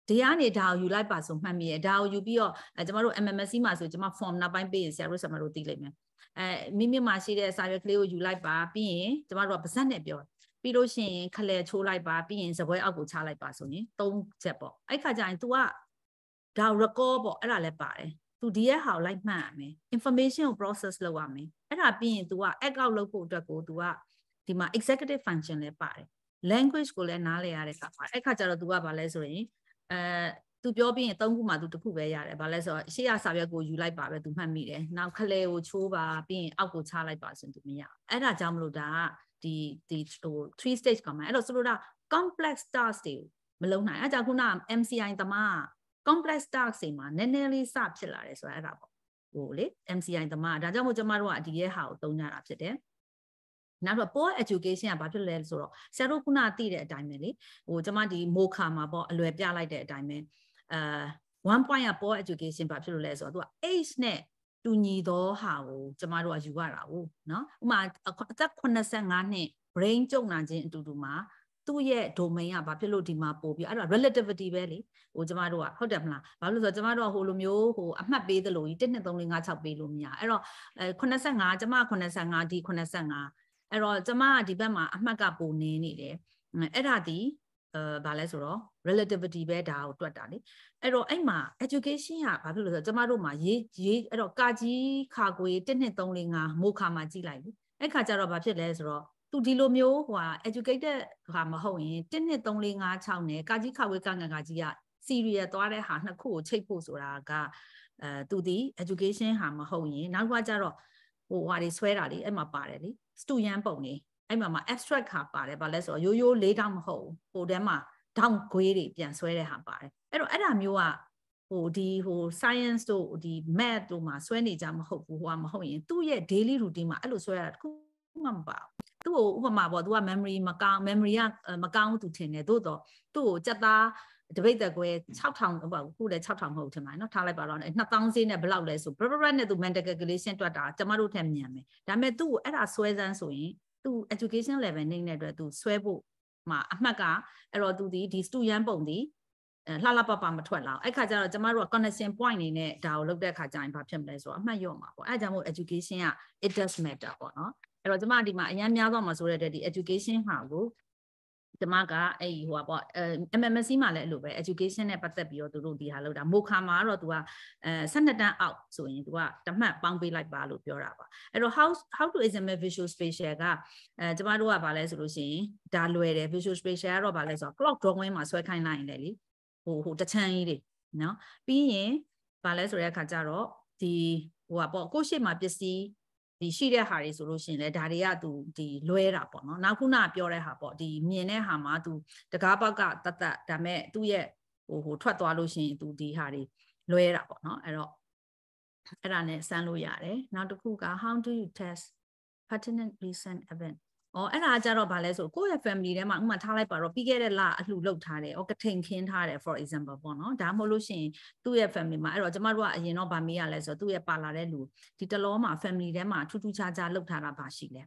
ဒီကနေဒါကိုယူလိုက်ပါဆိုမှတ်မိရဲ့ဒါကိုယူပြီးတော့ကျမတို့ MMSC မှာဆိုကျမ form နောက်ပိုင်းပေးရင်ဆရာတို့ဆရာမတို့သိလိမ့်မယ်အဲမိမိမှာရှိတဲ့စာရွက်ကလေးကိုယူလိုက်ပါပြီးရင်ကျမတို့ကပါဇက်နဲ့ပြောပြီးလို့ရှိရင်ခလဲချိုးလိုက်ပါပြီးရင်စပွဲအောက်ကိုချလိုက်ပါဆိုရင်၃ချက်ပေါ့အဲ့ခါကျရင် तू ကဒါ record ပေါ့အဲ့ဒါလည်းပါတယ် तू ဒီရဲ့ဟာကိုလိုက်မှတ်ရမယ် information ကို process လုပ်ရမယ်အဲ့ဒါပြီးရင် तू က account လုပ်ဖို့အတွက်ကို तू ကဒီမှာ executive function လည်းပါတယ် language ကိုလည်းနားလည်ရတဲ့အခါပါအဲ့ခါကျတော့ तू ကဘာလဲဆိုရင်အဲ तू ပြောပြီးရင်သုံးခုမှ तू တစ်ခုပဲရတယ်ဘာလဲဆိုတော့ရှေ့ရစာရွက်ကိုယူလိုက်ပါပဲ तू မှတ်မိတယ်နောက်ခလဲကိုချိုးပါပြီးရင်အောက်ကိုချလိုက်ပါဆိုရင် तू မရအဲ့ဒါကြောင့်မလို့ဒါကဒီဒီဟို3 stage command အဲ့တော့ဆိုလိုတာ complex task တွေမလုံးနိုင်အဲ့ကြောင့်ခုန MCI တမား complex task တွေမှာနည်းနည်းလေးစဖြစ်လာတယ်ဆိုတာအဲ့ဒါပေါ့ဟိုလေ MCI သမားဒါကြောင့်မို့ကျမတို့ကဒီရဲ့ဟာကိုသုံးကြတာဖြစ်တယ်နောက်တော့ poor education ကဘာဖြစ်လဲဆိုတော့ဆရာတို့ခုနသိတဲ့အတိုင်းပဲလေဟိုကျမဒီမိုခါမှာပေါ့အလွယ်ပြလိုက်တဲ့အတိုင်းပဲအာ1 point က poor education ဘာဖြစ်လို့လဲဆိုတော့သူက age နဲ့တူညီသောဟာကိုကျမတို့ကယူရတာ哦เนาะဥမာအသက်85နှစ် brain ကြုံလာခြင်းအတူတူမှာသူ့ရဲ့ domain ကဘာဖြစ်လို့ဒီမှာပို့ပြီးအဲ့ဒါ relativity ပဲလေဟိုကျမတို့ကဟုတ်တယ်မလားဘာလို့ဆိုတော့ကျမတို့ကဟိုလိုမျိုးဟိုအမှတ်ပေးသလိုကြီး1 2 3 4 5 6ပေးလို့မရအဲ့တော့85ကျမ85ဒီ85အဲ့တော့ကျမကဒီဘက်မှာအမှတ်ကပိုနေနေတယ်အဲ့ဒါဒီအဲဘာလဲဆိုတော့ relativity ပဲဒါကိုတွက်တာလေအဲ့တော့အဲ့မှာ education ကဘာဖြစ်လို့လဲဆိုတော့ကျမတို့မှာရေးရေးအဲ့တော့ကာကြီးခါကွေ1 2 3 4 5မိုခါမှာကြည့်လိုက်လေအဲ့ခါကျတော့ဘာဖြစ်လဲဆိုတော့သူဒီလိုမျိုးဟိုဟာ educated ဟာမဟုတ်ရင်1 2 3 4 5 6နဲ့ကာကြီးခဝေကငငါကြီးက serial သွားတဲ့ဟာနှစ်ခုကိုချိတ်ဖို့ဆိုတာကအဲသူဒီ education ဟာမဟုတ်ရင်နောက်ကကြတော့ဟိုဟာတွေဆွဲတာလေအဲ့မှာပါတယ်လေ student ပုံနေအဲ့မှာမှာ abstract ဟာပါတယ်ဘာလဲဆိုတော့ရိုးရိုးလေးတောင်မဟုတ်ဘူးဟိုတည်းမှာ down ခွေးတွေပြန်ဆွဲတဲ့ဟာပါတယ်အဲ့တော့အဲ့ဒါမျိုးကဟိုဒီဟို science တို့ဒီ math တို့မှာဆွဲနေကြမဟုတ်ဘူးဟိုကမဟုတ်ရင်သူ့ရဲ့ daily routine မှာအဲ့လိုဆွဲရတာတခုမှမပါဘူးသူ့ကိုဥပမာပေါ့သူက memory မကောင်း memory ကမကောင်းသူထင်တယ်သို့တော့သူ့ကိုစက်သားတပိတ်သက်ကွဲ6000ဟိုခုလည်း6000မဟုတ်ထင်ပါတယ်နော်ထားလိုက်ပါတော့2000ဈေးနဲ့ဘယ်လောက်လဲဆိုဘရဘရနဲ့သူ mental calculation တွက်တာကျမတို့ထက်မြန်မယ်ဒါပေမဲ့သူ့ကိုအဲ့ဒါဆွဲစမ်းဆိုရင်သူ education level နေနေတဲ့အတွက်သူဆွဲဖို့မှာအမှတ်ကအဲ့တော့သူဒီဒီ student ပုံဒီလှလှပပမထွက်လာအောင်အဲ့ခါကျတော့ကျမတို့က connection point နေနဲ့ဒါကိုလုပ်တဲ့ခါကျရင်ဘာဖြစ်မလဲဆိုတော့အမှတ်ရော့မှာပေါ့အဲ့ဒါကြောင့်မို့ education က it does matter ပေါ့နော်အဲ့တော့ကျမဒီမှာအရင်များသွားမှာဆိုတဲ့အတွက်ဒီ education ဟာကိုကျမကအဲ့ဟိုပါပေါ့ MMC မှာလည်းအဲ့လိုပဲ education နဲ့ပတ်သက်ပြီးတော့သူတို့ဒီဟာလောက်တာမိုခါမှာတော့သူကအဲ12တန်းအောက်ဆိုရင်သူကတမှတ်ပေါင်းပေးလိုက်ပါလို့ပြောတာပါအဲ့တော့ how how to examine visual spatial ကအဲကျမတို့ကဗာလဲဆိုလို့ရှိရင်ဒါလွယ်တယ် visual spatial ကတော့ဗာလဲဆိုတော့ clock drawing မှာဆွဲခိုင်းလိုက်ရင်လေဟိုဟိုတချမ်းကြီးတွေနော် ပြီးရင်ဗာလဲဆိုတဲ့အခါကျတော့ဒီဟိုပါပေါ့ကိုယ့်ရှေ့မှာပစ္စည်းဒီရှိတဲ့ဟာတွေဆိုလို့ရှိရင်လည်းဒါတွေက तू ဒီလွဲတာပေါ့နော်နောက်ခုနပြောတဲ့ဟာပေါ့ဒီမြင်တဲ့ဟာမှာ तू တကားဘက်ကတတ်တတ်ဒါမဲ့သူ့ရဲ့ဟိုဟိုထွက်သွားလို့ရှိရင် तू ဒီဟာတွေလွဲတာပေါ့နော်အဲ့တော့အဲ့ဒါနဲ့ဆန်းလို့ရတယ်နောက်တစ်ခုက how do you test pertinent recent event ဩအဲ့ဒါကြတော့ဗာလဲဆိုကိုယ့်ရဲ့ family ထဲမှာဥမာထားလိုက်ပါတော့ပြီးခဲ့တဲ့လအလှူလုပ်ထားတယ်ဩကထိန်ခင်းထားတယ် for example ပေါ့နော်ဒါမှမဟုတ်လို့ရှိရင်သူ့ရဲ့ family မှာအဲ့တော့ကျမတို့ကအရင်တော့ဗာမေးရလဲဆိုသူ့ရဲ့ပါလာတဲ့လူဒီတလောမှာ family ထဲမှာထူးထူးခြားခြားလုပ်ထားတာဗာရှိလဲ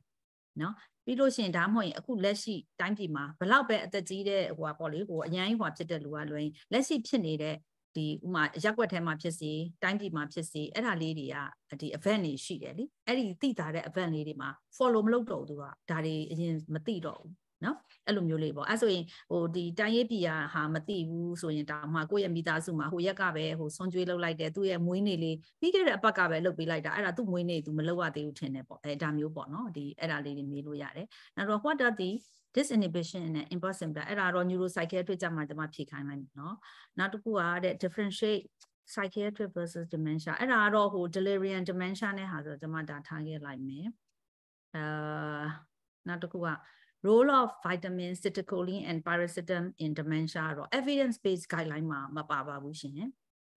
နော်ပြီးလို့ရှိရင်ဒါမှမဟုတ်ရင်အခုလက်ရှိတိုင်းပြည်မှာဘလောက်ပဲအသက်ကြီးတဲ့ဟိုဟာပေါ့လေဟိုအရန်ဟိုဟာဖြစ်တဲ့လူကလွင်လက်ရှိဖြစ်နေတဲ့ဒီဥမာရက်ွက်ထဲမှာဖြစ်စီတိုင်းပြည်မှာဖြစ်စီအဲ့ဒါလေးတွေကဒီ event တွေရှိတယ်လीအဲ့ဒီသိတာတဲ့ event လေးတွေမှာ follow မလုပ်တော့ဘူးသူကဒါတွေအရင်မသိတော့ဘူးနော်အဲ့လိုမျိုးလေးပေါ့အဲ့ဆိုရင်ဟိုဒီတိုင်းရေးပြည်ဟာမသိဘူးဆိုရင်တောင်မှကိုယ့်ရဲ့မိသားစုမှာဟိုရက်ကပဲဟိုဆွန်ကျွေးလုပ်လိုက်တယ်သူ့ရဲ့မွေးနေ့လေးပြီးခဲ့တဲ့အပတ်ကပဲလုပ်ပေးလိုက်တာအဲ့ဒါသူ့မွေးနေ့သူမလုပ်ရသေးဘူးထင်တယ်ပေါ့အဲ့ဒါမျိုးပေါ့နော်ဒီအဲ့ဒါလေးတွေမေးလို့ရတယ်နောက်တော့ what are the disinhibition နဲ့ import symptom အဲ့ဒါတော့ neuropsychiatric ကြမှာကျွန်မဖြေခိုင်းလိုက်မယ်เนาะနောက်တစ်ခုကတဲ့ differentiate psychiatric versus dementia အဲ့ဒါကတော့ဟို delirium dementia နဲ့ဟာဆိုကျွန်မဒါထားခဲ့လိုက်မယ်အာနောက်တစ်ခုက role of vitamin citicoline and paracetam in dementia တော့ evidence based guideline မှာမပါပါဘူးရှင်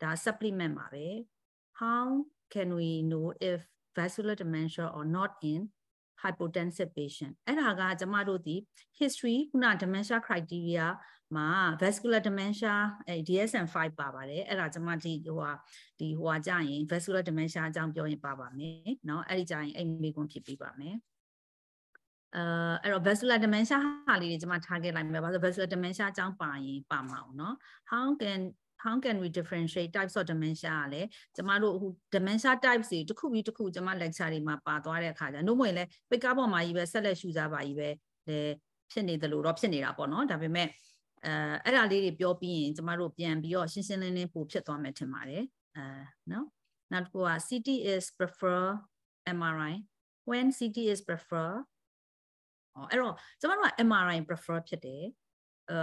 ဒါ supplement ပါပဲ how can we know if vascular dementia or not in hypotensive patient အဲ့ဒါကကျမတို့ဒီ history ခုန dementia criteria မှာ vascular dementia အဲ DSM-5 ပါပါတယ်အဲ့ဒါကျမဒီဟိုဟာဒီဟိုဟာကြရင် vascular dementia အကြောင်းပြောရင်ပါပါမယ်เนาะအဲ့ဒီကြရင်အိမ်မေကွန်ဖြစ်ပြီးပါမယ်အဲအဲ့တော့ vascular dementia ဟာလေးတွေကျွန်မထားခဲ့လိုက်မယ်။ဘာလို့ vascular dementia အကြောင်းပါရင်ပါမအောင်เนาะ How can how can we differentiate types of dementia ကလည်းကျမတို့အခု dementia types တွေတစ်ခုပြီးတစ်ခုကျမ lecture တွေမှာပါသွားတဲ့အခါကျတော့ဘုံရင်လဲပိတ်ကားပေါ်မှာကြီးပဲဆက်လက်ရှုစားပါကြီးပဲလေဖြစ်နေတယ်လို့တော့ဖြစ်နေတာပေါ့နော်ဒါပေမဲ့အဲအဲ့ဒါလေးတွေပြောပြီးရင်ကျမတို့ပြန်ပြီးတော့ရှင်းရှင်းလင်းလင်းပို့ဖြစ်သွားမယ်ထင်ပါတယ်အဲနော်နောက်တစ်ခုက CT is prefer MRI when CT is prefer အော်အဲ့တော့ကျမတို့က MRI prefer ဖြစ်တယ်အဲ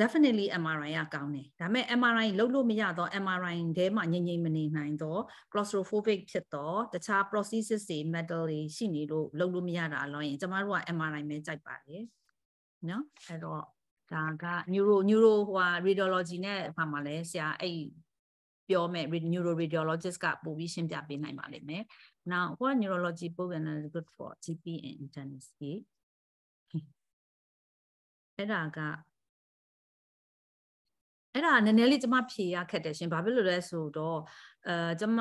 definitely MRI ကကောင်းတယ်ဒါပေမဲ့ MRI လုံးလို့မရတော့ MRI ထဲမှာငြိမ်ငြိမ်မနေနိုင်တော့ claustrophobic ဖြစ်တော့တခြား prosthesis တွေ metal တွေရှိနေလို့လုံးလို့မရတာအလို့ရင်ကျမတို့က MRI ပဲကြိုက်ပါတယ်နော်အဲ့တော့ဒါက neuro neuro ဟိုဟာ radiology နဲ့ဘာမှလဲဆရာအဲ့ပြောမဲ့ neuro radiologist ကပို့ပြီးရှင်းပြပေးနိုင်ပါလိမ့်မယ် now what neurology program is good for GP and internist အဲ့ဒါကအဲ့ဒါနည်းနည်းလေးကျမဖြေရခက်တယ်ရှင်ဘာဖြစ်လို့လဲဆိုတော့အဲကျမ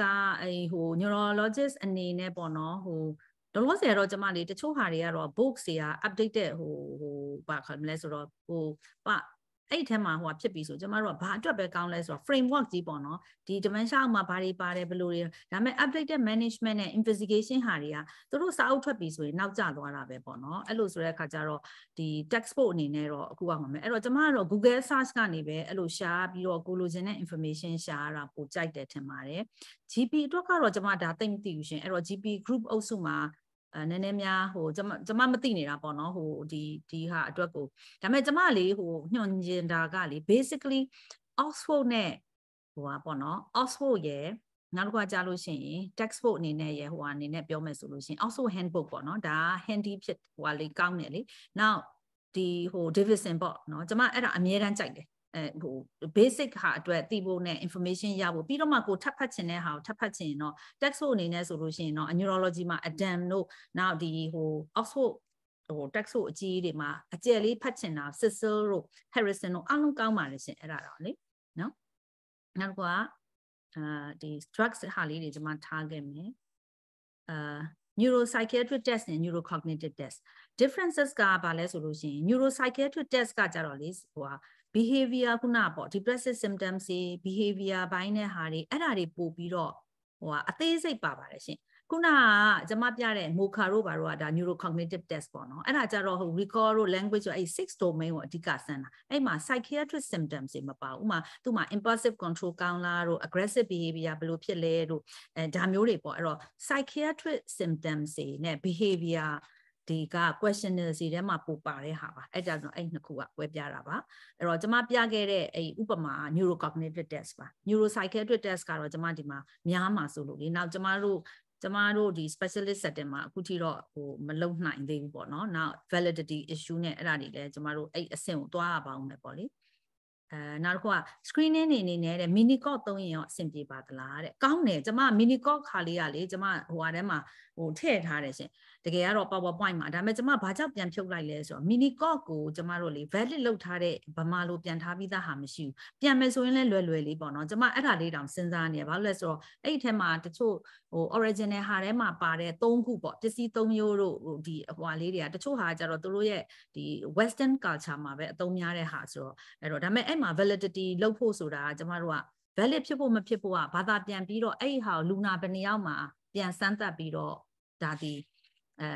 ကအဲဟို neurologist အနေနဲ့ပေါ့နော်ဟိုတော်တော်ဆရာတော့ကျမလေးတချို့ဟာတွေကတော့ book တွေက update တဲ့ဟိုဟိုဘာခေါ်မလဲဆိုတော့ဟိုပအဲ့ဒီထဲမှာဟိုကဖြစ်ပြီဆိုကျမတို့ကဘာအတွက်ပဲကောင်းလဲဆိုတော့ framework ကြီးပေါ့နော်ဒီ dementia အောက်မှာဘာတွေပါတယ်ဘယ်လိုတွေဒါပေမဲ့ updated management နဲ့ investigation ဟာတွေကသူတို့စာအုပ်ထွက်ပြီဆိုရင်နောက်ကျသွားတာပဲပေါ့နော်အဲ့လိုဆိုတဲ့အခါကျတော့ဒီ textbook အနေနဲ့တော့အခုကမှာမယ်အဲ့တော့ကျမကတော့ Google search ကနေပဲအဲ့လိုရှာပြီးတော့ကိုလိုချင်တဲ့ information ရှာရတာပိုကြိုက်တယ်ထင်ပါတယ် GP အတွက်ကတော့ကျမဒါသိမသိဘူးရှင်အဲ့တော့ GP group အုပ်စုမှာအဲနည်းနည်းများဟိုကျမကျမမသိနေတာပေါ့နော်ဟိုဒီဒီဟာအတွက်ကိုဒါပေမဲ့ကျမလေးဟိုညွှန်ကျင်တာကလေ basically Oxford နဲ့ဟိုဟာပေါ့နော် Oxford ရဲ့နောက်တစ်ခါကြားလို့ရှိရင် textbook အနေနဲ့ရေဟိုအနေနဲ့ပြောမယ်ဆိုလို့ရှိရင် Oxford handbook ပေါ့နော်ဒါ handy ဖြစ်ဟိုလေးကောင်းတယ်လေ now ဒီဟို Davidson ပေါ့နော်ကျမအဲ့ဒါအမြဲတမ်းကြိုက်တယ်အဲဟို basic ဟာအတွက်သိဖို့နဲ့ information ရဖို့ပြီးတော့မှကိုထပ်ဖတ်ချင်တဲ့ဟာကိုထပ်ဖတ်ချင်ရင်တော့ textbook အနေနဲ့ဆိုလို့ရှိရင်တော့ neurology မှာ adam တို့နောက်ဒီဟို oxford ဟို textbook အကြီးတွေမှာအကျယ်လေးဖတ်ချင်တာ sisal တို့ harrison တို့အလုံးကောင်းပါလေရှင်အဲ့ဒါတော့လေနော်နောက်တစ်ခုကအာဒီ drugs ဟာလေးတွေကျွန်မထားခဲ့မယ်အာ neuropsychiatric test နဲ့ neurocognitive test differences ကဘာလဲဆိုလို့ရှိရင် neuropsychiatric test ကကြတော့လေဟိုဟာ behavior ခုနပေါ့ depressive symptoms တွေ behavior ဘိုင်းတဲ့ဟာတွေအဲ့ဒါတွေပို့ပြီးတော့ဟိုဟာအသေးစိတ်ပါပါတယ်ရှင်ခုနကကျမပြတဲ့မိုခါတို့ဘာတို့ကဒါ neurocognitive test ပေါ့နော်အဲ့ဒါကြတော့ဟို recall တို့ language တို့အဲ့ six domain ကိုအဓိကစမ်းတာအဲ့မှာ psychiatric symptoms တွေမပါဘူးဥမာသူ့မှာ impulsive control ကောင်းလားတို့ aggressive behavior ဘယ်လိုဖြစ်လဲတို့အဲဒါမျိုးတွေပေါ့အဲ့တော့ psychiatric symptoms တွေနဲ့ behavior ဒီက questionnaire စီထဲမှာပူပါတဲ့ဟာပါအဲ့ကြောင့်တော့အဲ့နှစ်ခုကဝယ်ပြတာပါအဲ့တော့ကျွန်မပြခဲ့တဲ့အဲ့ဥပမာ neurocognitive test ပါ neuropsychiatric test ကတော့ကျွန်မဒီမှာများမှာဆိုလို့လေနောက်ကျွန်မတို့ကျမတို့ဒီ specialist setting မှာအခုထိတော့ဟိုမလုံနိုင်သေးဘူးပေါ့နော်။နောက် validity issue နဲ့အဲ့ဒါတွေလည်းကျမတို့အဲ့အဆင့်ကိုသွားရပါအောင်ပဲပေါ့လေ။အဲနောက်တစ်ခုက screening နေနေနဲ့ mini code သုံးရင်ရောအဆင်ပြေပါသလားတဲ့။ကောင်းတယ်ကျမ mini code ခါလေးကလေကျမဟိုဟာထဲမှာဟိုထည့်ထားတယ်ရှင်။တကယ်ကတော့ PowerPoint မှာဒါပေမဲ့ကျမဘာကြောင့်ပြန်ဖြုတ်လိုက်လဲဆိုတော့ mini code ကိုကျမတို့လေ valid လုပ်ထားတဲ့ဗမာလိုပြန်ထားပြီးသားဟာမရှိဘူးပြန်မယ်ဆိုရင်လည်းလွယ်လွယ်လေးပေါ့နော်ကျမအဲ့ဒါလေးတောင်စဉ်းစားနေရဘာလို့လဲဆိုတော့အဲ့ဒီထဲမှာတချို့ဟို original ဟာထဲမှာပါတဲ့၃ခုပေါ့ပစ္စည်း၃မျိုးတို့ဟိုဒီဟွာလေးတွေကတချို့ဟာကြတော့သူတို့ရဲ့ဒီ western culture မှာပဲအသုံးများတဲ့ဟာဆိုတော့အဲ့တော့ဒါပေမဲ့အဲ့မှာ validity လုပ်ဖို့ဆိုတာကျမတို့က valid ဖြစ်ဖို့မဖြစ်ဖို့ကဘာသာပြန်ပြီးတော့အဲ့ဒီဟာကိုလူနာဘယ်နှယောက်မှပြန်စမ်းသပ်ပြီးတော့ဒါဒီ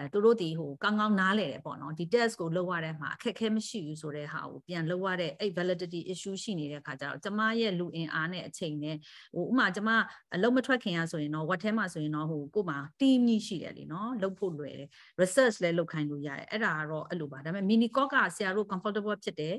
အဲသူတို့ဒီဟိုကောင်းကောင်းနားလည်တယ်ပေါ့နော်ဒီ test ကိုလုပ်ရတဲ့မှာအခက်အခဲမရှိဘူးဆိုတဲ့ဟာကိုပြန်လုပ်ရတဲ့အဲ့ validity issue ရှိနေတဲ့ခါကျတော့ကျမရဲ့လူအင်အားနဲ့အချိန်နဲ့ဟိုဥမာကျမအလုံးမထွက်ခင်ရဆိုရင်တော့ဝက်ထဲမှာဆိုရင်တော့ဟိုကို့မှာ team ကြီးရှိတယ်လीနော်လုပ်ဖို့လွယ်တယ် research လည်းလုပ်ခိုင်းလို့ရတယ်အဲ့ဒါကတော့အဲ့လိုပါဒါပေမဲ့ mini cock ကဆရာတို့ comfortable ဖြစ်တယ်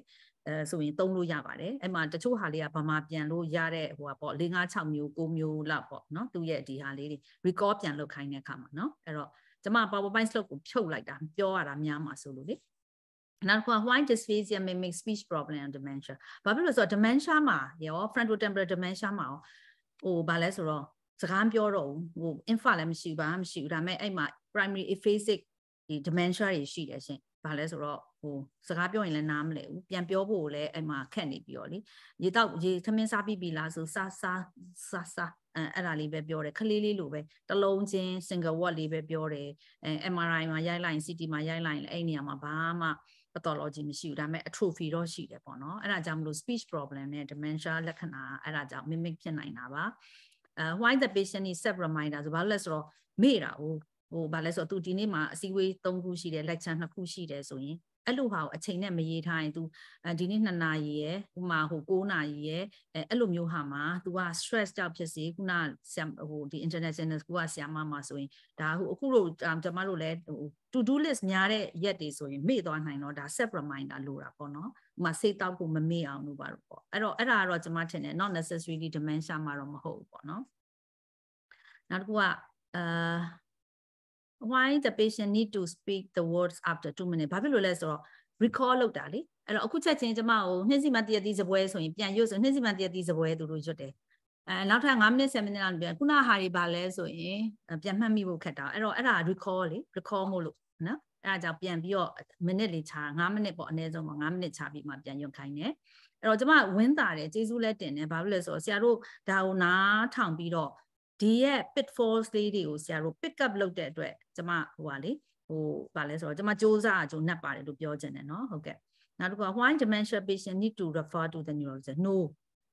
အဲဆိုရင်သုံးလို့ရပါတယ်အဲ့မှာတချို့ဟာလေးကဗမာပြန်လို့ရတဲ့ဟိုကပေါ့၄၅6မျိုး9မျိုးလောက်ပေါ့နော်သူရဲ့ဒီဟာလေးတွေ record ပြန်လုပ်ခိုင်းတဲ့အခါမှာနော်အဲ့တော့ကျမ PowerPoint slide ကိုဖြုတ်လိုက်တာပြောရတာများမှာဆိုလို့လေနောက်တစ်ခုက why dysphasia mimic speech problem and dementia ဘာဖြစ်လို့ဆိုတော့ dementia မှာရော frontotemporal dementia မှာရောဟိုဘာလဲဆိုတော့စကားပြောတော့ဟို infant လည်းမရှိဘူးဘာမှမရှိဘူးဒါပေမဲ့အဲ့မှာ primary aphasic ဒီ dementia တွေရှိတယ်ရှင်ဘာလဲဆိုတော့ဟိုစကားပြောရင်လည်းနားမလည်ဘူးပြန်ပြောဖို့လည်းအဲ့မှာခက်နေပြီးတော့လေရေတောက်ရေသမင်းစားပြီးပြီလားဆိုစားစားစားစားအဲ့ဒါလေးပဲပြောတယ်ခလေးလေးလိုပဲတလုံးချင်း single word လေးပဲပြောတယ်အဲ MRI မှာရိုက်လိုက်ရင် CT မှာရိုက်လိုက်ရင်အဲ့နေရာမှာဘာမှ pathology မရှိဘူးဒါပေမဲ့ atrophy တော့ရှိတယ်ပေါ့နော်အဲ့ဒါကြောင့်မလို့ speech problem နဲ့ dementia လက္ခဏာအဲ့ဒါကြောင့် mimic ဖြစ်နိုင်တာပါအဲ why the patient needs self reminder ဆိုဘာလို့လဲဆိုတော့မေ့တာ ਉਹ ဟိုဘာလဲဆိုတော့ तू ဒီနေ့မှာအစည်းအဝေး၃ခုရှိတယ် lecture 2ခုရှိတယ်ဆိုရင်အဲ့လိုဟာကိုအချိန်နဲ့မရေးထားရင် तू ဒီနေ့2နာရီရယ်ဥမာဟို6နာရီရယ်အဲ့လိုမျိုးဟာမှာ तू က stress ကြောက်ဖြစ်စေခုနဆရာဟိုဒီ international ကဆရာမမှာဆိုရင်ဒါဟိုအခုတော့ကျွန်မတို့လည်းဟို to do list များတဲ့ရက်တွေဆိုရင်မေ့သွားနိုင်တော့ဒါ self reminder လိုတာပေါ့နော်ဥမာစိတ်တောက်ကိုမမေ့အောင်လို့ပါတော့ပေါ့အဲ့တော့အဲ့ဒါကတော့ကျွန်မထင်တယ် not necessarily dementia မှာတော့မဟုတ်ဘူးပေါ့နော်နောက်တစ်ခုကအာ why the patient need to speak the words after 2 minutes ဘာဖြစ်လို့လဲဆိုတော့ recall လုပ်တာလေအဲ့တော့အခုချက်ချင်းကျမကိုနှင်းစီမတည့်တည့်စပွဲဆိုရင်ပြန်ရွတ်ဆိုနှင်းစီမတည့်တည့်စပွဲသူတို့ရွတ်တယ်အဲနောက်ထပ်5မိနစ်10မိနစ်လောက်ပြန်ခုနဟာတွေပါလဲဆိုရင်ပြန်မှတ်မိဖို့ခက်တာအဲ့တော့အဲ့ဒါ recall လေ recall မို့လို့နော်အဲ့ဒါကြောင့်ပြန်ပြီးတော့မိနစ်လေးခြား5မိနစ်ပေါ့အနည်းဆုံးပေါ့5မိနစ်ခြားပြီးမှပြန်ရွတ်ခိုင်းတယ်အဲ့တော့ကျမဝင်းတာတယ်ကျေးဇူးလည်းတင်တယ်ဘာလို့လဲဆိုတော့ဆရာတို့ဒါကိုနားထောင်ပြီးတော့ဒီရဲ့ pitfalls လေးတွေကိုဆရာတို့ pick up လုပ်တဲ့အတွက်ကျွန်မဟိုပါလေဟိုပါလဲဆိုတော့ကျွန်မစ조사အကျုံနှက်ပါတယ်လို့ပြောချင်တယ်เนาะဟုတ်ကဲ့နောက်တစ်ခုက why dementia patient need to refer to the neurologist no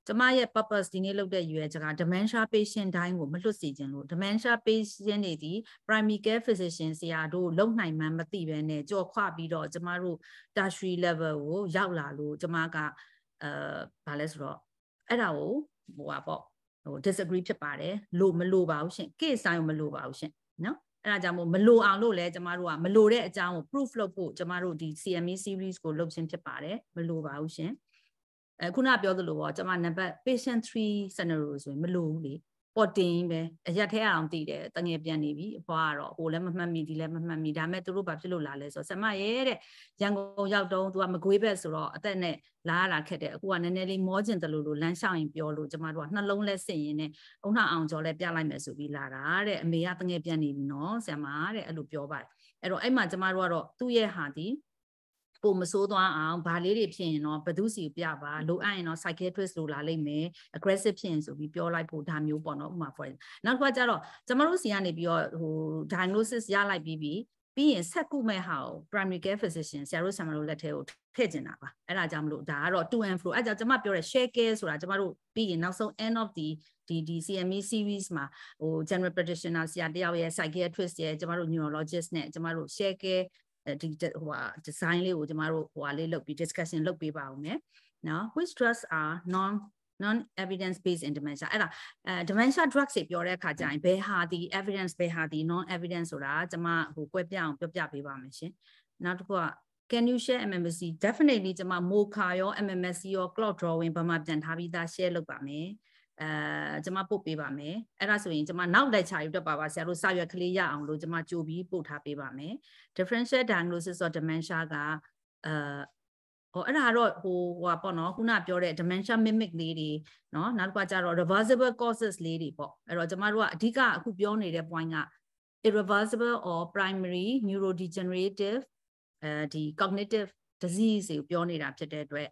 ကျွန်မရဲ့ purpose ဒီနေ့လုပ်တဲ့ရွယ်ချက်က dementia patient တိုင်းကိုမလွတ်စေခြင်းလို့ dementia patient တွေဒီ primary care physician ဆရာတို့လုံနိုင်မှန်းမသိဘဲနဲ့ကြော်ခွပြီးတော့ကျွန်မတို့ tertiary level ကိုရောက်လာလို့ကျွန်မကအဲဘာလဲဆိုတော့အဲ့ဒါကိုဟိုပါပေါ့ဟို disagree ဖြစ်ပါတယ်လို့မလို့ပါဘူးရှင် case ဆိုင်မလို့ပါဘူးရှင်နော်အဲ့ဒါကြောင့်မို့မလို့အောင်လို့လဲကျမတို့ကမလို့တဲ့အကြောင်းကို proof လုပ်ဖို့ကျမတို့ဒီ CME series ကိုလုပ်ခြင်းဖြစ်ပါတယ်မလို့ပါဘူးရှင်အဲခုနပြောသလိုပေါ့ကျမနံပါတ် patient 3 scenario ဆိုရင်မလို့ဘူးလေပေါ်တင်ပဲအရက်ထဲအောင်တည်တယ်တငယ်ပြန်နေပြီအဖွားကတော့ဟိုလည်းမမှတ်မိဒီလည်းမမှတ်မိဒါမဲ့သူတို့ဘာဖြစ်လို့လာလဲဆိုတော့ဆမရဲ့တဲ့ရန်ကုန်ရောက်တော့သူကမကွေးဘက်ဆိုတော့အသက်နဲ့လာရတာခက်တယ်အခုကနည်းနည်းလေးမောကျင်တယ်လို့လို့လမ်းလျှောက်ရင်ပြောလို့ကျမတို့ကနှလုံးလက်ဆင်ရင်နဲ့အုံနှအောင်ကျော်လဲပြလိုက်မယ်ဆိုပြီးလာတာတဲ့အမေကတငယ်ပြန်နေပြီနော်ဆမတဲ့အဲ့လိုပြောပါတယ်အဲ့တော့အဲ့မှာကျမတို့ကတော့သူ့ရဲ့ဟာဒီပုံမဆိုးသွားအောင်ဗာလေးတွေဖြစ်ရင်တော့ဘသူစီပြပါလိုအပ်ရင်တော့ psychiatrist လိုလာလိမ့်မယ် aggressive ဖြစ်ရင်ဆိုပြီးပြောလိုက်ဖို့ဒါမျိုးပေါ့နော်ဥပမာ for နောက်တစ်ခါကျတော့ကျမတို့စီကနေပြီးတော့ဟို diagnosis ရလိုက်ပြီးပြီးပြီးရင်ဆက်ကုမဲ့ဟာကို primary care physician ဆရာတို့ဆရာမတို့လက်ထဲကိုထည့်ကျင်တာပါအဲ့ဒါကြောင့်မလို့ဒါကတော့ to and fro အဲ့ကြောင့်ကျွန်မပြောတဲ့ share care ဆိုတာကျွန်မတို့ပြီးရင်နောက်ဆုံး end of the ဒီ DCME series မှာဟို general practitioner ဆရာတယောက်ရဲ့ psychiatrist ရဲ့ကျွန်မတို့ neurologist နဲ့ကျွန်မတို့ share care ဒီဟိုဟာ design လေးကိုကျမတို့ဟိုဟာလေးလုပ်ပြီး discussion လုပ်ပေးပါဦးမယ်နော် which drugs are non non evidence based in dementia အဲ့ဒါအဲ dementia drugs တွေပြောတဲ့အခါကျရင်ဘယ်ဟာဒီ evidence ဘယ်ဟာဒီ non evidence ဆိုတာကျမဟိုကွဲပြအောင် ပြောပြပေးပါမယ်ရှင်နောက်တစ်ခုက can you share MMSC definitely ကျမ mocha ရော MMSC ရော cloud drawing ဘာမှပြန်ထားပြီးသား share လုပ်ပါမယ်။အဲကျွန်မပို့ပေးပါမယ်အဲ့ဒါဆိုရင်ကျွန်မနောက်လက်ချာယူတက်ပါပါဆရာတို့စာရွက်ကလေးရအောင်လို့ကျွန်မကြိုပြီးပို့ထားပေးပါမယ် differential diagnosis of dementia ကအဲဟိုအဲ့ဒါတော့ဟိုဟိုပေါ့နော်ခုနပြောတဲ့ dementia mimic လေးတွေနော်နောက်တစ်ခါကျတော့ reversible causes လေးတွေပေါ့အဲ့တော့ကျမတို့ကအဓိကအခုပြောနေတဲ့ point က irreversible or primary neurodegenerative အဲဒီ cognitive disease ကိုပြောနေတာဖြစ်တဲ့အတွက်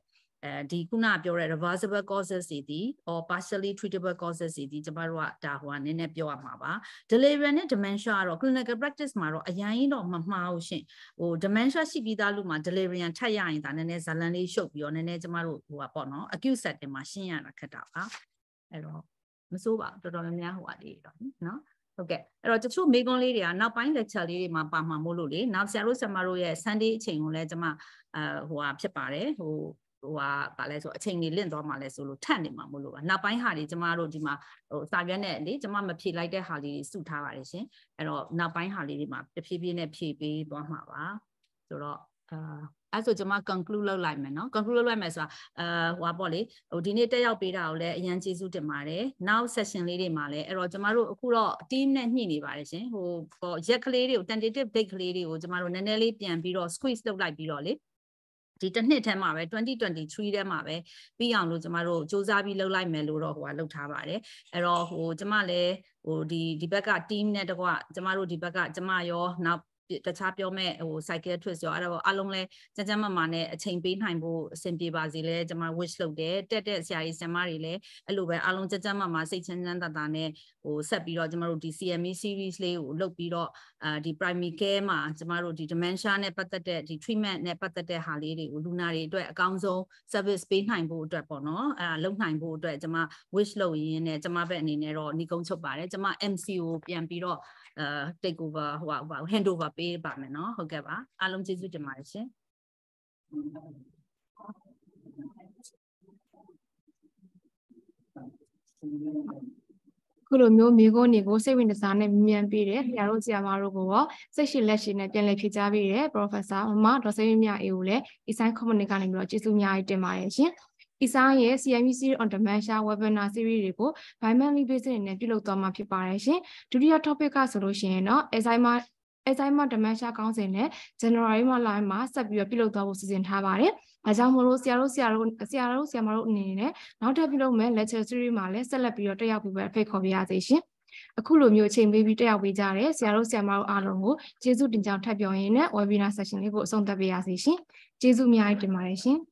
အဲဒီခုနပြောတဲ့ reversible causes တွေဒီ or partially treatable causes တွေဒီကျမတို့ကဒါဟိုကနည်းနည်းပြောရမှာပါ delirium နဲ့ dementia ကတော့ clinical practice မှာတော့အရင်တော့မမှားဘူးရှင်ဟို dementia ရှိပြီးသားလူမှာ delirium ထပ်ရရင်ဒါနည်းနည်းဇလန်လေးရှုပ်ပြီးတော့နည်းနည်းကျမတို့ဟိုကပေါ့နော် acute setting မှာရှင်းရတာခက်တာပါအဲ့တော့မစိုးပါတော်တော်များများဟိုကလေးတော့နော်ဟုတ်ကဲ့အဲ့တော့တချို့မိကွန်းလေးတွေကနောက်ပိုင်း lecture လေးတွေမှာပါမှာမို့လို့လေနောက်ဆရာတို့ဆရာမတို့ရဲ့ Sunday အချိန်ကိုလည်းကျွန်မအဟိုဟာဖြစ်ပါတယ်ဟိုဟိုဟာဗာလဲဆိုအချိန်ကြီးလင့်သွားမှလဲဆိုလို့ထက်နေမှာမလို့ပါနောက်ပိုင်းဟာတွေကျမတို့ဒီမှာဟိုစာရွက်နဲ့လေကျမမဖြေလိုက်တဲ့ဟာလေးတွေစုထားပါတယ်ရှင်အဲ့တော့နောက်ပိုင်းဟာလေးတွေမှာတဖြည်းဖြည်းနဲ့ဖြေပေးသွားမှာပါဆိုတော့အာအဲ့ဆိုကျွန်မ conclude လုပ်လိုက်မယ်နော် conclude လုပ်လိုက်မယ်ဆိုတာအဲဟိုပါလေဟိုဒီနေ့တက်ရောက်ပေးတာကိုလည်းအရန်ကျေးဇူးတင်ပါတယ် now session လေးတွေမှာလည်းအဲ့တော့ကျွန်မတို့အခုတော့ team နဲ့ညှိနေပါတယ်ရှင်ဟိုရက်ကလေးတွေကို tentative date ကလေးတွေကိုကျွန်မတို့နည်းနည်းလေးပြန်ပြီးတော့ squeeze လုပ်လိုက်ပြီးတော့လေဒီတစ်နှစ်ထဲမှာပဲ2023ထဲမှာပဲပြီးအောင်လို့ကျမတို့စူးစမ်းပြီးလုပ်လိုက်မယ်လို့တော့ဟိုကလုပ်ထားပါတယ်အဲ့တော့ဟိုကျမလည်းဟိုဒီဒီဘက်က team နဲ့တကွကျမတို့ဒီဘက်ကကျမရောနောက်တခြားပြောမဲ့ဟို psychiatrist ရောအဲ့တော့အလုံးလဲကြမ်းကြမ်းမမာနဲ့အချိန်ပေးနိုင်ဖို့အဆင်ပြေပါစေလဲကျွန်မ wish လုပ်တယ်တက်တဲ့ဆရာကြီးဆရာမတွေလည်းအဲ့လိုပဲအလုံးကြမ်းကြမ်းမမာစိတ်ချမ်းချမ်းသာသာနဲ့ဟိုဆက်ပြီးတော့ကျွန်မတို့ဒီ CME series လေးကိုလုပ်ပြီးတော့အာဒီ primary care မှာကျွန်မတို့ဒီ dementia နဲ့ပတ်သက်တဲ့ဒီ treatment နဲ့ပတ်သက်တဲ့ဟာလေးတွေကိုလူနာတွေအတွက်အကောင်းဆုံး service ပေးနိုင်ဖို့အတွက်ပေါ့နော်အဲလုပ်နိုင်ဖို့အတွက်ကျွန်မ wish လုပ်ရင်းနဲ့ကျွန်မဘက်အနေနဲ့တော့ညီကုန်းချုပ်ပါတယ်ကျွန်မ MCO ပြန်ပြီးတော့ take over ဟိုဟာ hand over ပေးပါမယ်နော်ဟုတ်ကဲ့ပါအားလုံးကျေးဇူးတင်ပါတယ်ရှင်ခုလိုမျိုးမိကုန်းတွေကိုစိတ်ဝင်စားနဲ့မြန်ပြီးတယ်။ဆရာတို့ဆရာမတို့ကိုရောစိတ်ရှိလက်ရှိနဲ့ပြန်လည်ဖြေကြားပြီးတယ်။ Professor မမဒေါ်စိမ့်မြအေးကိုလည်း Design Community ကနေပြီးတော့ကျေးဇူးအများကြီးတင်ပါတယ်ရှင်။ ISA ရဲ့ CME Series on Demand Share Webinar Series တွေကို bi-monthly basis နဲ့ပြုလုပ်သွားမှာဖြစ်ပါတယ်ရှင်။ဒုတိယ topic ကဆိုလို့ရှိရင်တော့ Alzheimer အဲဆိုင်မှာဒမန်ရှာကောင်းစဉ်နဲ့ January မှာလာမှာဆက်ပြီးတော့ပြုလုပ်သွားဖို့စီစဉ်ထားပါတယ်။ဒါကြောင့်မို့လို့ဆရာတို့ဆရာတို့ဆရာတို့ဆရာမတို့အနေနဲ့နောက်ထပ်ပြုလုပ်မယ့် lecture series မှာလည်းဆက်လက်ပြီးတော့တက်ရောက်ပြီးပဲဖိတ်ခေါ်ပါရစေရှင်။အခုလိုမျိုးအချိန်ပေးပြီးတက်ရောက်ပေးကြတဲ့ဆရာတို့ဆရာမတို့အားလုံးကိုကျေးဇူးတင်ကြောင်းထပ်ပြောရင်းနဲ့ webinar session လေးကိုအဆုံးသတ်ပါရစေရှင်။ကျေးဇူးအများကြီးတင်ပါတယ်ရှင်။